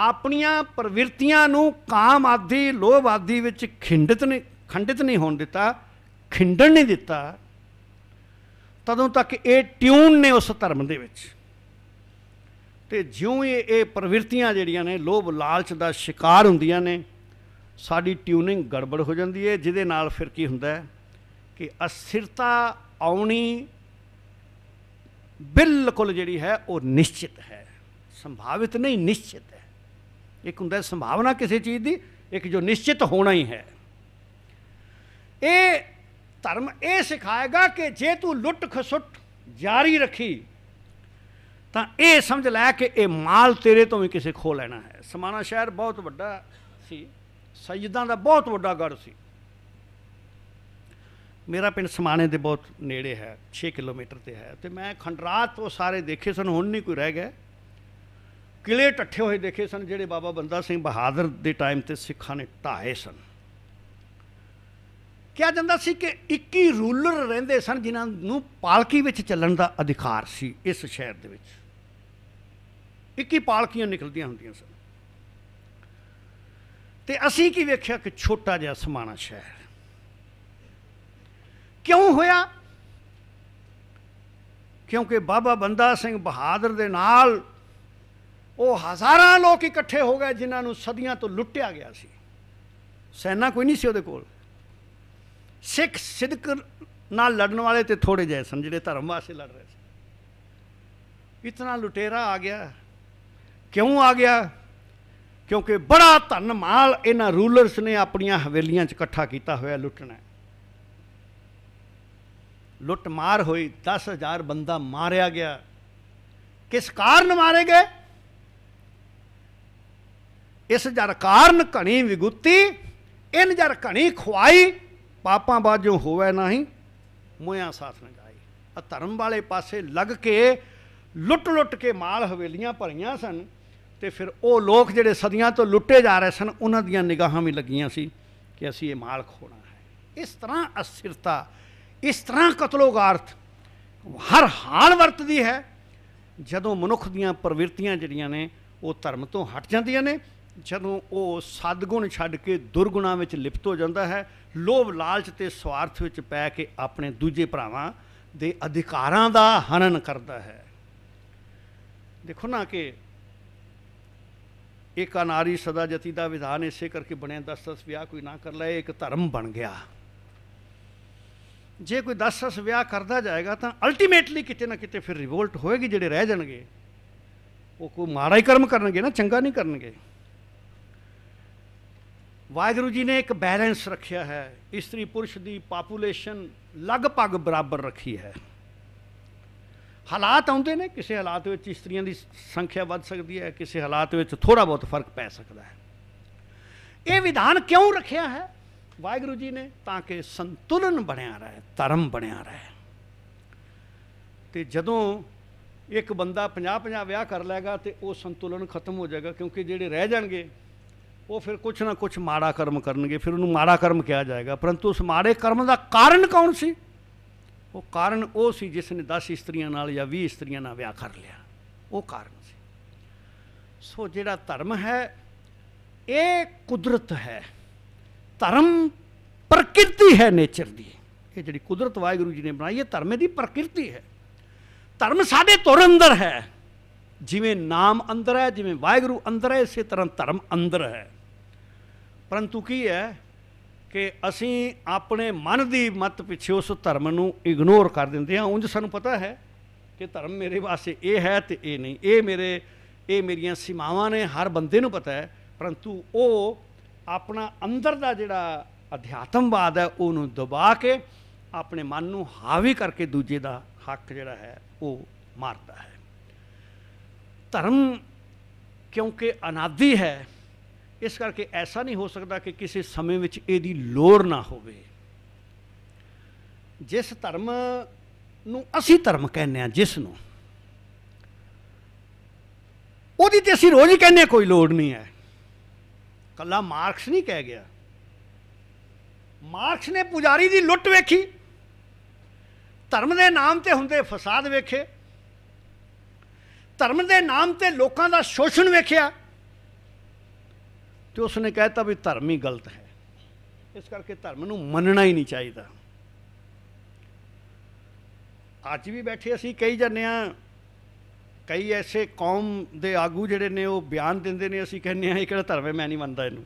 ਆਪਣੀਆਂ ਪ੍ਰਵਿਰਤੀਆਂ ਨੂੰ ਕਾਮ ਆਦੀ ਲੋਭ ਆਦੀ ਵਿੱਚ ਖਿੰਡਿਤ ਨਹੀਂ ਖੰਡਿਤ ਨਹੀਂ ਹੋਣ ਦਿੱਤਾ ਖਿੰਡਣ ਨਹੀਂ ਦਿੱਤਾ ਤਦੋਂ ਤੱਕ ਇਹ ਟਿਊਨ ਨੇ ਉਸ ਧਰਮ ਦੇ ਵਿੱਚ ਤੇ ਜਿਉਂ ਇਹ ਇਹ ਪ੍ਰਵਿਰਤੀਆਂ ਜਿਹੜੀਆਂ ਨੇ ਲੋਭ ਲਾਲਚ ਦਾ ਸ਼ਿਕਾਰ ਹੁੰਦੀਆਂ ਨੇ ਸਾਡੀ ਟਿਊਨਿੰਗ ਗੜਬੜ ਹੋ ਜਾਂਦੀ ਹੈ ਜਿਹਦੇ ਨਾਲ ਫਿਰ ਕੀ ਹੁੰਦਾ ਹੈ ਕਿ ਅਸਿਰਤਾ ਆਉਣੀ ਬਿਲਕੁਲ ਜਿਹੜੀ ਹੈ ਉਹ ਨਿਸ਼ਚਿਤ ਹੈ ਸੰਭਾਵਿਤ ਨਹੀਂ ਨਿਸ਼ਚਿਤ ਹੈ ਇੱਕ ਹੁੰਦਾ ਸੰਭਾਵਨਾ ਕਿਸੇ ਚੀਜ਼ ਦੀ ਇੱਕ ਜੋ ਨਿਸ਼ਚਿਤ ਹੋਣਾ ਹੀ ਹੈ ਇਹ ਧਰਮ ਇਹ ਸਿਖਾਏਗਾ ਕਿ ਜੇ ਤੂੰ ਲੁੱਟ ਖਸੁੱਟ ਜਾਰੀ ਰੱਖੀ ਤਾਂ ਇਹ ਸਮਝ ਲੈ ਕਿ ਇਹ ਮਾਲ ਤੇਰੇ ਤੋਂ ਵੀ ਕਿਸੇ ਖੋ ਲੈਣਾ ਹੈ ਸਮਾਣਾ ਸ਼ਹਿਰ ਬਹੁਤ ਵੱਡਾ ਸੀ ਸੈਦਾਂ ਦਾ ਬਹੁਤ ਵੱਡਾ ਗੜ ਸੀ ਮੇਰਾ ਪਿੰਡ ਸਮਾਣੇ ਦੇ ਬਹੁਤ ਨੇੜੇ ਹੈ 6 ਕਿਲੋਮੀਟਰ ਤੇ ਹੈ ਤੇ ਮੈਂ ਖੰਡਰਾਤ ਉਹ ਸਾਰੇ ਦੇਖੇ ਸਨ ਹੁਣ ਨਹੀਂ ਕੋਈ ਰਹਿ ਗਿਆ ਕਿਲੇ ਟੱਠੇ ਹੋਏ ਦੇਖੇ ਸਨ ਜਿਹੜੇ ਬਾਬਾ ਬੰਦਾ ਸਿੰਘ ਬਹਾਦਰ ਦੇ ਟਾਈਮ ਤੇ ਸਿੱਖਾਂ ਨੇ ਢਾਏ ਸਨ ਕਿਹਾ ਜਾਂਦਾ ਸੀ ਕਿ 21 ਰੂਲਰ ਰਹਿੰਦੇ ਸਨ ਜਿਨ੍ਹਾਂ ਨੂੰ ਪਾਲਕੀ ਵਿੱਚ ਚੱਲਣ ਦਾ ਅਧਿਕਾਰ ਸੀ ਇਸ ਸ਼ਹਿਰ ਦੇ ਵਿੱਚ 21 ਪਾਲਕੀਆਂ ਨਿਕਲਦੀਆਂ ਹੁੰਦੀਆਂ ਸਨ ਤੇ ਅਸੀਂ ਕੀ ਵੇਖਿਆ ਕਿ ਛੋਟਾ ਜਿਹਾ ਸਮਾਣਾ ਸ਼ਹਿਰ ਕਿਉਂ ਹੋਇਆ ਕਿਉਂਕਿ ਬਾਬਾ ਬੰਦਾ ਸਿੰਘ ਬਹਾਦਰ ਦੇ ਨਾਲ ਉਹ ਹਜ਼ਾਰਾਂ ਲੋਕ ਇਕੱਠੇ ਹੋ ਗਏ ਜਿਨ੍ਹਾਂ ਨੂੰ ਸਦੀਆਂ ਤੋਂ ਲੁੱਟਿਆ ਗਿਆ ਸੀ ਸੈਨਾ ਕੋਈ ਨਹੀਂ ਸੀ ਉਹਦੇ ਕੋਲ ਸਿੱਖ ਸਿੱਧਕ ਨਾਲ ਲੜਨ ਵਾਲੇ ਤੇ ਥੋੜੇ ਜਿਹੇ ਸਨ ਜਿਹੜੇ ਧਰਮ ਵਾਸਤੇ ਲੜ ਰਹੇ ਸੀ ਇਤਨਾ ਲੁਟੇਰਾ ਆ ਗਿਆ ਕਿਉਂ ਆ ਗਿਆ ਕਿਉਂਕਿ ਬੜਾ ਧਨ ਮਾਲ ਇਹਨਾਂ ਰੂਲਰਸ ਨੇ ਆਪਣੀਆਂ ਹਵੇਲੀਆਂ 'ਚ ਇਕੱਠਾ ਕੀਤਾ ਹੋਇਆ ਲੁੱਟਣਾ ਲੁੱਟ ਮਾਰ ਹੋਈ 10000 ਬੰਦਾ ਮਾਰਿਆ ਗਿਆ ਕਿਸ ਕਾਰਨ ਮਾਰੇ ਗਏ ਇਸ ਜਰ ਕਾਰਨ ਘਣੀ ਵਿਗੁੱਤੀ ਇਨ ਜਰ ਘਣੀ ਖੁਆਈ ਪਾਪਾਂ ਬਾਝੋਂ ਹੋਵੇ ਨਹੀਂ ਮੋਇਆ ਸਾਥ ਨਾ ਜਾਏ ਆ ਧਰਮ ਵਾਲੇ ਪਾਸੇ ਲੱਗ ਕੇ ਲੁੱਟ-ਲੁੱਟ ਕੇ ਮਾਲ ਹਵੇਲੀਆਂ ਭਰੀਆਂ ਸਨ ਤੇ ਫਿਰ ਉਹ ਲੋਕ ਜਿਹੜੇ ਸਦੀਆਂ ਤੋਂ ਲੁੱਟੇ ਜਾ ਰਹੇ ਸਨ ਉਹਨਾਂ ਦੀਆਂ ਨਿਗਾਹਾਂ ਵੀ ਲੱਗੀਆਂ ਸੀ ਕਿ ਅਸੀਂ ਇਹ ਮਾਲ ਖੋਣਾ ਹੈ ਇਸ ਤਰ੍ਹਾਂ ਅਸਿਰਤਾ ਇਸ ਤਰ੍ਹਾਂ ਕਤਲੋਗਾਰਥ ਹਰ ਹਾਲ ਵਰਤਦੀ ਹੈ ਜਦੋਂ ਮਨੁੱਖ ਦੀਆਂ ਪ੍ਰਵਿਰਤੀਆਂ ਜਿਹੜੀਆਂ ਨੇ ਉਹ ਧਰਮ ਤੋਂ ਹਟ ਜਾਂਦੀਆਂ ਨੇ ਜਦੋਂ ਉਹ ਸਦਗੁਣ ਛੱਡ ਕੇ ਦੁਰਗੁਣਾ ਵਿੱਚ ਲਿਪਤ ਹੋ ਜਾਂਦਾ ਹੈ ਲੋਭ ਲਾਲਚ ਤੇ ਸਵਾਰਥ ਵਿੱਚ ਪੈ ਕੇ ਆਪਣੇ ਦੂਜੇ ਭਰਾਵਾਂ ਦੇ ਅਧਿਕਾਰਾਂ ਦਾ ਹਨਨ ਕਰਦਾ ਹੈ ਦੇਖੋ ਨਾ ਕਿ ਇੱਕ ਅਨਾਰੀ ਸਦਾ ਜਤੀ ਦਾ ਵਿਧਾਨ ਇਸੇ ਕਰਕੇ ਬਣਿਆ ਦਸ ਦਸ ਵਿਆਹ ਕੋਈ ਨਾ ਕਰ ਲਏ ਇੱਕ ਧਰਮ ਬਣ ਗਿਆ ਜੇ ਕੋਈ ਦਸ ਦਸ ਵਿਆਹ ਕਰਦਾ ਜਾਏਗਾ ਤਾਂ ਅਲਟੀਮੇਟਲੀ ਕਿਤੇ ਨਾ ਕਿਤੇ ਫਿਰ ਰਿਵੋਲਟ ਹੋਏਗੀ ਜਿਹੜੇ ਰਹਿ ਜਾਣਗੇ ਉਹ ਕੋਈ ਮਾੜਾ ਹੀ ਕਰਮ ਕਰਨਗੇ ਨਾ ਚੰਗਾ ਨਹੀਂ ਕਰਨਗੇ ਵਾਹਿਗੁਰੂ ਜੀ ਨੇ ਇੱਕ ਬੈਲੈਂਸ ਰੱਖਿਆ ਹੈ ਇਸਤਰੀ ਪੁਰਸ਼ ਦੀ ਪਾਪੂਲੇਸ਼ਨ ਲਗਭਗ ਬਰਾਬਰ ਰੱਖੀ ਹੈ ਹਾਲਾਤ ਆਉਂਦੇ ਨੇ ਕਿਸੇ ਹਾਲਾਤ ਵਿੱਚ ਇਸਤਰੀਆਂ ਦੀ ਸੰਖਿਆ ਵੱਧ ਸਕਦੀ ਹੈ ਕਿਸੇ ਹਾਲਾਤ ਵਿੱਚ ਥੋੜਾ ਬਹੁਤ ਫਰਕ ਪੈ ਸਕਦਾ ਹੈ ਇਹ ਵਿਧਾਨ ਕਿਉਂ ਰੱਖਿਆ ਹੈ ਵਾਹਿਗੁਰੂ ਜੀ ਨੇ ਤਾਂ ਕਿ ਸੰਤੁਲਨ ਬਣਿਆ ਰਹੇ ਧਰਮ ਬਣਿਆ ਰਹੇ ਤੇ ਜਦੋਂ ਇੱਕ ਬੰਦਾ 50 50 ਵਿਆਹ ਕਰ ਲਏਗਾ ਤੇ ਉਹ ਸੰਤੁਲਨ ਖਤਮ ਹੋ ਜਾਏਗਾ ਕਿਉਂਕਿ ਜਿਹੜੇ ਰਹਿ ਜਾਣਗੇ ਉਹ ਫਿਰ ਕੁਛ ਨਾ ਕੁਛ ਮਾੜਾ ਕਰਮ ਕਰਨਗੇ ਫਿਰ ਉਹਨੂੰ ਮਾੜਾ ਕਰਮ ਕਿਹਾ ਜਾਏਗਾ ਪਰੰਤੂ ਉਸ ਮਾੜੇ ਕਰਮ ਦਾ ਕਾਰਨ ਕੌਣ ਸੀ ਉਹ ਕਾਰਨ ਉਹ ਸੀ ਜਿਸ ਨੇ 10 ਇਸਤਰੀਆਂ ਨਾਲ ਜਾਂ 20 ਇਸਤਰੀਆਂ ਨਾਲ ਵਿਆਹ ਕਰ ਲਿਆ ਉਹ ਕਾਰਨ ਸੀ ਸੋ ਜਿਹੜਾ ਧਰਮ ਹੈ ਇਹ ਕੁਦਰਤ ਹੈ ਧਰਮ ਪ੍ਰਕਿਰਤੀ ਹੈ ਨੇਚਰ ਦੀ ਇਹ ਜਿਹੜੀ ਕੁਦਰਤ ਵਾਹਿਗੁਰੂ ਜੀ ਨੇ ਬਣਾਈ ਹੈ ਧਰਮ ਦੀ ਪ੍ਰਕਿਰਤੀ ਹੈ ਧਰਮ ਸਾਡੇ ਤੁਰ ਅੰਦਰ ਹੈ ਜਿਵੇਂ ਨਾਮ ਅੰਦਰ ਹੈ ਜਿਵੇਂ ਵਾਹਿਗੁਰੂ ਅੰਦਰ ਹੈ ਇਸੇ ਤਰ੍ਹਾਂ ਧਰਮ ਅੰਦਰ ਹੈ ਪਰੰਤੂ ਕੀ ਹੈ ਕਿ ਅਸੀਂ ਆਪਣੇ ਮਨ ਦੀ ਮਤ ਪਿੱਛੇ ਉਸ ਧਰਮ ਨੂੰ ਇਗਨੋਰ ਕਰ ਦਿੰਦੇ ਹਾਂ ਉਂਝ ਸਾਨੂੰ ਪਤਾ ਹੈ ਕਿ ਧਰਮ ਮੇਰੇ ਵਾਸਤੇ ਇਹ ਹੈ ਤੇ ਇਹ ਨਹੀਂ ਇਹ ਮੇਰੇ ਇਹ ਮੇਰੀਆਂ ਸੀਮਾਵਾਂ ਨੇ ਹਰ ਬੰਦੇ ਨੂੰ ਪਤਾ ਹੈ ਪਰੰਤੂ ਉਹ ਆਪਣਾ ਅੰਦਰ ਦਾ ਜਿਹੜਾ ਅਧਿਆਤਮਵਾਦ ਹੈ ਉਹਨੂੰ ਦਬਾ ਕੇ ਆਪਣੇ ਮਨ ਨੂੰ ਹਾਵੀ ਕਰਕੇ ਦੂਜੇ ਦਾ ਹੱਕ ਜਿਹੜਾ ਹੈ ਉਹ ਮਾਰਦਾ ਹੈ ਧਰਮ ਕਿਉਂਕਿ ਅਨਾਦੀ ਹੈ ਇਸ ਕਰਕੇ ਐਸਾ ਨਹੀਂ ਹੋ ਸਕਦਾ ਕਿ ਕਿਸੇ ਸਮੇਂ ਵਿੱਚ ਇਹਦੀ ਲੋੜ ਨਾ ਹੋਵੇ ਜਿਸ ਧਰਮ ਨੂੰ ਅਸੀਂ ਧਰਮ ਕਹਿੰਦੇ ਆ ਜਿਸ ਨੂੰ ਉਹਦੀ ਤੇ ਅਸੀਂ ਰੋਜ਼ ਹੀ ਕਹਿੰਦੇ ਕੋਈ ਲੋੜ ਨਹੀਂ ਹੈ ਕੱਲਾ ਮਾਰਕਸ ਨਹੀਂ ਕਹਿ ਗਿਆ ਮਾਰਕਸ ਨੇ ਪੁਜਾਰੀ ਦੀ ਲੁੱਟ ਵੇਖੀ ਧਰਮ ਦੇ ਨਾਮ ਤੇ ਹੁੰਦੇ ਫਸਾਦ ਵੇਖੇ ਧਰਮ ਦੇ ਨਾਮ ਤੇ ਲੋਕਾਂ ਦਾ ਸ਼ੋਸ਼ਣ ਵੇਖਿਆ ਤੇ ਉਸ ਨੇ ਕਹਿਤਾ ਵੀ ਧਰਮ ਹੀ ਗਲਤ ਹੈ ਇਸ ਕਰਕੇ ਧਰਮ ਨੂੰ ਮੰਨਣਾ ਹੀ ਨਹੀਂ ਚਾਹੀਦਾ ਅੱਜ ਵੀ ਬੈਠੇ ਅਸੀਂ ਕਈ ਜੰਨੇ ਆ ਕਈ ਐਸੇ ਕੌਮ ਦੇ ਆਗੂ ਜਿਹੜੇ ਨੇ ਉਹ ਬਿਆਨ ਦਿੰਦੇ ਨੇ ਅਸੀਂ ਕਹਿੰਨੇ ਆ ਇਹ ਕਿਹੜਾ ਧਰਮ ਹੈ ਮੈਂ ਨਹੀਂ ਮੰਨਦਾ ਇਹਨੂੰ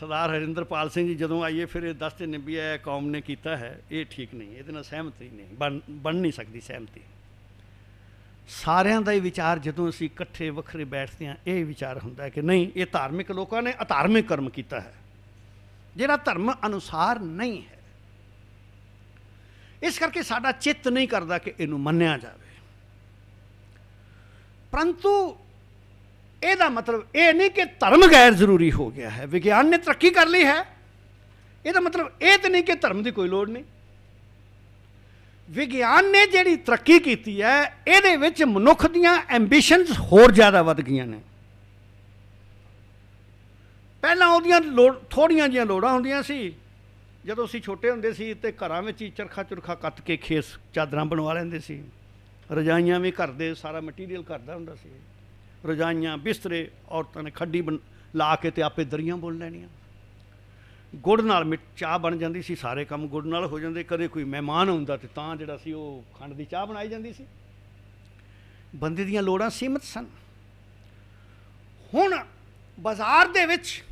ਸਰਦਾਰ ਹਰਿੰਦਰਪਾਲ ਸਿੰਘ ਜੀ ਜਦੋਂ ਆਈਏ ਫਿਰ ਇਹ ਦੱਸਦੇ ਨੇ ਵੀ ਇਹ ਕੌਮ ਨੇ ਕੀਤਾ ਹੈ ਇਹ ਠੀਕ ਨਹੀਂ ਇਹਦੇ ਨਾਲ ਸਹਿਮਤੀ ਨਹੀਂ ਬਣ ਨਹੀਂ ਸਕਦੀ ਸਹਿਮਤੀ ਸਾਰਿਆਂ ਦਾ ਹੀ ਵਿਚਾਰ ਜਦੋਂ ਅਸੀਂ ਇਕੱਠੇ ਵੱਖਰੇ ਬੈਠਦੇ ਹਾਂ ਇਹ ਵਿਚਾਰ ਹੁੰਦਾ ਹੈ ਕਿ ਨਹੀਂ ਇਹ ਧਾਰਮਿਕ ਲੋਕਾਂ ਨੇ ਅਧਾਰਮਿਕ ਕਰਮ ਕੀਤਾ ਹੈ ਜਿਹੜਾ ਧਰਮ ਅਨੁਸਾਰ ਨਹੀਂ ਹੈ ਇਸ ਕਰਕੇ ਸਾਡਾ ਚਿੱਤ ਨਹੀਂ ਕਰਦਾ ਕਿ ਇਹਨੂੰ ਮੰਨਿਆ ਜਾਵੇ ਪਰੰਤੂ ਇਹਦਾ ਮਤਲਬ ਇਹ ਨਹੀਂ ਕਿ ਧਰਮ ਗੈਰ ਜ਼ਰੂਰੀ ਹੋ ਗਿਆ ਹੈ ਵਿਗਿਆਨ ਨੇ ਤਰੱਕੀ ਕਰ ਲਈ ਹੈ ਇਹਦਾ ਮਤਲਬ ਇਹ ਤਾਂ ਨਹੀਂ ਕਿ ਧਰਮ ਦੀ ਕੋਈ ਲੋੜ ਨਹੀਂ ਵਿਗਿਆਨ ਨੇ ਜਿਹੜੀ ਤਰੱਕੀ ਕੀਤੀ ਹੈ ਇਹਦੇ ਵਿੱਚ ਮਨੁੱਖ ਦੀਆਂ ਐਂਬੀਸ਼ਨਸ ਹੋਰ ਜ਼ਿਆਦਾ ਵੱਧ ਗਈਆਂ ਨੇ ਪਹਿਲਾਂ ਉਹਦੀਆਂ ਥੋੜੀਆਂ ਜੀਆਂ ਲੋੜਾਂ ਹੁੰਦੀਆਂ ਸੀ ਜਦੋਂ ਅਸੀਂ ਛੋਟੇ ਹੁੰਦੇ ਸੀ ਤੇ ਘਰਾਂ ਵਿੱਚ ਹੀ ਚਰਖਾ ਚੁਰਖਾ ਕੱਤ ਕੇ ਖੇਸ ਚਾਦਰਾਂ ਬਣਵਾ ਲੈਂਦੇ ਸੀ ਰਜਾਈਆਂ ਵੀ ਘਰ ਦੇ ਸਾਰਾ ਮਟੀਰੀਅਲ ਘਰ ਦਾ ਹੁੰਦਾ ਸੀ ਰਜਾਈਆਂ ਬਿਸਤਰੇ ਔਰਤਾਂ ਨੇ ਖੱਡੀ ਲਾ ਕੇ ਤੇ ਆਪੇ ਦਰੀਆਂ ਬੁਣ ਲੈਣੀਆਂ ਗੁੜ ਨਾਲ ਮਿੱਠ ਚਾਹ ਬਣ ਜਾਂਦੀ ਸੀ ਸਾਰੇ ਕੰਮ ਗੁੜ ਨਾਲ ਹੋ ਜਾਂਦੇ ਕਦੇ ਕੋਈ ਮਹਿਮਾਨ ਆਉਂਦਾ ਤੇ ਤਾਂ ਜਿਹੜਾ ਸੀ ਉਹ ਖੰਡ ਦੀ ਚਾਹ ਬਣਾਈ ਜਾਂਦੀ ਸੀ ਬੰਦੇ ਦੀਆਂ ਲੋੜਾਂ ਸੀਮਤ ਸਨ ਹੁਣ ਬਾਜ਼ਾਰ ਦੇ ਵਿੱਚ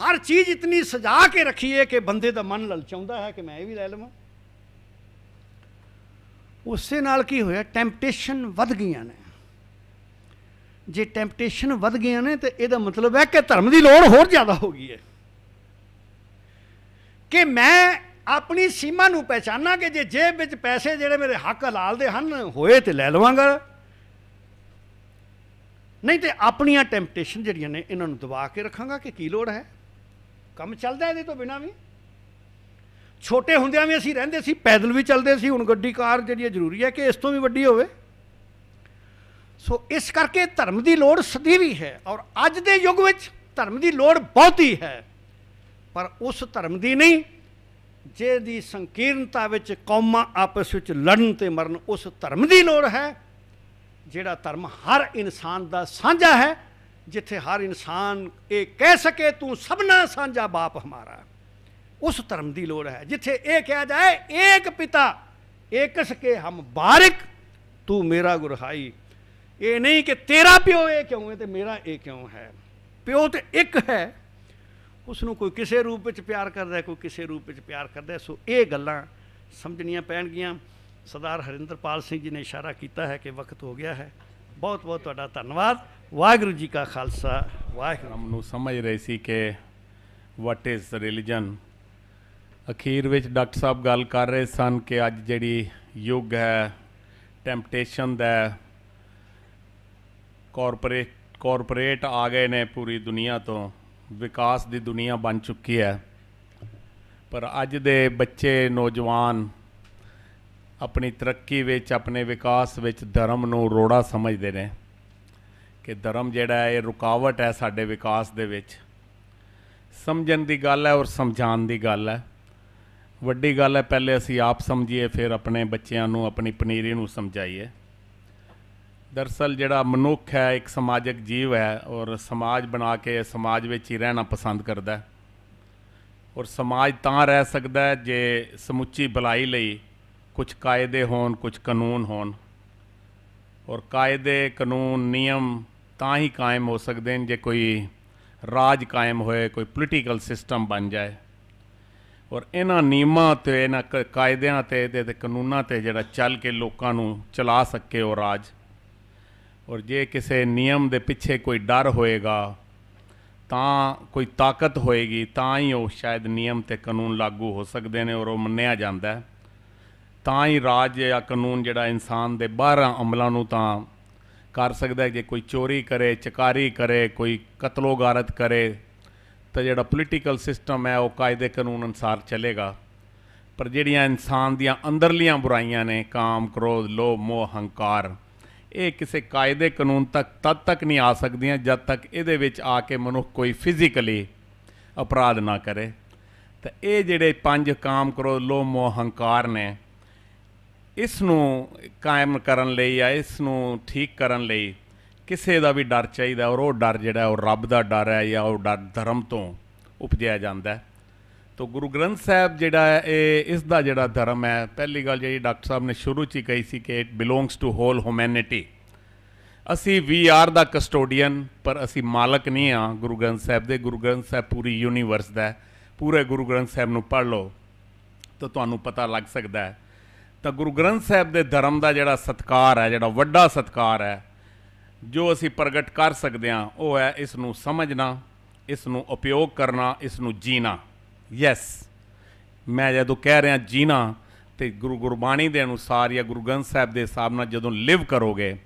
ਹਰ ਚੀਜ਼ ਇਤਨੀ ਸਜਾ ਕੇ ਰੱਖੀ ਹੈ ਕਿ ਬੰਦੇ ਦਾ ਮਨ ਲਲਚਾਉਂਦਾ ਹੈ ਕਿ ਮੈਂ ਇਹ ਵੀ ਲੈ ਲਵਾਂ ਉਸੇ ਨਾਲ ਕੀ ਹੋਇਆ ਟੈਂਪਟੇਸ਼ਨ ਵੱਧ ਗਈਆਂ ਨੇ ਜੇ ਟੈਂਪਟੇਸ਼ਨ ਵੱਧ ਗਈਆਂ ਨੇ ਤੇ ਇਹਦਾ ਮਤਲਬ ਹੈ ਕਿ ਧਰਮ ਦੀ ਲੋੜ ਹੋਰ ਜ਼ਿਆਦਾ ਹੋ ਗਈ ਹੈ ਕਿ ਮੈਂ ਆਪਣੀ ਸੀਮਾ ਨੂੰ ਪਹਿਚਾਨਾਂ ਕਿ ਜੇ ਜੇਬ ਵਿੱਚ ਪੈਸੇ ਜਿਹੜੇ ਮੇਰੇ ਹੱਕ ਹਲਾਲ ਦੇ ਹਨ ਹੋਏ ਤੇ ਲੈ ਲਵਾਂਗਾ ਨਹੀਂ ਤੇ ਆਪਣੀਆਂ ਟੈਂਪਟੇਸ਼ਨ ਜਿਹੜੀਆਂ ਨੇ ਇਹਨਾਂ ਨੂੰ ਦਬਾ ਕੇ ਰੱਖਾਂਗਾ ਕਿ ਕੀ ਲੋੜ ਹੈ ਕੰਮ ਚੱਲਦਾ ਇਹਦੇ ਤੋਂ ਬਿਨਾ ਵੀ ਛੋਟੇ ਹੁੰਦਿਆਂ ਵੀ ਅਸੀਂ ਰਹਿੰਦੇ ਸੀ ਪੈਦਲ ਵੀ ਚੱਲਦੇ ਸੀ ਹੁਣ ਗੱਡੀ ਕਾਰ ਜਿਹੜੀ ਜ਼ਰੂਰੀ ਹੈ ਕਿ ਇਸ ਤੋਂ ਵੀ ਵੱਡੀ ਹੋਵੇ ਸੋ ਇਸ ਕਰਕੇ ਧਰਮ ਦੀ ਲੋੜ ਸਦੀਵੀ ਹੈ ਔਰ ਅੱਜ ਦੇ ਯੁੱਗ ਵਿੱਚ ਧਰਮ ਦੀ ਲੋੜ ਬਹੁਤੀ ਹੈ ਪਰ ਉਸ ਧਰਮ ਦੀ ਨਹੀਂ ਜਿਹਦੀ ਸੰਕੀਰਨਤਾ ਵਿੱਚ ਕੌਮਾਂ ਆਪਸ ਵਿੱਚ ਲੜਨ ਤੇ ਮਰਨ ਉਸ ਧਰਮ ਦੀ ਲੋੜ ਹੈ ਜਿਹੜਾ ਧਰਮ ਹਰ ਇਨਸਾਨ ਦਾ ਸਾਂਝਾ ਹੈ ਜਿੱਥੇ ਹਰ ਇਨਸਾਨ ਇਹ ਕਹਿ ਸਕੇ ਤੂੰ ਸਭਨਾ ਸਾਂਝਾ ਬਾਪ ਹਮਾਰਾ ਉਸ ਧਰਮ ਦੀ ਲੋੜ ਹੈ ਜਿੱਥੇ ਇਹ ਕਿਹਾ ਜਾਏ ਏਕ ਪਿਤਾ ਏਕਸ ਕੇ ਹਮ ਬਾਰਿਕ ਤੂੰ ਮੇਰਾ ਗੁਰਹਾਈ ਇਹ ਨਹੀਂ ਕਿ ਤੇਰਾ ਪਿਓ ਇਹ ਕਿਉਂ ਹੈ ਤੇ ਮੇਰਾ ਇਹ ਕਿਉਂ ਹੈ ਪਿਓ ਤੇ ਇੱਕ ਹੈ ਉਸ ਨੂੰ ਕੋਈ ਕਿਸੇ ਰੂਪ ਵਿੱਚ ਪਿਆਰ ਕਰਦਾ ਕੋਈ ਕਿਸੇ ਰੂਪ ਵਿੱਚ ਪਿਆਰ ਕਰਦਾ ਸੋ ਇਹ ਗੱਲਾਂ ਸਮਝਣੀਆਂ ਪੈਣਗੀਆਂ ਸਰਦਾਰ ਹਰਿੰਦਰਪਾਲ ਸਿੰਘ ਜੀ ਨੇ ਇਸ਼ਾਰਾ ਕੀਤਾ ਹੈ ਕਿ ਵਕਤ ਹੋ ਗਿਆ ਹੈ ਬਹੁਤ ਬਹੁਤ ਤੁਹਾਡਾ ਧੰਨਵਾਦ ਵਾਹਿਗੁਰੂ ਜੀ ਕਾ ਖਾਲਸਾ ਵਾਹਿਗੁਰੂ ਹਮ ਨੂੰ ਸਮਝ ਰਹੀ ਸੀ ਕਿ ਵਾਟ ਇਜ਼ ਰਿਲੀਜੀਅਨ ਅਖੀਰ ਵਿੱਚ ਡਾਕਟਰ ਸਾਹਿਬ ਗੱਲ ਕਰ ਰਹੇ ਸਨ ਕਿ ਅੱਜ ਜਿਹੜੀ ਯੁੱਗ ਹੈ ਟੈਂਪਟੇਸ਼ਨ ਦਾ ਕਾਰਪੋਰੇਟ ਕਾਰਪੋਰੇਟ ਆ ਗਏ ਨੇ ਪੂਰੀ ਦੁਨੀਆ ਤੋਂ ਵਿਕਾਸ ਦੀ ਦੁਨੀਆ ਬਣ ਚੁੱਕੀ ਹੈ ਪਰ ਅੱਜ ਦੇ ਬੱਚੇ ਨੌਜਵਾਨ ਆਪਣੀ ਤਰੱਕੀ ਵਿੱਚ ਆਪਣੇ ਵਿਕਾਸ ਵਿੱਚ ਧਰਮ ਨੂੰ ਰੋੜਾ ਸਮਝਦੇ ਨੇ ਕਿ ਧਰਮ ਜਿਹੜਾ ਇਹ ਰੁਕਾਵਟ ਹੈ ਸਾਡੇ ਵਿਕਾਸ ਦੇ ਵਿੱਚ ਸਮਝਣ ਦੀ ਗੱਲ ਹੈ ਔਰ ਸਮਝਾਉਣ ਦੀ ਗੱਲ ਹੈ ਵੱਡੀ ਗੱਲ ਹੈ ਪਹਿਲੇ ਅਸੀਂ ਆਪ ਸਮਝੀਏ ਫਿਰ ਆਪਣੇ ਬੱਚਿਆਂ ਨੂੰ ਆਪਣੀ ਪਨੀਰੀ ਨੂੰ ਸਮਝਾਈਏ ਦਰਸਲ ਜਿਹੜਾ ਮਨੁੱਖ ਹੈ ਇੱਕ ਸਮਾਜਿਕ ਜੀਵ ਹੈ ਔਰ ਸਮਾਜ ਬਣਾ ਕੇ ਸਮਾਜ ਵਿੱਚ ਹੀ ਰਹਿਣਾ ਪਸੰਦ ਕਰਦਾ ਹੈ ਔਰ ਸਮਾਜ ਤਾਂ ਰਹਿ ਸਕਦਾ ਹੈ ਜੇ ਸਮੁੱਚੀ ਭਲਾਈ ਲਈ ਕੁਝ ਕਾਇਦੇ ਹੋਣ ਕੁਝ ਕਾਨੂੰਨ ਹੋਣ ਔਰ ਕਾਇਦੇ ਕਾਨੂੰਨ ਨਿਯਮ ਤਾਂ ਹੀ ਕਾਇਮ ਹੋ ਸਕਦੇ ਨੇ ਜੇ ਕੋਈ ਰਾਜ ਕਾਇਮ ਹੋਏ ਕੋਈ ਪੋਲੀਟੀਕਲ ਸਿਸਟਮ ਬਣ ਜਾਏ ਔਰ ਇਹਨਾਂ ਨਿਯਮਾਂ ਤੇ ਇਹਨਾਂ ਕਾਇਦਿਆਂ ਤੇ ਤੇ ਕਾਨੂੰਨਾਂ ਤੇ ਜਿਹੜਾ ਚੱਲ ਕੇ ਲੋਕਾਂ ਨੂੰ ਚਲਾ ਸਕੇ ਉਹ ਰਾਜ ਔਰ ਜੇ ਕਿਸੇ ਨਿਯਮ ਦੇ ਪਿੱਛੇ ਕੋਈ ਡਰ ਹੋਏਗਾ ਤਾਂ ਕੋਈ ਤਾਕਤ ਹੋਏਗੀ ਤਾਂ ਹੀ ਉਹ ਸ਼ਾਇਦ ਨਿਯਮ ਤੇ ਕਾਨੂੰਨ ਲਾਗੂ ਹੋ ਸਕਦੇ ਨੇ ਔਰ ਉਹ ਮੰਨਿਆ ਜਾਂਦਾ ਤਾਂ ਹੀ ਰਾਜ ਜਾਂ ਕਾਨੂੰਨ ਜਿਹੜਾ ਇਨਸਾਨ ਦੇ ਬਾਹਰ ਅਮਲਾਂ ਨੂੰ ਤਾਂ ਕਰ ਸਕਦਾ ਜੇ ਕੋਈ ਚੋਰੀ ਕਰੇ ਚਕਾਰੀ ਕਰੇ ਕੋਈ ਕਤਲੋਗਾਰਤ ਕਰੇ ਤਾਂ ਜਿਹੜਾ ਪੋਲੀਟੀਕਲ ਸਿਸਟਮ ਹੈ ਉਹ ਕਾਇਦੇ ਕਾਨੂੰਨ ਅਨਸਾਰ ਚੱਲੇਗਾ ਪਰ ਜਿਹੜੀਆਂ ਇਨਸਾਨ ਦੀਆਂ ਅੰਦਰਲੀਆਂ ਬੁਰਾਈਆਂ ਨੇ ਕਾਮ ਕ੍ਰੋਧ ਲੋਭ ਮੋਹ ਹੰਕਾਰ ਇਹ ਕਿਸੇ ਕਾਇਦੇ ਕਾਨੂੰਨ ਤੱਕ ਤਦ ਤੱਕ ਨਹੀਂ ਆ ਸਕਦੀਆਂ ਜਦ ਤੱਕ ਇਹਦੇ ਵਿੱਚ ਆ ਕੇ ਮਨੁੱਖ ਕੋਈ ਫਿਜ਼ੀਕਲੀ ਅਪਰਾਧ ਨਾ ਕਰੇ ਤਾਂ ਇਹ ਜਿਹੜੇ ਪੰਜ ਕਾਮ ਕਰੋ ਲੋਭ ਮੋਹ ਹੰਕਾਰ ਨੇ ਇਸ ਨੂੰ ਕਾਇਮ ਕਰਨ ਲਈ ਆ ਇਸ ਨੂੰ ਠੀਕ ਕਰਨ ਲਈ ਕਿਸੇ ਦਾ ਵੀ ਡਰ ਚਾਹੀਦਾ ਔਰ ਉਹ ਡਰ ਜਿਹੜਾ ਉਹ ਰੱਬ ਦਾ ਡਰ ਹੈ ਜਾਂ ਉਹ ਡਰ ਧਰਮ ਤੋਂ ਉਪਜਿਆ ਜਾਂਦਾ ਹੈ ਤੋ ਗੁਰੂ ਗ੍ਰੰਥ ਸਾਹਿਬ ਜਿਹੜਾ ਹੈ ਇਹ ਇਸ ਦਾ ਜਿਹੜਾ ਧਰਮ ਹੈ ਪਹਿਲੀ ਗੱਲ ਜਿਹੜੀ ਡਾਕਟਰ ਸਾਹਿਬ ਨੇ ਸ਼ੁਰੂ 'ਚ ਹੀ ਕਹੀ ਸੀ ਕਿ it belongs to whole humanity ਅਸੀਂ ਵੀ ਆਰ ਦਾ ਕਸਟੋਡੀਅਨ ਪਰ ਅਸੀਂ ਮਾਲਕ ਨਹੀਂ ਆ ਗੁਰੂ ਗ੍ਰੰਥ ਸਾਹਿਬ ਦੇ ਗੁਰੂ ਗ੍ਰੰਥ ਸਾਹਿਬ ਪੂਰੀ ਯੂਨੀਵਰਸ ਦਾ ਹੈ ਪੂਰੇ ਗੁਰੂ ਗ੍ਰੰਥ ਸਾਹਿਬ ਨੂੰ ਪੜ੍ਹ ਲਓ ਤਾਂ ਤੁਹਾਨੂੰ ਪਤਾ ਲੱਗ ਸਕਦਾ ਹੈ ਤਾਂ ਗੁਰੂ ਗ੍ਰੰਥ ਸਾਹਿਬ ਦੇ ਧਰਮ ਦਾ ਜਿਹੜਾ ਸਤਕਾਰ ਹੈ ਜਿਹੜਾ ਵੱਡਾ ਸਤਕਾਰ ਹੈ ਜੋ ਅਸੀਂ ਪ੍ਰਗਟ ਕਰ ਸਕਦੇ ਹਾਂ ਉਹ ਹੈ ਇਸ ਨੂੰ ਸਮਝਣਾ ਇਸ ਨੂੰ ਉਪਯੋਗ ਕਰਨਾ ਇਸ ਨੂੰ ਜੀਣਾ ਯੈਸ ਮੈਂ ਜਦੋਂ ਕਹਿ ਰਿਹਾ ਜੀਣਾ ਤੇ ਗੁਰੂ ਗੁਰਬਾਣੀ ਦੇ ਅਨੁਸਾਰ ਜਾਂ ਗੁਰੂ ਗ੍ਰੰਥ ਸਾਹਿਬ ਦੇ ਹਿਸਾਬ ਨਾਲ ਜਦੋਂ ਲਿਵ ਕਰੋਗੇ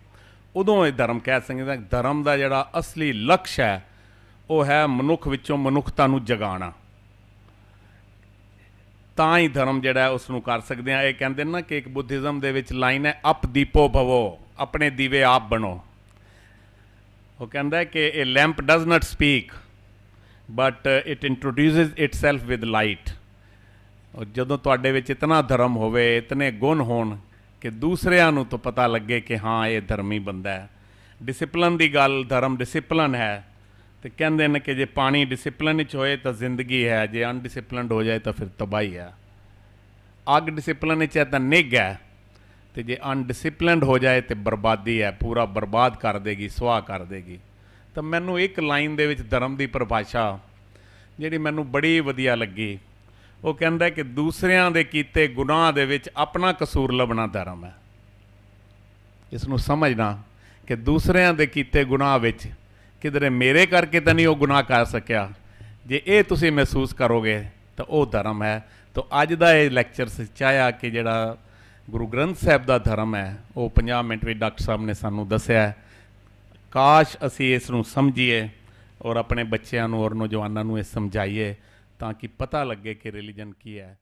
ਉਦੋਂ ਇਹ ਧਰਮ ਕਹਿ ਸਕਦੇ ਧਰਮ ਦਾ ਜਿਹੜਾ ਅਸਲੀ ਲਕਸ਼ ਹੈ ਉਹ ਹੈ ਮਨੁੱਖ ਵਿੱਚੋਂ ਮਨੁੱਖਤਾ ਨੂੰ ਜਗਾਉਣਾ ਤਾਂ ਹੀ ਧਰਮ ਜਿਹੜਾ ਉਸ ਨੂੰ ਕਰ ਸਕਦੇ ਆ ਇਹ ਕਹਿੰਦੇ ਨਾ ਕਿ ਇੱਕ ਬੁੱਧਿਜ਼ਮ ਦੇ ਵਿੱਚ ਲਾਈਨ ਹੈ ਅਪ ਦੀਪੋ ਭਵੋ ਆਪਣੇ ਦੀਵੇ ਆਪ ਬਣੋ ਉਹ ਕਹਿੰਦਾ ਕਿ ਇਹ lamp does not speak but it introduces itself with light ਜਦੋਂ ਤੁਹਾਡੇ ਵਿੱਚ ਇਤਨਾ ਧਰਮ ਹੋਵੇ ਇਤਨੇ ਗੁਣ ਹੋਣ ਕਿ ਦੂਸਰਿਆਂ ਨੂੰ ਤਾਂ ਪਤਾ ਲੱਗੇ ਕਿ ਹਾਂ ਇਹ ਧਰਮੀ ਬੰਦਾ ਹੈ ਡਿਸਪਲਨ ਦੀ ਗੱਲ ਧਰਮ ਡਿਸਪਲਨ ਹੈ ਤੇ ਕਹਿੰਦੇ ਨੇ ਕਿ ਜੇ ਪਾਣੀ ਡਿਸਪਲਨ ਵਿੱਚ ਹੋਏ ਤਾਂ ਜ਼ਿੰਦਗੀ ਹੈ ਜੇ ਅਨਡਿਸਪਲਨਡ ਹੋ ਜਾਏ ਤਾਂ ਫਿਰ ਤਬਾਹੀ ਹੈ ਅਗ ਡਿਸਪਲਨ ਵਿੱਚ ਹੈ ਤਾਂ ਨਿੱਗ ਹੈ ਤੇ ਜੇ ਅਨਡਿਸਪਲਨਡ ਹੋ ਜਾਏ ਤੇ ਬਰਬਾਦੀ ਹੈ ਪੂਰਾ ਬਰਬਾਦ ਕਰ ਦੇਗੀ ਸਵਾ ਕਰ ਦੇਗੀ ਤਾਂ ਮੈਨੂੰ ਇੱਕ ਲਾਈਨ ਦੇ ਵਿੱਚ ਧਰਮ ਦੀ ਪਰਿਭਾਸ਼ਾ ਜਿਹੜੀ ਮੈਨੂੰ ਬੜੀ ਵਧੀਆ ਲੱਗੀ ਉਹ ਕਹਿੰਦਾ ਕਿ ਦੂਸਰਿਆਂ ਦੇ ਕੀਤੇ ਗੁਨਾਹ ਦੇ ਵਿੱਚ ਆਪਣਾ ਕਸੂਰ ਲੱਭਣਾ ਧਰਮ ਹੈ ਇਸ ਨੂੰ ਸਮਝਣਾ ਕਿ ਦੂਸਰਿਆਂ ਦੇ ਕੀਤੇ ਗੁਨਾਹ ਵਿੱਚ ਕਿਦਰੇ ਮੇਰੇ ਕਰਕੇ ਤਾਂ ਨਹੀਂ ਉਹ ਗੁਨਾਹ ਕਰ ਸਕਿਆ ਜੇ ਇਹ ਤੁਸੀਂ ਮਹਿਸੂਸ ਕਰੋਗੇ ਤਾਂ ਉਹ ਧਰਮ ਹੈ ਤਾਂ ਅੱਜ ਦਾ ਇਹ ਲੈਕਚਰ ਸਚਾਇਆ ਕਿ ਜਿਹੜਾ ਗੁਰੂ ਗ੍ਰੰਥ ਸਾਹਿਬ ਦਾ ਧਰਮ ਹੈ ਉਹ 50 ਮਿੰਟ ਵਿੱਚ ਡਾਕਟਰ ਸਾਹਿਬ ਨੇ ਸਾਨੂੰ ਦੱਸਿਆ ਕਾਸ਼ ਅਸੀਂ ਇਸ ਨੂੰ ਸਮਝੀਏ ਔਰ ਆਪਣੇ ਬੱਚਿਆਂ ਨੂੰ ਔਰ ਨੌਜਵਾਨਾਂ ਨੂੰ ਇਹ ਸਮਝਾਈਏ ਤਾਂ ਕਿ ਪਤਾ ਲੱਗੇ ਕਿ ਰਿਲੀਜੀਅਨ ਕੀ ਹੈ